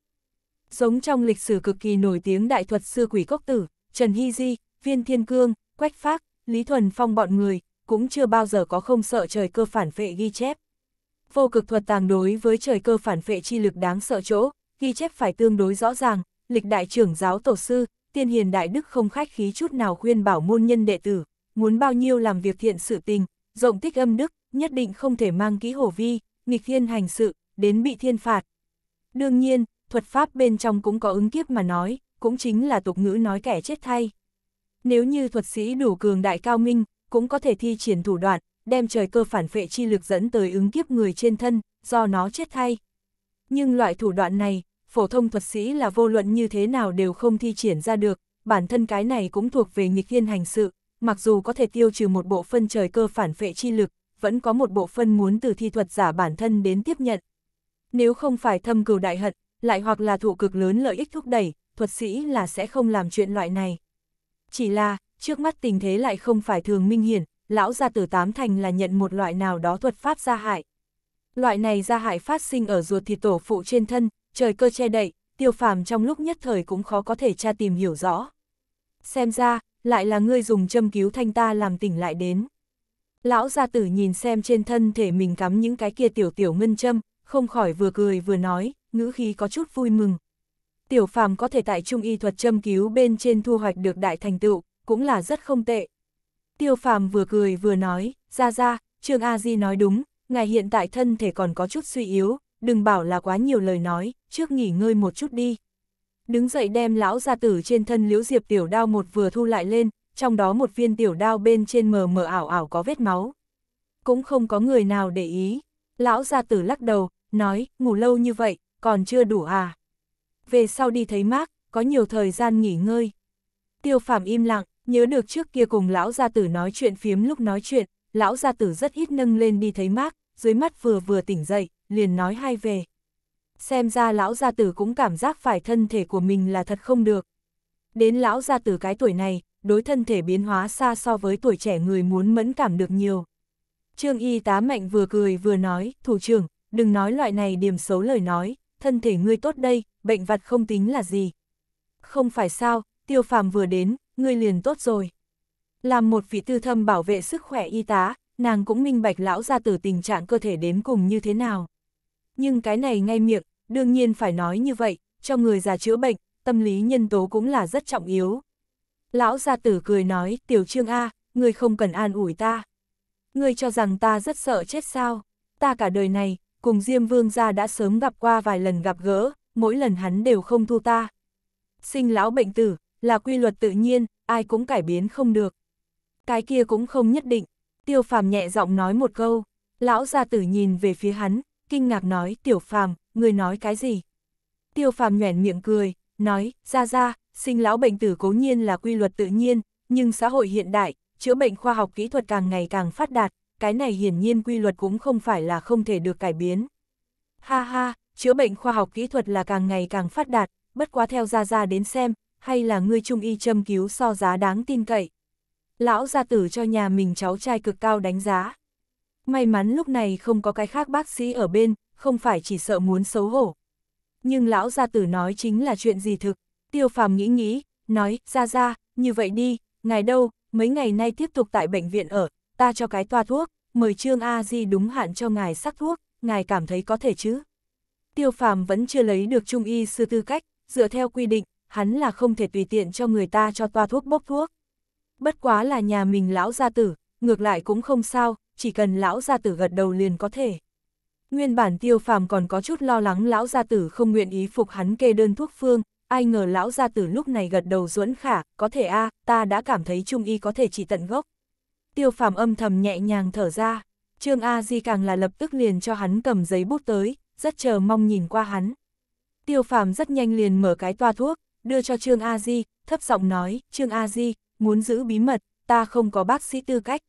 Giống trong lịch sử cực kỳ nổi tiếng đại thuật sư quỷ cốc tử, Trần Hy Di, Viên Thiên Cương, Quách Phác, Lý Thuần Phong bọn người, cũng chưa bao giờ có không sợ trời cơ phản vệ ghi chép. Vô cực thuật tàng đối với trời cơ phản vệ chi lực đáng sợ chỗ, ghi chép phải tương đối rõ ràng, lịch đại trưởng giáo tổ sư, tiên hiền đại đức không khách khí chút nào khuyên bảo môn nhân đệ tử, muốn bao nhiêu làm việc thiện sự tình, rộng tích âm đức, nhất định không thể mang ký hổ vi, nghịch thiên hành sự, đến bị thiên phạt. Đương nhiên, thuật pháp bên trong cũng có ứng kiếp mà nói, cũng chính là tục ngữ nói kẻ chết thay. Nếu như thuật sĩ đủ cường đại cao minh, cũng có thể thi triển thủ đoạn, đem trời cơ phản phệ chi lực dẫn tới ứng kiếp người trên thân, do nó chết thay. Nhưng loại thủ đoạn này, phổ thông thuật sĩ là vô luận như thế nào đều không thi triển ra được, bản thân cái này cũng thuộc về nghịch thiên hành sự, mặc dù có thể tiêu trừ một bộ phân trời cơ phản phệ chi lực, vẫn có một bộ phân muốn từ thi thuật giả bản thân đến tiếp nhận. Nếu không phải thâm cừu đại hận, lại hoặc là thụ cực lớn lợi ích thúc đẩy, thuật sĩ là sẽ không làm chuyện loại này. Chỉ là, trước mắt tình thế lại không phải thường minh hiển, lão gia tử tám thành là nhận một loại nào đó thuật pháp gia hại. Loại này gia hại phát sinh ở ruột thịt tổ phụ trên thân, trời cơ che đậy, tiêu phàm trong lúc nhất thời cũng khó có thể tra tìm hiểu rõ. Xem ra, lại là ngươi dùng châm cứu thanh ta làm tỉnh lại đến. Lão gia tử nhìn xem trên thân thể mình cắm những cái kia tiểu tiểu ngân châm, không khỏi vừa cười vừa nói, ngữ khí có chút vui mừng. Tiểu phàm có thể tại trung y thuật châm cứu bên trên thu hoạch được đại thành tựu, cũng là rất không tệ. Tiêu phàm vừa cười vừa nói, ra ra, Trương A Di nói đúng, ngài hiện tại thân thể còn có chút suy yếu, đừng bảo là quá nhiều lời nói, trước nghỉ ngơi một chút đi. Đứng dậy đem lão gia tử trên thân liễu diệp tiểu đao một vừa thu lại lên, trong đó một viên tiểu đao bên trên mờ mờ ảo ảo có vết máu. Cũng không có người nào để ý. Lão gia tử lắc đầu, nói, ngủ lâu như vậy, còn chưa đủ à. Về sau đi thấy mát, có nhiều thời gian nghỉ ngơi. Tiêu phàm im lặng, Nhớ được trước kia cùng lão gia tử nói chuyện phiếm lúc nói chuyện, lão gia tử rất ít nâng lên đi thấy mát, dưới mắt vừa vừa tỉnh dậy, liền nói hai về. Xem ra lão gia tử cũng cảm giác phải thân thể của mình là thật không được. Đến lão gia tử cái tuổi này, đối thân thể biến hóa xa so với tuổi trẻ người muốn mẫn cảm được nhiều. Trương y tá mạnh vừa cười vừa nói, thủ trưởng, đừng nói loại này điểm xấu lời nói, thân thể ngươi tốt đây, bệnh vặt không tính là gì. Không phải sao, tiêu phàm vừa đến, ngươi liền tốt rồi. Làm một vị tư thâm bảo vệ sức khỏe y tá, nàng cũng minh bạch lão ra từ tình trạng cơ thể đến cùng như thế nào. Nhưng cái này ngay miệng, đương nhiên phải nói như vậy, cho người già chữa bệnh, tâm lý nhân tố cũng là rất trọng yếu. Lão gia tử cười nói, tiểu trương A, ngươi không cần an ủi ta. Ngươi cho rằng ta rất sợ chết sao, ta cả đời này, cùng Diêm Vương gia đã sớm gặp qua vài lần gặp gỡ, mỗi lần hắn đều không thu ta. Sinh lão bệnh tử, là quy luật tự nhiên, ai cũng cải biến không được. Cái kia cũng không nhất định, tiêu phàm nhẹ giọng nói một câu, lão gia tử nhìn về phía hắn, kinh ngạc nói, tiểu phàm, người nói cái gì? Tiêu phàm nhoẻn miệng cười, nói, ra ra, sinh lão bệnh tử cố nhiên là quy luật tự nhiên, nhưng xã hội hiện đại, chữa bệnh khoa học kỹ thuật càng ngày càng phát đạt, cái này hiển nhiên quy luật cũng không phải là không thể được cải biến. Ha ha, chữa bệnh khoa học kỹ thuật là càng ngày càng phát đạt, bất quá theo ra ra đến xem, hay là ngươi trung y châm cứu so giá đáng tin cậy. Lão gia tử cho nhà mình cháu trai cực cao đánh giá. May mắn lúc này không có cái khác bác sĩ ở bên, không phải chỉ sợ muốn xấu hổ. Nhưng lão gia tử nói chính là chuyện gì thực. Tiêu phàm nghĩ nghĩ, nói, ra ra, như vậy đi, ngài đâu, mấy ngày nay tiếp tục tại bệnh viện ở, ta cho cái toa thuốc, mời Trương A Di đúng hạn cho ngài sắc thuốc, ngài cảm thấy có thể chứ? Tiêu Phàm vẫn chưa lấy được trung y sư tư cách, dựa theo quy định, hắn là không thể tùy tiện cho người ta cho toa thuốc bốc thuốc. Bất quá là nhà mình lão gia tử, ngược lại cũng không sao, chỉ cần lão gia tử gật đầu liền có thể. Nguyên bản tiêu phàm còn có chút lo lắng lão gia tử không nguyện ý phục hắn kê đơn thuốc phương, ai ngờ lão gia tử lúc này gật đầu duẫn khả, có thể a ta đã cảm thấy trung y có thể chỉ tận gốc. Tiêu phàm âm thầm nhẹ nhàng thở ra, Trương A Di càng là lập tức liền cho hắn cầm giấy bút tới, rất chờ mong nhìn qua hắn. Tiêu phàm rất nhanh liền mở cái toa thuốc, đưa cho Trương A Di, thấp giọng nói, Trương A Di, muốn giữ bí mật, ta không có bác sĩ tư cách.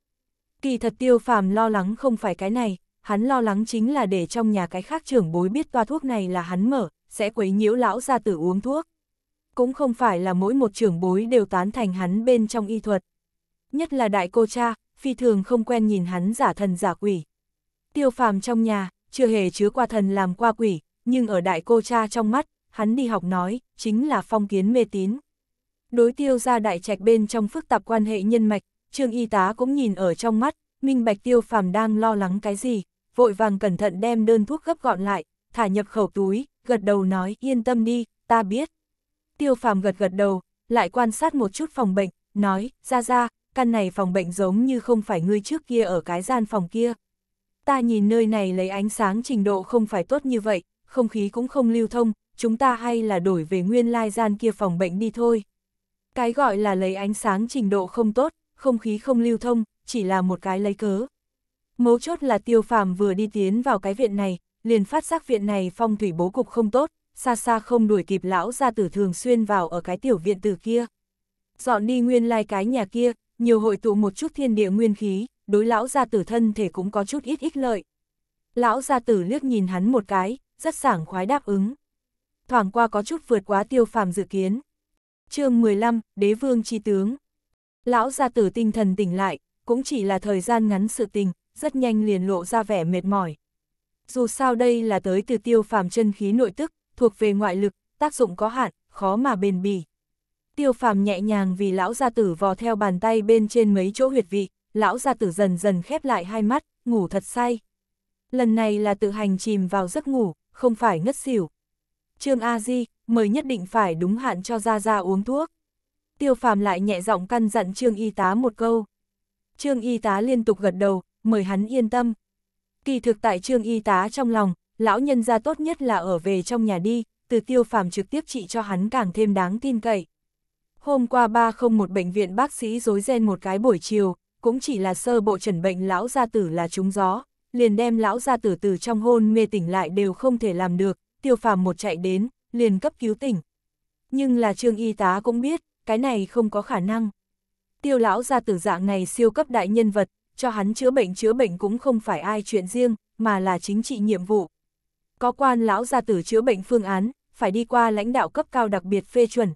Kỳ thật tiêu phàm lo lắng không phải cái này, hắn lo lắng chính là để trong nhà cái khác trưởng bối biết toa thuốc này là hắn mở, sẽ quấy nhiễu lão ra tử uống thuốc. Cũng không phải là mỗi một trưởng bối đều tán thành hắn bên trong y thuật. Nhất là đại cô cha, phi thường không quen nhìn hắn giả thần giả quỷ. Tiêu phàm trong nhà, chưa hề chứa qua thần làm qua quỷ, nhưng ở đại cô cha trong mắt, hắn đi học nói, chính là phong kiến mê tín. Đối tiêu ra đại trạch bên trong phức tạp quan hệ nhân mạch, trương y tá cũng nhìn ở trong mắt, minh bạch tiêu phàm đang lo lắng cái gì, vội vàng cẩn thận đem đơn thuốc gấp gọn lại, thả nhập khẩu túi, gật đầu nói yên tâm đi, ta biết. Tiêu phàm gật gật đầu, lại quan sát một chút phòng bệnh, nói, ra ra, căn này phòng bệnh giống như không phải ngươi trước kia ở cái gian phòng kia. Ta nhìn nơi này lấy ánh sáng trình độ không phải tốt như vậy, không khí cũng không lưu thông, chúng ta hay là đổi về nguyên lai gian kia phòng bệnh đi thôi. Cái gọi là lấy ánh sáng trình độ không tốt, không khí không lưu thông, chỉ là một cái lấy cớ. Mấu chốt là tiêu phàm vừa đi tiến vào cái viện này, liền phát giác viện này phong thủy bố cục không tốt, xa xa không đuổi kịp lão gia tử thường xuyên vào ở cái tiểu viện từ kia. Dọn đi nguyên lai cái nhà kia, nhiều hội tụ một chút thiên địa nguyên khí, đối lão gia tử thân thể cũng có chút ít ích lợi. Lão gia tử liếc nhìn hắn một cái, rất sảng khoái đáp ứng thoảng qua có chút vượt quá tiêu phàm dự kiến. chương 15, Đế vương chi tướng. Lão gia tử tinh thần tỉnh lại, cũng chỉ là thời gian ngắn sự tình, rất nhanh liền lộ ra vẻ mệt mỏi. Dù sao đây là tới từ tiêu phàm chân khí nội tức, thuộc về ngoại lực, tác dụng có hạn, khó mà bền bỉ. Tiêu phàm nhẹ nhàng vì lão gia tử vò theo bàn tay bên trên mấy chỗ huyệt vị, lão gia tử dần dần khép lại hai mắt, ngủ thật say. Lần này là tự hành chìm vào giấc ngủ, không phải ngất xỉu. Trương A Di, mới nhất định phải đúng hạn cho Gia Gia uống thuốc. Tiêu phàm lại nhẹ giọng căn dặn Trương Y tá một câu. Trương Y tá liên tục gật đầu, mời hắn yên tâm. Kỳ thực tại Trương Y tá trong lòng, lão nhân gia tốt nhất là ở về trong nhà đi, từ tiêu phàm trực tiếp trị cho hắn càng thêm đáng tin cậy. Hôm qua ba không một bệnh viện bác sĩ dối ren một cái buổi chiều, cũng chỉ là sơ bộ trần bệnh lão gia tử là trúng gió, liền đem lão gia tử từ trong hôn mê tỉnh lại đều không thể làm được, tiêu phàm một chạy đến, liền cấp cứu tỉnh. Nhưng là trương y tá cũng biết, cái này không có khả năng. Tiêu lão ra tử dạng này siêu cấp đại nhân vật, cho hắn chữa bệnh chữa bệnh cũng không phải ai chuyện riêng, mà là chính trị nhiệm vụ. Có quan lão gia tử chữa bệnh phương án, phải đi qua lãnh đạo cấp cao đặc biệt phê chuẩn.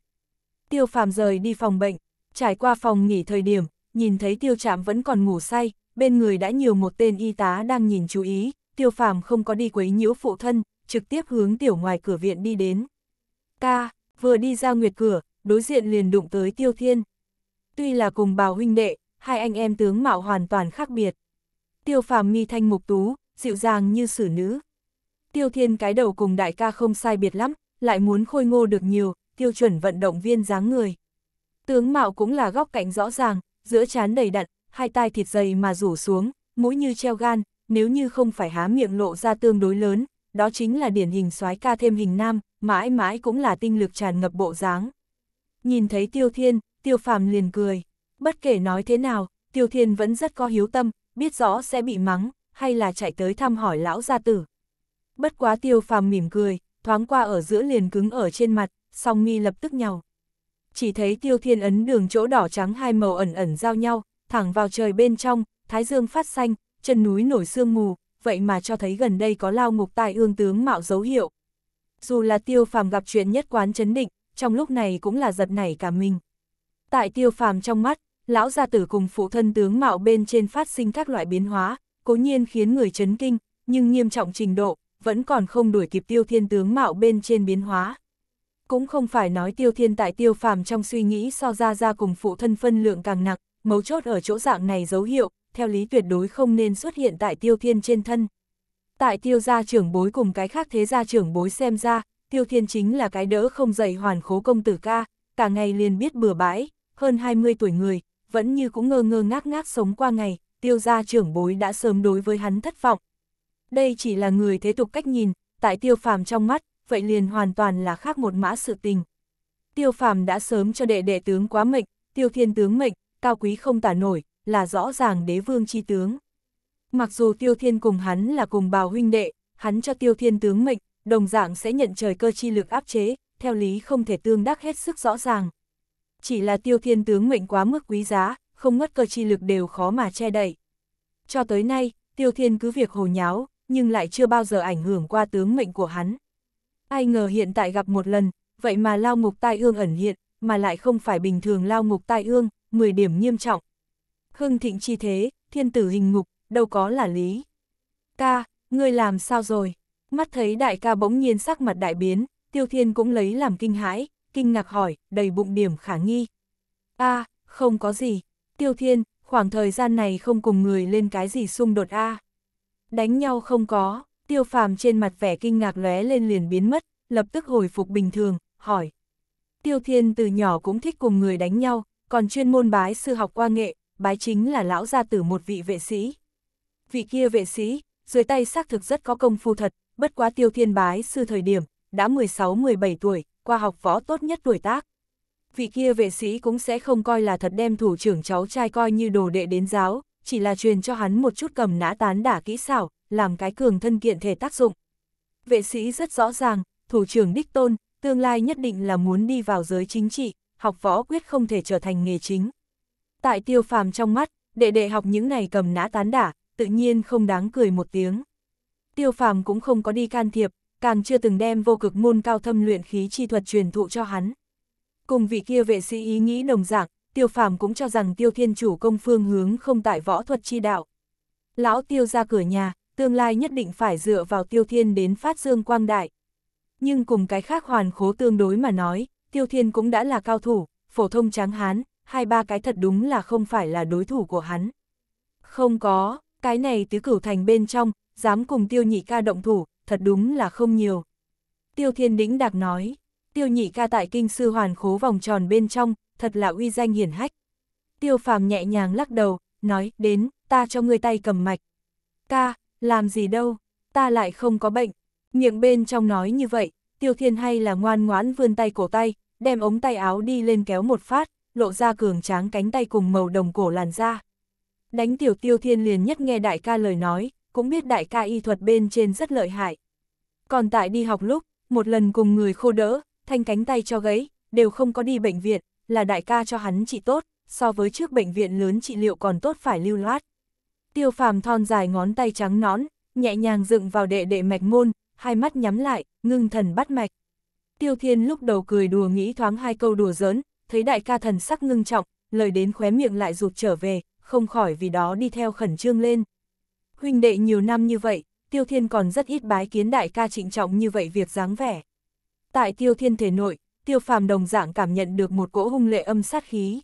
Tiêu phàm rời đi phòng bệnh, trải qua phòng nghỉ thời điểm, nhìn thấy tiêu trạm vẫn còn ngủ say, bên người đã nhiều một tên y tá đang nhìn chú ý, tiêu phàm không có đi quấy nhiễu phụ thân, trực tiếp hướng tiểu ngoài cửa viện đi đến. Ca, vừa đi ra nguyệt cửa, đối diện liền đụng tới tiêu thiên. Tuy là cùng bào huynh đệ, hai anh em tướng mạo hoàn toàn khác biệt. Tiêu phàm mi thanh mục tú, dịu dàng như xử nữ. Tiêu thiên cái đầu cùng đại ca không sai biệt lắm, lại muốn khôi ngô được nhiều, tiêu chuẩn vận động viên dáng người. Tướng mạo cũng là góc cạnh rõ ràng, giữa chán đầy đặn, hai tai thịt dày mà rủ xuống, mũi như treo gan, nếu như không phải há miệng lộ ra tương đối lớn, đó chính là điển hình soái ca thêm hình nam, mãi mãi cũng là tinh lực tràn ngập bộ dáng. Nhìn thấy Tiêu Thiên, Tiêu Phàm liền cười. Bất kể nói thế nào, Tiêu Thiên vẫn rất có hiếu tâm, biết rõ sẽ bị mắng, hay là chạy tới thăm hỏi lão gia tử. Bất quá Tiêu Phàm mỉm cười, thoáng qua ở giữa liền cứng ở trên mặt, song mi lập tức nhào. Chỉ thấy Tiêu Thiên ấn đường chỗ đỏ trắng hai màu ẩn ẩn giao nhau, thẳng vào trời bên trong, thái dương phát xanh, chân núi nổi sương mù, vậy mà cho thấy gần đây có lao ngục tai ương tướng mạo dấu hiệu. Dù là tiêu phàm gặp chuyện nhất quán chấn định, trong lúc này cũng là giật nảy cả mình. Tại tiêu phàm trong mắt, lão gia tử cùng phụ thân tướng mạo bên trên phát sinh các loại biến hóa, cố nhiên khiến người chấn kinh, nhưng nghiêm trọng trình độ, vẫn còn không đuổi kịp tiêu thiên tướng mạo bên trên biến hóa. Cũng không phải nói tiêu thiên tại tiêu phàm trong suy nghĩ so ra ra cùng phụ thân phân lượng càng nặng, mấu chốt ở chỗ dạng này dấu hiệu, theo lý tuyệt đối không nên xuất hiện tại tiêu thiên trên thân. Tại tiêu gia trưởng bối cùng cái khác thế gia trưởng bối xem ra, tiêu thiên chính là cái đỡ không dậy hoàn khố công tử ca, cả ngày liền biết bừa bãi, hơn 20 tuổi người, vẫn như cũng ngơ ngơ ngác ngác sống qua ngày, tiêu gia trưởng bối đã sớm đối với hắn thất vọng. Đây chỉ là người thế tục cách nhìn, tại tiêu phàm trong mắt, vậy liền hoàn toàn là khác một mã sự tình. Tiêu phàm đã sớm cho đệ đệ tướng quá mệnh, tiêu thiên tướng mệnh, cao quý không tả nổi, là rõ ràng đế vương chi tướng. Mặc dù tiêu thiên cùng hắn là cùng bào huynh đệ, hắn cho tiêu thiên tướng mệnh, đồng dạng sẽ nhận trời cơ chi lực áp chế, theo lý không thể tương đắc hết sức rõ ràng. Chỉ là tiêu thiên tướng mệnh quá mức quý giá, không ngất cơ chi lực đều khó mà che đậy. Cho tới nay, tiêu thiên cứ việc hồ nháo, nhưng lại chưa bao giờ ảnh hưởng qua tướng mệnh của hắn. Ai ngờ hiện tại gặp một lần, vậy mà lao ngục tai ương ẩn hiện, mà lại không phải bình thường lao ngục tai ương, 10 điểm nghiêm trọng, hưng thịnh chi thế, thiên tử hình ngục, đâu có là lý. Ca, ngươi làm sao rồi? Mắt thấy đại ca bỗng nhiên sắc mặt đại biến, tiêu thiên cũng lấy làm kinh hãi, kinh ngạc hỏi, đầy bụng điểm khả nghi. a không có gì. Tiêu thiên, khoảng thời gian này không cùng người lên cái gì xung đột a Đánh nhau không có, tiêu phàm trên mặt vẻ kinh ngạc lóe lên liền biến mất, lập tức hồi phục bình thường, hỏi. Tiêu thiên từ nhỏ cũng thích cùng người đánh nhau, còn chuyên môn bái sư học qua nghệ, bái chính là lão gia tử một vị vệ sĩ. Vị kia vệ sĩ, dưới tay xác thực rất có công phu thật, bất quá tiêu thiên bái sư thời điểm, đã 16-17 tuổi, qua học võ tốt nhất tuổi tác. Vị kia vệ sĩ cũng sẽ không coi là thật đem thủ trưởng cháu trai coi như đồ đệ đến giáo, chỉ là truyền cho hắn một chút cầm nã tán đả kỹ xảo, làm cái cường thân kiện thể tác dụng. Vệ sĩ rất rõ ràng, thủ trưởng đích tôn, tương lai nhất định là muốn đi vào giới chính trị, học võ quyết không thể trở thành nghề chính. Tại tiêu phàm trong mắt, đệ đệ học những này cầm nã tán đả, tự nhiên không đáng cười một tiếng. Tiêu phàm cũng không có đi can thiệp, càng chưa từng đem vô cực môn cao thâm luyện khí chi thuật truyền thụ cho hắn. Cùng vị kia vệ sĩ ý nghĩ đồng dạng, tiêu phàm cũng cho rằng tiêu thiên chủ công phương hướng không tại võ thuật chi đạo. Lão tiêu ra cửa nhà, tương lai nhất định phải dựa vào tiêu thiên đến phát dương quang đại. Nhưng cùng cái khác hoàn khố tương đối mà nói, tiêu thiên cũng đã là cao thủ, phổ thông tráng hán, hai ba cái thật đúng là không phải là đối thủ của hắn. Không có, cái này tứ cửu thành bên trong, dám cùng tiêu nhị ca động thủ, thật đúng là không nhiều. Tiêu thiên đĩnh đặc nói, tiêu nhị ca tại kinh sư hoàn khố vòng tròn bên trong, thật là uy danh hiển hách. Tiêu phàm nhẹ nhàng lắc đầu, nói, đến, ta cho ngươi tay cầm mạch. Ca, làm gì đâu, ta lại không có bệnh. Miệng bên trong nói như vậy, tiêu thiên hay là ngoan ngoãn vươn tay cổ tay, đem ống tay áo đi lên kéo một phát, lộ ra cường tráng cánh tay cùng màu đồng cổ làn da. Đánh tiểu tiêu thiên liền nhất nghe đại ca lời nói, cũng biết đại ca y thuật bên trên rất lợi hại. Còn tại đi học lúc, một lần cùng người khô đỡ, thanh cánh tay cho gấy, đều không có đi bệnh viện, là đại ca cho hắn trị tốt, so với trước bệnh viện lớn trị liệu còn tốt phải lưu loát. Tiêu phàm thon dài ngón tay trắng nón, nhẹ nhàng dựng vào đệ đệ mạch môn, hai mắt nhắm lại, ngưng thần bắt mạch. Tiêu thiên lúc đầu cười đùa nghĩ thoáng hai câu đùa giỡn, thấy đại ca thần sắc ngưng trọng, lời đến khóe miệng lại rụt trở về, không khỏi vì đó đi theo khẩn trương lên. Huynh đệ nhiều năm như vậy, Tiêu Thiên còn rất ít bái kiến đại ca trịnh trọng như vậy việc dáng vẻ. Tại Tiêu Thiên thể nội, Tiêu Phàm đồng dạng cảm nhận được một cỗ hung lệ âm sát khí.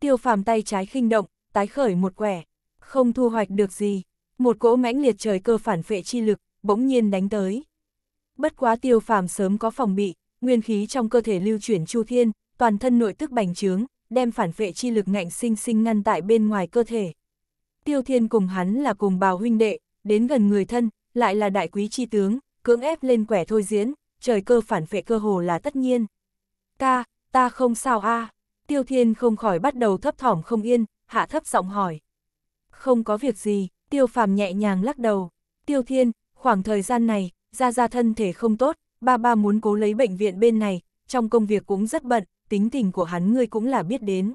Tiêu Phàm tay trái khinh động, tái khởi một quẻ, không thu hoạch được gì, một cỗ mãnh liệt trời cơ phản phệ chi lực, bỗng nhiên đánh tới. Bất quá Tiêu Phàm sớm có phòng bị, nguyên khí trong cơ thể lưu chuyển chu thiên, toàn thân nội tức bành trướng, đem phản vệ chi lực ngạnh sinh sinh ngăn tại bên ngoài cơ thể. Tiêu Thiên cùng hắn là cùng bào huynh đệ, đến gần người thân, lại là đại quý chi tướng, cưỡng ép lên quẻ thôi diễn, trời cơ phản vệ cơ hồ là tất nhiên. Ta, ta không sao a Tiêu Thiên không khỏi bắt đầu thấp thỏm không yên, hạ thấp giọng hỏi. Không có việc gì, Tiêu Phàm nhẹ nhàng lắc đầu. Tiêu Thiên, khoảng thời gian này, ra ra thân thể không tốt, ba ba muốn cố lấy bệnh viện bên này, trong công việc cũng rất bận, tính tình của hắn ngươi cũng là biết đến.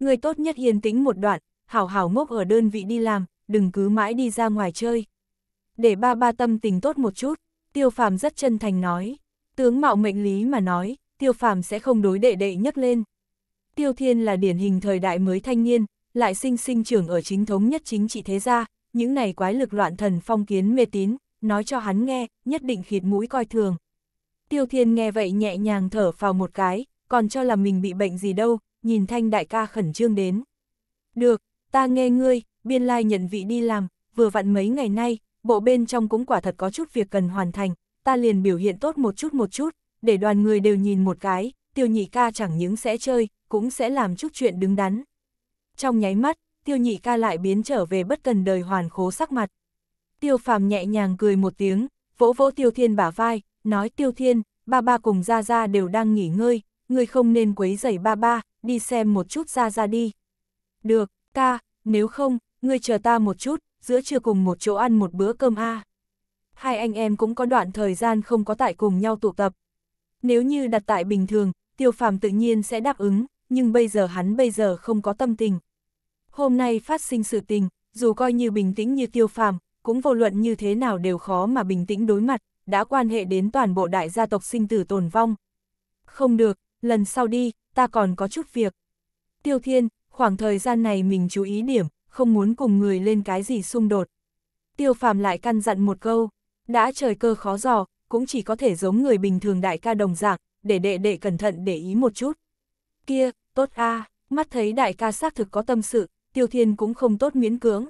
Ngươi tốt nhất yên tĩnh một đoạn, hảo hảo ngốc ở đơn vị đi làm, đừng cứ mãi đi ra ngoài chơi. Để ba ba tâm tình tốt một chút, tiêu phàm rất chân thành nói. Tướng mạo mệnh lý mà nói, tiêu phàm sẽ không đối đệ đệ nhấc lên. Tiêu thiên là điển hình thời đại mới thanh niên, lại sinh sinh trưởng ở chính thống nhất chính trị thế gia, những này quái lực loạn thần phong kiến mê tín, nói cho hắn nghe, nhất định khịt mũi coi thường. Tiêu thiên nghe vậy nhẹ nhàng thở vào một cái, còn cho là mình bị bệnh gì đâu, nhìn thanh đại ca khẩn trương đến. Được, ta nghe ngươi, biên lai nhận vị đi làm, vừa vặn mấy ngày nay, bộ bên trong cũng quả thật có chút việc cần hoàn thành, ta liền biểu hiện tốt một chút một chút, để đoàn người đều nhìn một cái, tiêu nhị ca chẳng những sẽ chơi, cũng sẽ làm chút chuyện đứng đắn. Trong nháy mắt, tiêu nhị ca lại biến trở về bất cần đời hoàn khố sắc mặt. Tiêu phàm nhẹ nhàng cười một tiếng, vỗ vỗ tiêu thiên bả vai, nói tiêu thiên, ba ba cùng ra ra đều đang nghỉ ngơi, ngươi không nên quấy rầy ba ba, đi xem một chút ra ra đi. Được, ca, nếu không, ngươi chờ ta một chút, giữa trưa cùng một chỗ ăn một bữa cơm a. Hai anh em cũng có đoạn thời gian không có tại cùng nhau tụ tập. Nếu như đặt tại bình thường, tiêu phàm tự nhiên sẽ đáp ứng, nhưng bây giờ hắn bây giờ không có tâm tình. Hôm nay phát sinh sự tình, dù coi như bình tĩnh như tiêu phàm, cũng vô luận như thế nào đều khó mà bình tĩnh đối mặt, đã quan hệ đến toàn bộ đại gia tộc sinh tử tồn vong. Không được, lần sau đi, ta còn có chút việc. Tiêu Thiên, khoảng thời gian này mình chú ý điểm, không muốn cùng người lên cái gì xung đột. Tiêu Phàm lại căn dặn một câu, đã trời cơ khó dò, cũng chỉ có thể giống người bình thường đại ca đồng dạng, để đệ đệ cẩn thận để ý một chút. Kia, tốt a, mắt thấy đại ca xác thực có tâm sự, Tiêu Thiên cũng không tốt miễn cưỡng.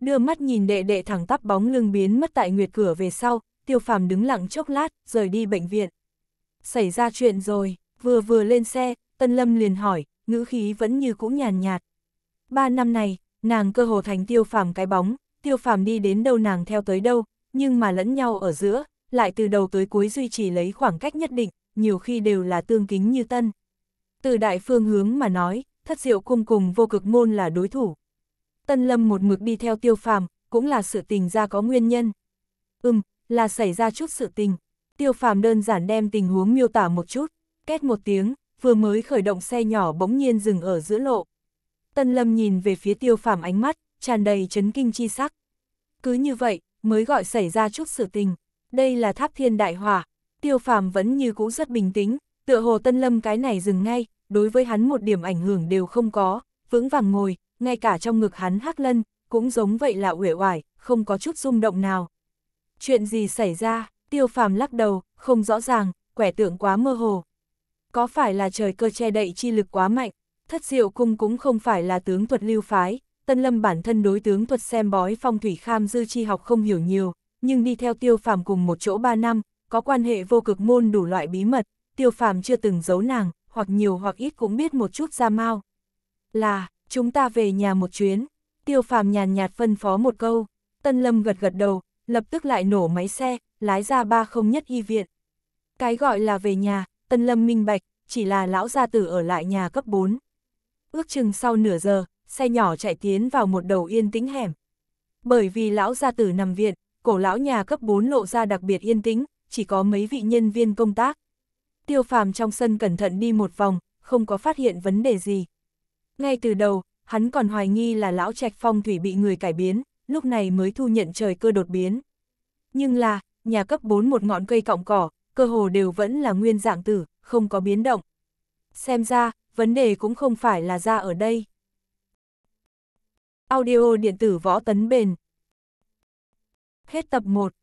Đưa mắt nhìn đệ đệ thẳng tắp bóng lưng biến mất tại nguyệt cửa về sau, Tiêu Phàm đứng lặng chốc lát, rời đi bệnh viện. Xảy ra chuyện rồi. Vừa vừa lên xe, Tân Lâm liền hỏi, ngữ khí vẫn như cũ nhàn nhạt, Ba năm này, nàng cơ hồ thành tiêu phàm cái bóng, tiêu phàm đi đến đâu nàng theo tới đâu, nhưng mà lẫn nhau ở giữa, lại từ đầu tới cuối duy trì lấy khoảng cách nhất định, nhiều khi đều là tương kính như tân. Từ đại phương hướng mà nói, thất diệu cung cùng vô cực môn là đối thủ. Tân Lâm một mực đi theo tiêu phàm, cũng là sự tình ra có nguyên nhân. Ừm, là xảy ra chút sự tình. Tiêu phàm đơn giản đem tình huống miêu tả một chút két một tiếng, vừa mới khởi động xe nhỏ bỗng nhiên dừng ở giữa lộ. Tân Lâm nhìn về phía tiêu phàm ánh mắt, tràn đầy chấn kinh chi sắc. Cứ như vậy, mới gọi xảy ra chút sự tình. Đây là tháp thiên đại hỏa, tiêu phàm vẫn như cũ rất bình tĩnh, tựa hồ Tân Lâm cái này dừng ngay, đối với hắn một điểm ảnh hưởng đều không có, vững vàng ngồi, ngay cả trong ngực hắn hắc lân, cũng giống vậy là uể oải, không có chút rung động nào. Chuyện gì xảy ra, tiêu phàm lắc đầu, không rõ ràng, quẻ tượng quá mơ hồ. Có phải là trời cơ che đậy chi lực quá mạnh, thất diệu cung cũng không phải là tướng thuật lưu phái, Tân Lâm bản thân đối tướng thuật xem bói phong thủy kham dư chi học không hiểu nhiều, nhưng đi theo tiêu phàm cùng một chỗ ba năm, có quan hệ vô cực môn đủ loại bí mật, tiêu phàm chưa từng giấu nàng, hoặc nhiều hoặc ít cũng biết một chút ra mau. Là, chúng ta về nhà một chuyến, tiêu phàm nhàn nhạt phân phó một câu, Tân Lâm gật gật đầu, lập tức lại nổ máy xe, lái ra ba không nhất y viện. Cái gọi là về nhà, Tân Lâm minh bạch, chỉ là lão gia tử ở lại nhà cấp 4. Ước chừng sau nửa giờ, xe nhỏ chạy tiến vào một đầu yên tĩnh hẻm. Bởi vì lão gia tử nằm viện, cổ lão nhà cấp 4 lộ ra đặc biệt yên tĩnh, chỉ có mấy vị nhân viên công tác. Tiêu phàm trong sân cẩn thận đi một vòng, không có phát hiện vấn đề gì. Ngay từ đầu, hắn còn hoài nghi là lão trạch phong thủy bị người cải biến, lúc này mới thu nhận trời cơ đột biến. Nhưng là, nhà cấp 4 một ngọn cây cọng cỏ, cơ hồ đều vẫn là nguyên dạng tử, không có biến động. Xem ra, vấn đề cũng không phải là ra ở đây. Audio điện tử võ tấn bền Hết tập 1